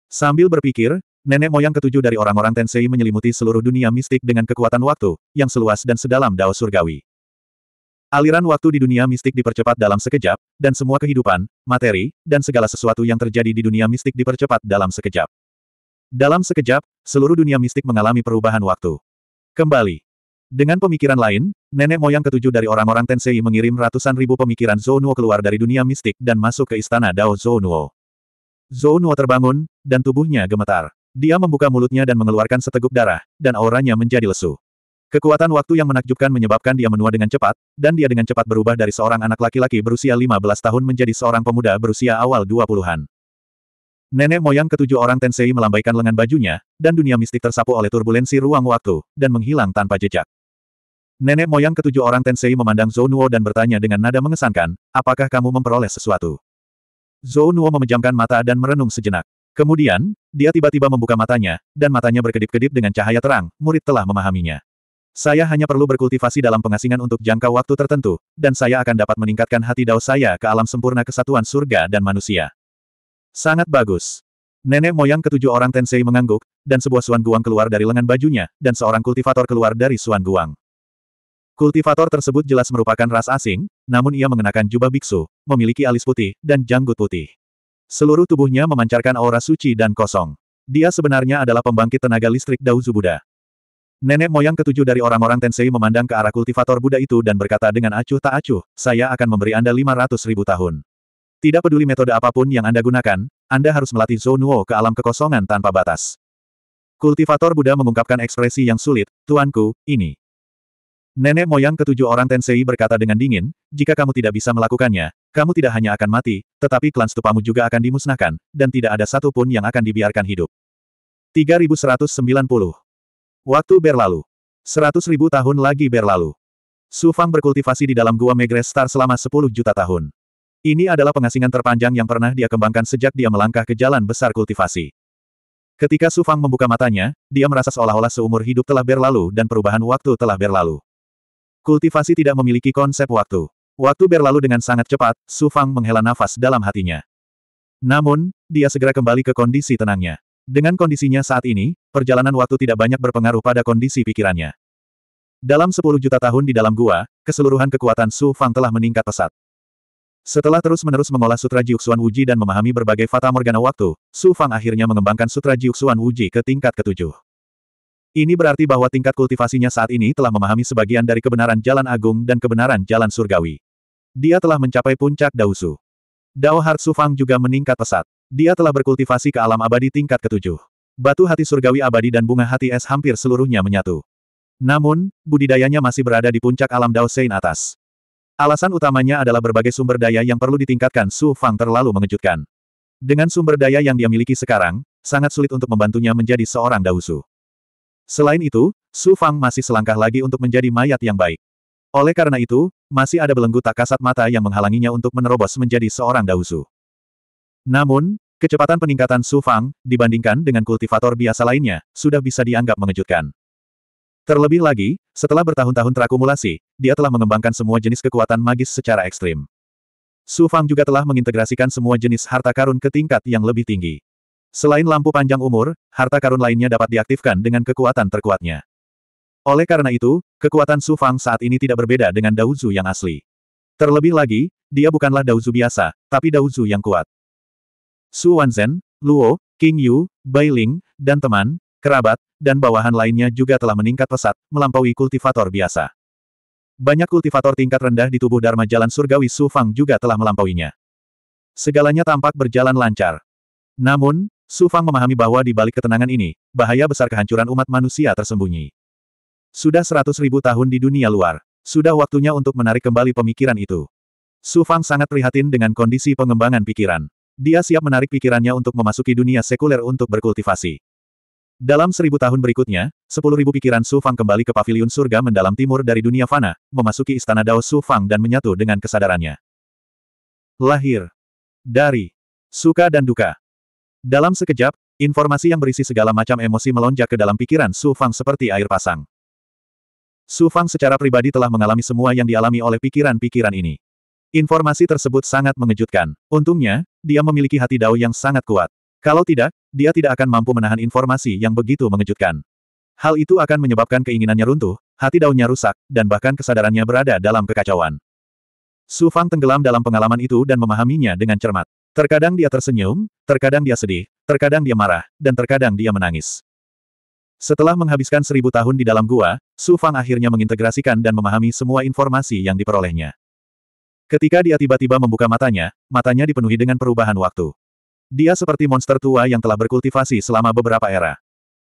Sambil berpikir, nenek moyang ketujuh dari orang-orang Tensei menyelimuti seluruh dunia mistik dengan kekuatan waktu, yang seluas dan sedalam Dao Surgawi. Aliran waktu di dunia mistik dipercepat dalam sekejap, dan semua kehidupan, materi, dan segala sesuatu yang terjadi di dunia mistik dipercepat dalam sekejap. Dalam sekejap, seluruh dunia mistik mengalami perubahan waktu. Kembali. Dengan pemikiran lain, nenek moyang ketujuh dari orang-orang Tensei mengirim ratusan ribu pemikiran Zounuo keluar dari dunia mistik dan masuk ke istana Dao Zounuo. Zounuo terbangun, dan tubuhnya gemetar. Dia membuka mulutnya dan mengeluarkan seteguk darah, dan auranya menjadi lesu. Kekuatan waktu yang menakjubkan menyebabkan dia menua dengan cepat, dan dia dengan cepat berubah dari seorang anak laki-laki berusia 15 tahun menjadi seorang pemuda berusia awal 20-an. Nenek moyang ketujuh orang Tensei melambaikan lengan bajunya, dan dunia mistik tersapu oleh turbulensi ruang waktu, dan menghilang tanpa jejak. Nenek moyang ketujuh orang Tensei memandang Zhou Nuo dan bertanya dengan nada mengesankan, apakah kamu memperoleh sesuatu? Zhou Nuo memejamkan mata dan merenung sejenak. Kemudian, dia tiba-tiba membuka matanya, dan matanya berkedip-kedip dengan cahaya terang, murid telah memahaminya. Saya hanya perlu berkultivasi dalam pengasingan untuk jangka waktu tertentu, dan saya akan dapat meningkatkan hati dao saya ke alam sempurna kesatuan surga dan manusia. Sangat bagus. Nenek moyang ketujuh orang Tensei mengangguk, dan sebuah suan guang keluar dari lengan bajunya, dan seorang kultivator keluar dari suan guang. Kultivator tersebut jelas merupakan ras asing, namun ia mengenakan jubah biksu, memiliki alis putih, dan janggut putih. Seluruh tubuhnya memancarkan aura suci dan kosong. Dia sebenarnya adalah pembangkit tenaga listrik Dauzu Buddha. Nenek moyang ketujuh dari orang-orang Tensei memandang ke arah kultivator Buddha itu dan berkata dengan acuh tak acuh, saya akan memberi Anda 500 ribu tahun. Tidak peduli metode apapun yang Anda gunakan, Anda harus melatih Zhou ke alam kekosongan tanpa batas. Kultivator Buddha mengungkapkan ekspresi yang sulit, Tuanku, ini. Nenek moyang ketujuh orang Tensei berkata dengan dingin, jika kamu tidak bisa melakukannya, kamu tidak hanya akan mati, tetapi klan stupamu juga akan dimusnahkan, dan tidak ada satupun yang akan dibiarkan hidup. 3190 Waktu berlalu. 100.000 tahun lagi berlalu. Sufang berkultivasi di dalam gua Megres Star selama 10 juta tahun. Ini adalah pengasingan terpanjang yang pernah dia kembangkan sejak dia melangkah ke jalan besar kultivasi. Ketika Su Fang membuka matanya, dia merasa seolah-olah seumur hidup telah berlalu dan perubahan waktu telah berlalu. Kultivasi tidak memiliki konsep waktu. Waktu berlalu dengan sangat cepat, Su Fang menghela nafas dalam hatinya. Namun, dia segera kembali ke kondisi tenangnya. Dengan kondisinya saat ini, perjalanan waktu tidak banyak berpengaruh pada kondisi pikirannya. Dalam 10 juta tahun di dalam gua, keseluruhan kekuatan Su Fang telah meningkat pesat. Setelah terus-menerus mengolah Sutra Jiuxuan Wuji dan memahami berbagai fata morgana waktu, Su Fang akhirnya mengembangkan Sutra Jiuxuan Wuji ke tingkat ketujuh. Ini berarti bahwa tingkat kultivasinya saat ini telah memahami sebagian dari kebenaran jalan agung dan kebenaran jalan surgawi. Dia telah mencapai puncak Dausu. Dao Heart Su Fang juga meningkat pesat. Dia telah berkultivasi ke alam abadi tingkat ketujuh. Batu hati surgawi abadi dan bunga hati es hampir seluruhnya menyatu. Namun, budidayanya masih berada di puncak alam Dao Sein atas. Alasan utamanya adalah berbagai sumber daya yang perlu ditingkatkan Su Fang terlalu mengejutkan. Dengan sumber daya yang dia miliki sekarang, sangat sulit untuk membantunya menjadi seorang Dausu. Selain itu, Su Fang masih selangkah lagi untuk menjadi mayat yang baik. Oleh karena itu, masih ada belenggu tak kasat mata yang menghalanginya untuk menerobos menjadi seorang Dausu. Namun, kecepatan peningkatan Su Fang, dibandingkan dengan kultivator biasa lainnya, sudah bisa dianggap mengejutkan. Terlebih lagi, setelah bertahun-tahun terakumulasi, dia telah mengembangkan semua jenis kekuatan magis secara ekstrim. Su Fang juga telah mengintegrasikan semua jenis harta karun ke tingkat yang lebih tinggi. Selain lampu panjang umur, harta karun lainnya dapat diaktifkan dengan kekuatan terkuatnya. Oleh karena itu, kekuatan Su Fang saat ini tidak berbeda dengan Daozu yang asli. Terlebih lagi, dia bukanlah Daozu biasa, tapi Daozu yang kuat. Su Wanzhen, Luo, King Yu, Bai Ling, dan teman, kerabat, dan bawahan lainnya juga telah meningkat pesat, melampaui kultivator biasa. Banyak kultivator tingkat rendah di tubuh Dharma Jalan Surgawi Su Fang juga telah melampauinya. Segalanya tampak berjalan lancar. Namun, Su Fang memahami bahwa di balik ketenangan ini, bahaya besar kehancuran umat manusia tersembunyi. Sudah seratus ribu tahun di dunia luar, sudah waktunya untuk menarik kembali pemikiran itu. Su Fang sangat prihatin dengan kondisi pengembangan pikiran. Dia siap menarik pikirannya untuk memasuki dunia sekuler untuk berkultivasi. Dalam seribu tahun berikutnya, sepuluh ribu pikiran Su Fang kembali ke paviliun surga mendalam timur dari dunia fana, memasuki istana Dao Su Fang dan menyatu dengan kesadarannya. Lahir. Dari. Suka dan duka. Dalam sekejap, informasi yang berisi segala macam emosi melonjak ke dalam pikiran Su Fang seperti air pasang. Su Fang secara pribadi telah mengalami semua yang dialami oleh pikiran-pikiran ini. Informasi tersebut sangat mengejutkan. Untungnya, dia memiliki hati Dao yang sangat kuat. Kalau tidak, dia tidak akan mampu menahan informasi yang begitu mengejutkan. Hal itu akan menyebabkan keinginannya runtuh, hati daunnya rusak, dan bahkan kesadarannya berada dalam kekacauan. Su Fang tenggelam dalam pengalaman itu dan memahaminya dengan cermat. Terkadang dia tersenyum, terkadang dia sedih, terkadang dia marah, dan terkadang dia menangis. Setelah menghabiskan seribu tahun di dalam gua, Su Fang akhirnya mengintegrasikan dan memahami semua informasi yang diperolehnya. Ketika dia tiba-tiba membuka matanya, matanya dipenuhi dengan perubahan waktu. Dia seperti monster tua yang telah berkultivasi selama beberapa era.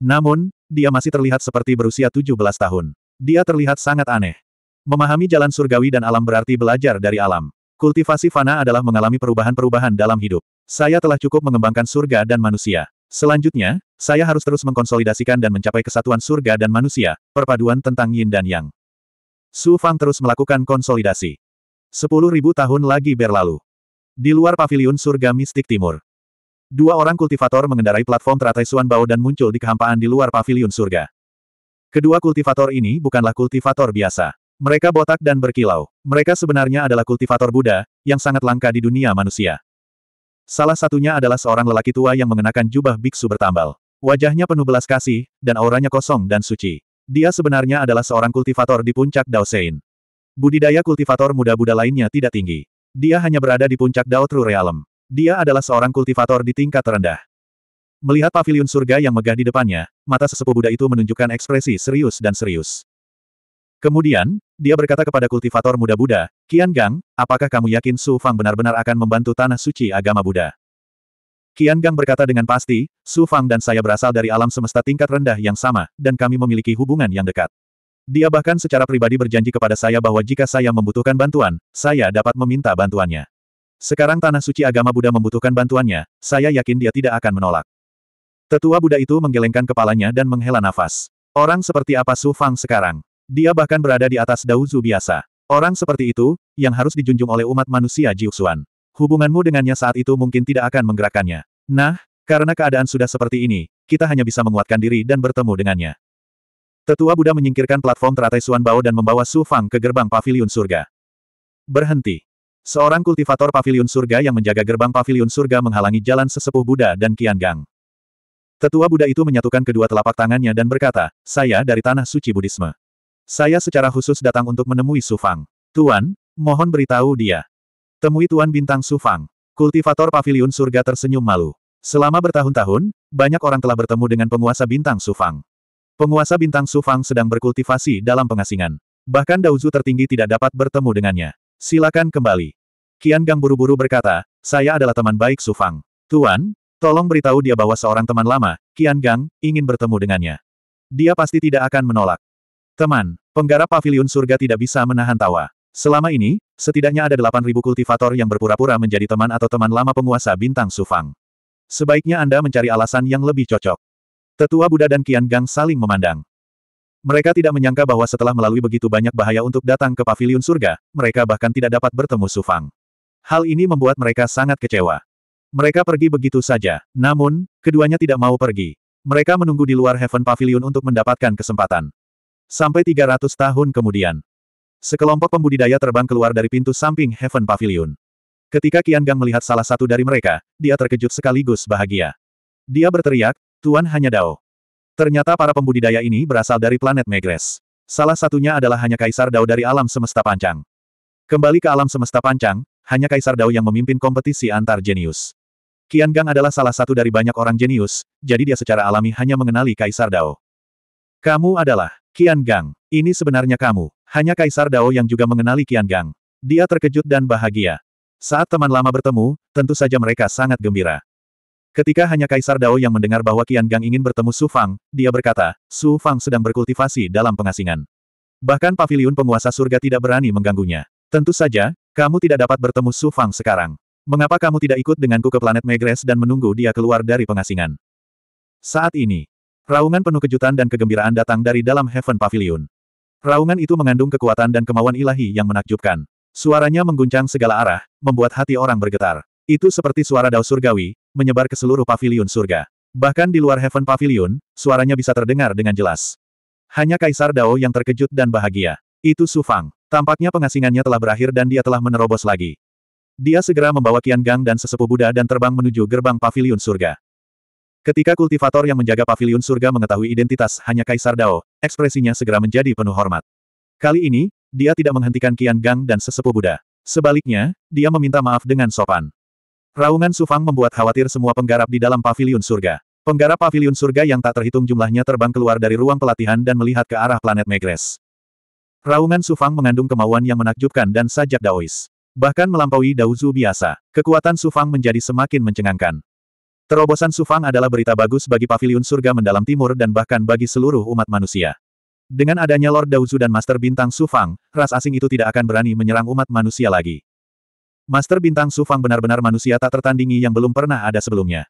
Namun, dia masih terlihat seperti berusia 17 tahun. Dia terlihat sangat aneh. Memahami jalan surgawi dan alam berarti belajar dari alam. Kultivasi fana adalah mengalami perubahan-perubahan dalam hidup. Saya telah cukup mengembangkan surga dan manusia. Selanjutnya, saya harus terus mengkonsolidasikan dan mencapai kesatuan surga dan manusia, perpaduan tentang yin dan yang. Su Fang terus melakukan konsolidasi. Sepuluh tahun lagi berlalu. Di luar paviliun surga mistik timur, Dua orang kultivator mengendarai platform teratai Suan Bao dan muncul di kehampaan di luar pavilion surga. Kedua kultivator ini bukanlah kultivator biasa. Mereka botak dan berkilau. Mereka sebenarnya adalah kultivator Buddha, yang sangat langka di dunia manusia. Salah satunya adalah seorang lelaki tua yang mengenakan jubah biksu bertambal. Wajahnya penuh belas kasih, dan auranya kosong dan suci. Dia sebenarnya adalah seorang kultivator di puncak Dao Sein. Budidaya kultivator muda-buddha lainnya tidak tinggi. Dia hanya berada di puncak Dao True Realm. Dia adalah seorang kultivator di tingkat terendah. Melihat pavilion surga yang megah di depannya, mata sesepuh Buddha itu menunjukkan ekspresi serius dan serius. Kemudian, dia berkata kepada kultivator muda Buddha, Kian Gang, apakah kamu yakin Su Fang benar-benar akan membantu tanah suci agama Buddha? Kian Gang berkata dengan pasti, Su Fang dan saya berasal dari alam semesta tingkat rendah yang sama, dan kami memiliki hubungan yang dekat. Dia bahkan secara pribadi berjanji kepada saya bahwa jika saya membutuhkan bantuan, saya dapat meminta bantuannya. Sekarang tanah suci agama Buddha membutuhkan bantuannya, saya yakin dia tidak akan menolak. Tetua Buddha itu menggelengkan kepalanya dan menghela nafas. Orang seperti apa Su Fang sekarang? Dia bahkan berada di atas Daozu biasa. Orang seperti itu, yang harus dijunjung oleh umat manusia Jiuxuan. Hubunganmu dengannya saat itu mungkin tidak akan menggerakkannya. Nah, karena keadaan sudah seperti ini, kita hanya bisa menguatkan diri dan bertemu dengannya. Tetua Buddha menyingkirkan platform teratai Suan Bao dan membawa Su Fang ke gerbang paviliun surga. Berhenti. Seorang kultivator pavilion surga yang menjaga gerbang pavilion surga menghalangi jalan sesepuh Buddha dan Qian Gang. Tetua Buddha itu menyatukan kedua telapak tangannya dan berkata, saya dari tanah suci Buddhisme. Saya secara khusus datang untuk menemui Sufang. Tuan, mohon beritahu dia. Temui Tuan Bintang Sufang. Kultivator pavilion surga tersenyum malu. Selama bertahun-tahun, banyak orang telah bertemu dengan penguasa Bintang Sufang. Penguasa Bintang Sufang sedang berkultivasi dalam pengasingan. Bahkan Dauzu tertinggi tidak dapat bertemu dengannya. Silakan kembali. Kian Gang buru-buru berkata, saya adalah teman baik Su Fang. Tuan, tolong beritahu dia bahwa seorang teman lama, Kian Gang, ingin bertemu dengannya. Dia pasti tidak akan menolak. Teman, penggarap pavilion surga tidak bisa menahan tawa. Selama ini, setidaknya ada 8.000 kultivator yang berpura-pura menjadi teman atau teman lama penguasa bintang Su Fang. Sebaiknya Anda mencari alasan yang lebih cocok. Tetua Buddha dan Kian Gang saling memandang. Mereka tidak menyangka bahwa setelah melalui begitu banyak bahaya untuk datang ke paviliun surga, mereka bahkan tidak dapat bertemu Sufang. Hal ini membuat mereka sangat kecewa. Mereka pergi begitu saja, namun, keduanya tidak mau pergi. Mereka menunggu di luar Heaven Pavilion untuk mendapatkan kesempatan. Sampai 300 tahun kemudian, sekelompok pembudidaya terbang keluar dari pintu samping Heaven Pavilion. Ketika Qian Gang melihat salah satu dari mereka, dia terkejut sekaligus bahagia. Dia berteriak, Tuan hanya Dao. Ternyata para pembudidaya ini berasal dari planet Megres. Salah satunya adalah hanya Kaisar Dao dari alam semesta panjang. Kembali ke alam semesta panjang, hanya Kaisar Dao yang memimpin kompetisi antar jenius. Qian Gang adalah salah satu dari banyak orang jenius, jadi dia secara alami hanya mengenali Kaisar Dao. Kamu adalah Qian Gang. Ini sebenarnya kamu. Hanya Kaisar Dao yang juga mengenali Qian Gang. Dia terkejut dan bahagia. Saat teman lama bertemu, tentu saja mereka sangat gembira. Ketika hanya Kaisar Dao yang mendengar bahwa Qian Gang ingin bertemu Su Fang, dia berkata, Su Fang sedang berkultivasi dalam pengasingan. Bahkan paviliun penguasa surga tidak berani mengganggunya. Tentu saja, kamu tidak dapat bertemu Su Fang sekarang. Mengapa kamu tidak ikut denganku ke planet Megres dan menunggu dia keluar dari pengasingan? Saat ini, raungan penuh kejutan dan kegembiraan datang dari dalam Heaven Pavilion. Raungan itu mengandung kekuatan dan kemauan ilahi yang menakjubkan. Suaranya mengguncang segala arah, membuat hati orang bergetar. Itu seperti suara dao surgawi, menyebar ke seluruh paviliun surga. Bahkan di luar Heaven Pavilion, suaranya bisa terdengar dengan jelas. Hanya Kaisar Dao yang terkejut dan bahagia. Itu Su Fang. Tampaknya pengasingannya telah berakhir dan dia telah menerobos lagi. Dia segera membawa Qian Gang dan sesepuh Buddha dan terbang menuju gerbang paviliun surga. Ketika kultivator yang menjaga paviliun surga mengetahui identitas hanya Kaisar Dao, ekspresinya segera menjadi penuh hormat. Kali ini, dia tidak menghentikan Qian Gang dan sesepuh Buddha. Sebaliknya, dia meminta maaf dengan sopan. Raungan Sufang membuat khawatir semua penggarap di dalam pavilion surga. Penggarap pavilion surga yang tak terhitung jumlahnya terbang keluar dari ruang pelatihan dan melihat ke arah planet Megres. Raungan Sufang mengandung kemauan yang menakjubkan dan sajak daois. Bahkan melampaui Daozu biasa, kekuatan Sufang menjadi semakin mencengangkan. Terobosan Sufang adalah berita bagus bagi pavilion surga mendalam timur dan bahkan bagi seluruh umat manusia. Dengan adanya Lord Daozu dan Master Bintang Sufang, ras asing itu tidak akan berani menyerang umat manusia lagi. Master Bintang Sufang benar-benar manusia tak tertandingi yang belum pernah ada sebelumnya.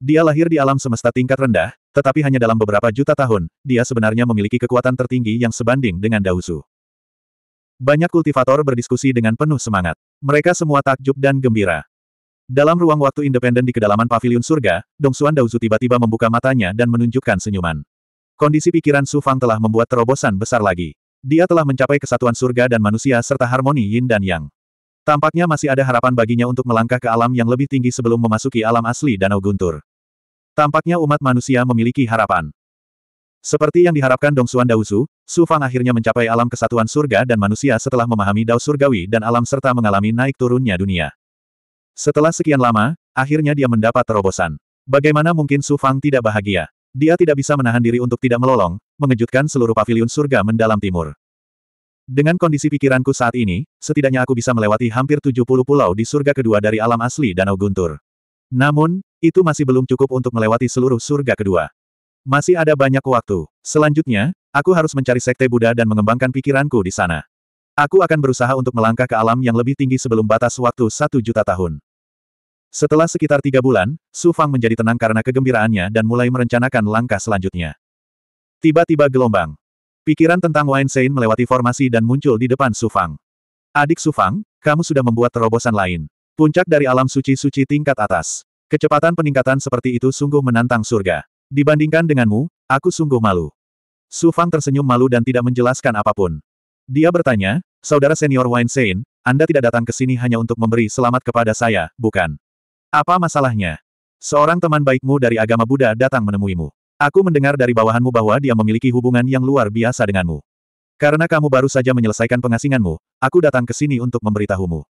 Dia lahir di alam semesta tingkat rendah, tetapi hanya dalam beberapa juta tahun, dia sebenarnya memiliki kekuatan tertinggi yang sebanding dengan Dausu. Banyak kultivator berdiskusi dengan penuh semangat. Mereka semua takjub dan gembira. Dalam ruang waktu independen di kedalaman pavilion surga, Dong Dongsuan Dausu tiba-tiba membuka matanya dan menunjukkan senyuman. Kondisi pikiran Su Fang telah membuat terobosan besar lagi. Dia telah mencapai kesatuan surga dan manusia serta harmoni yin dan yang. Tampaknya masih ada harapan baginya untuk melangkah ke alam yang lebih tinggi sebelum memasuki alam asli Danau Guntur. Tampaknya umat manusia memiliki harapan. Seperti yang diharapkan Dong Xuan Daozu, Su Fang akhirnya mencapai alam kesatuan surga dan manusia setelah memahami Dao Surgawi dan alam serta mengalami naik turunnya dunia. Setelah sekian lama, akhirnya dia mendapat terobosan. Bagaimana mungkin Su Fang tidak bahagia? Dia tidak bisa menahan diri untuk tidak melolong, mengejutkan seluruh Paviliun surga mendalam timur. Dengan kondisi pikiranku saat ini, setidaknya aku bisa melewati hampir 70 pulau di surga kedua dari alam asli Danau Guntur. Namun, itu masih belum cukup untuk melewati seluruh surga kedua. Masih ada banyak waktu. Selanjutnya, aku harus mencari sekte Buddha dan mengembangkan pikiranku di sana. Aku akan berusaha untuk melangkah ke alam yang lebih tinggi sebelum batas waktu satu juta tahun. Setelah sekitar tiga bulan, Su Fang menjadi tenang karena kegembiraannya dan mulai merencanakan langkah selanjutnya. Tiba-tiba gelombang. Pikiran tentang Wayne Sein melewati formasi dan muncul di depan Sufang. Adik Sufang, kamu sudah membuat terobosan lain. Puncak dari alam suci-suci tingkat atas. Kecepatan peningkatan seperti itu sungguh menantang surga. Dibandingkan denganmu, aku sungguh malu. Sufang tersenyum malu dan tidak menjelaskan apapun. Dia bertanya, Saudara senior Wayne Sein, Anda tidak datang ke sini hanya untuk memberi selamat kepada saya, bukan? Apa masalahnya? Seorang teman baikmu dari agama Buddha datang menemuimu. Aku mendengar dari bawahanmu bahwa dia memiliki hubungan yang luar biasa denganmu. Karena kamu baru saja menyelesaikan pengasinganmu, aku datang ke sini untuk memberitahumu.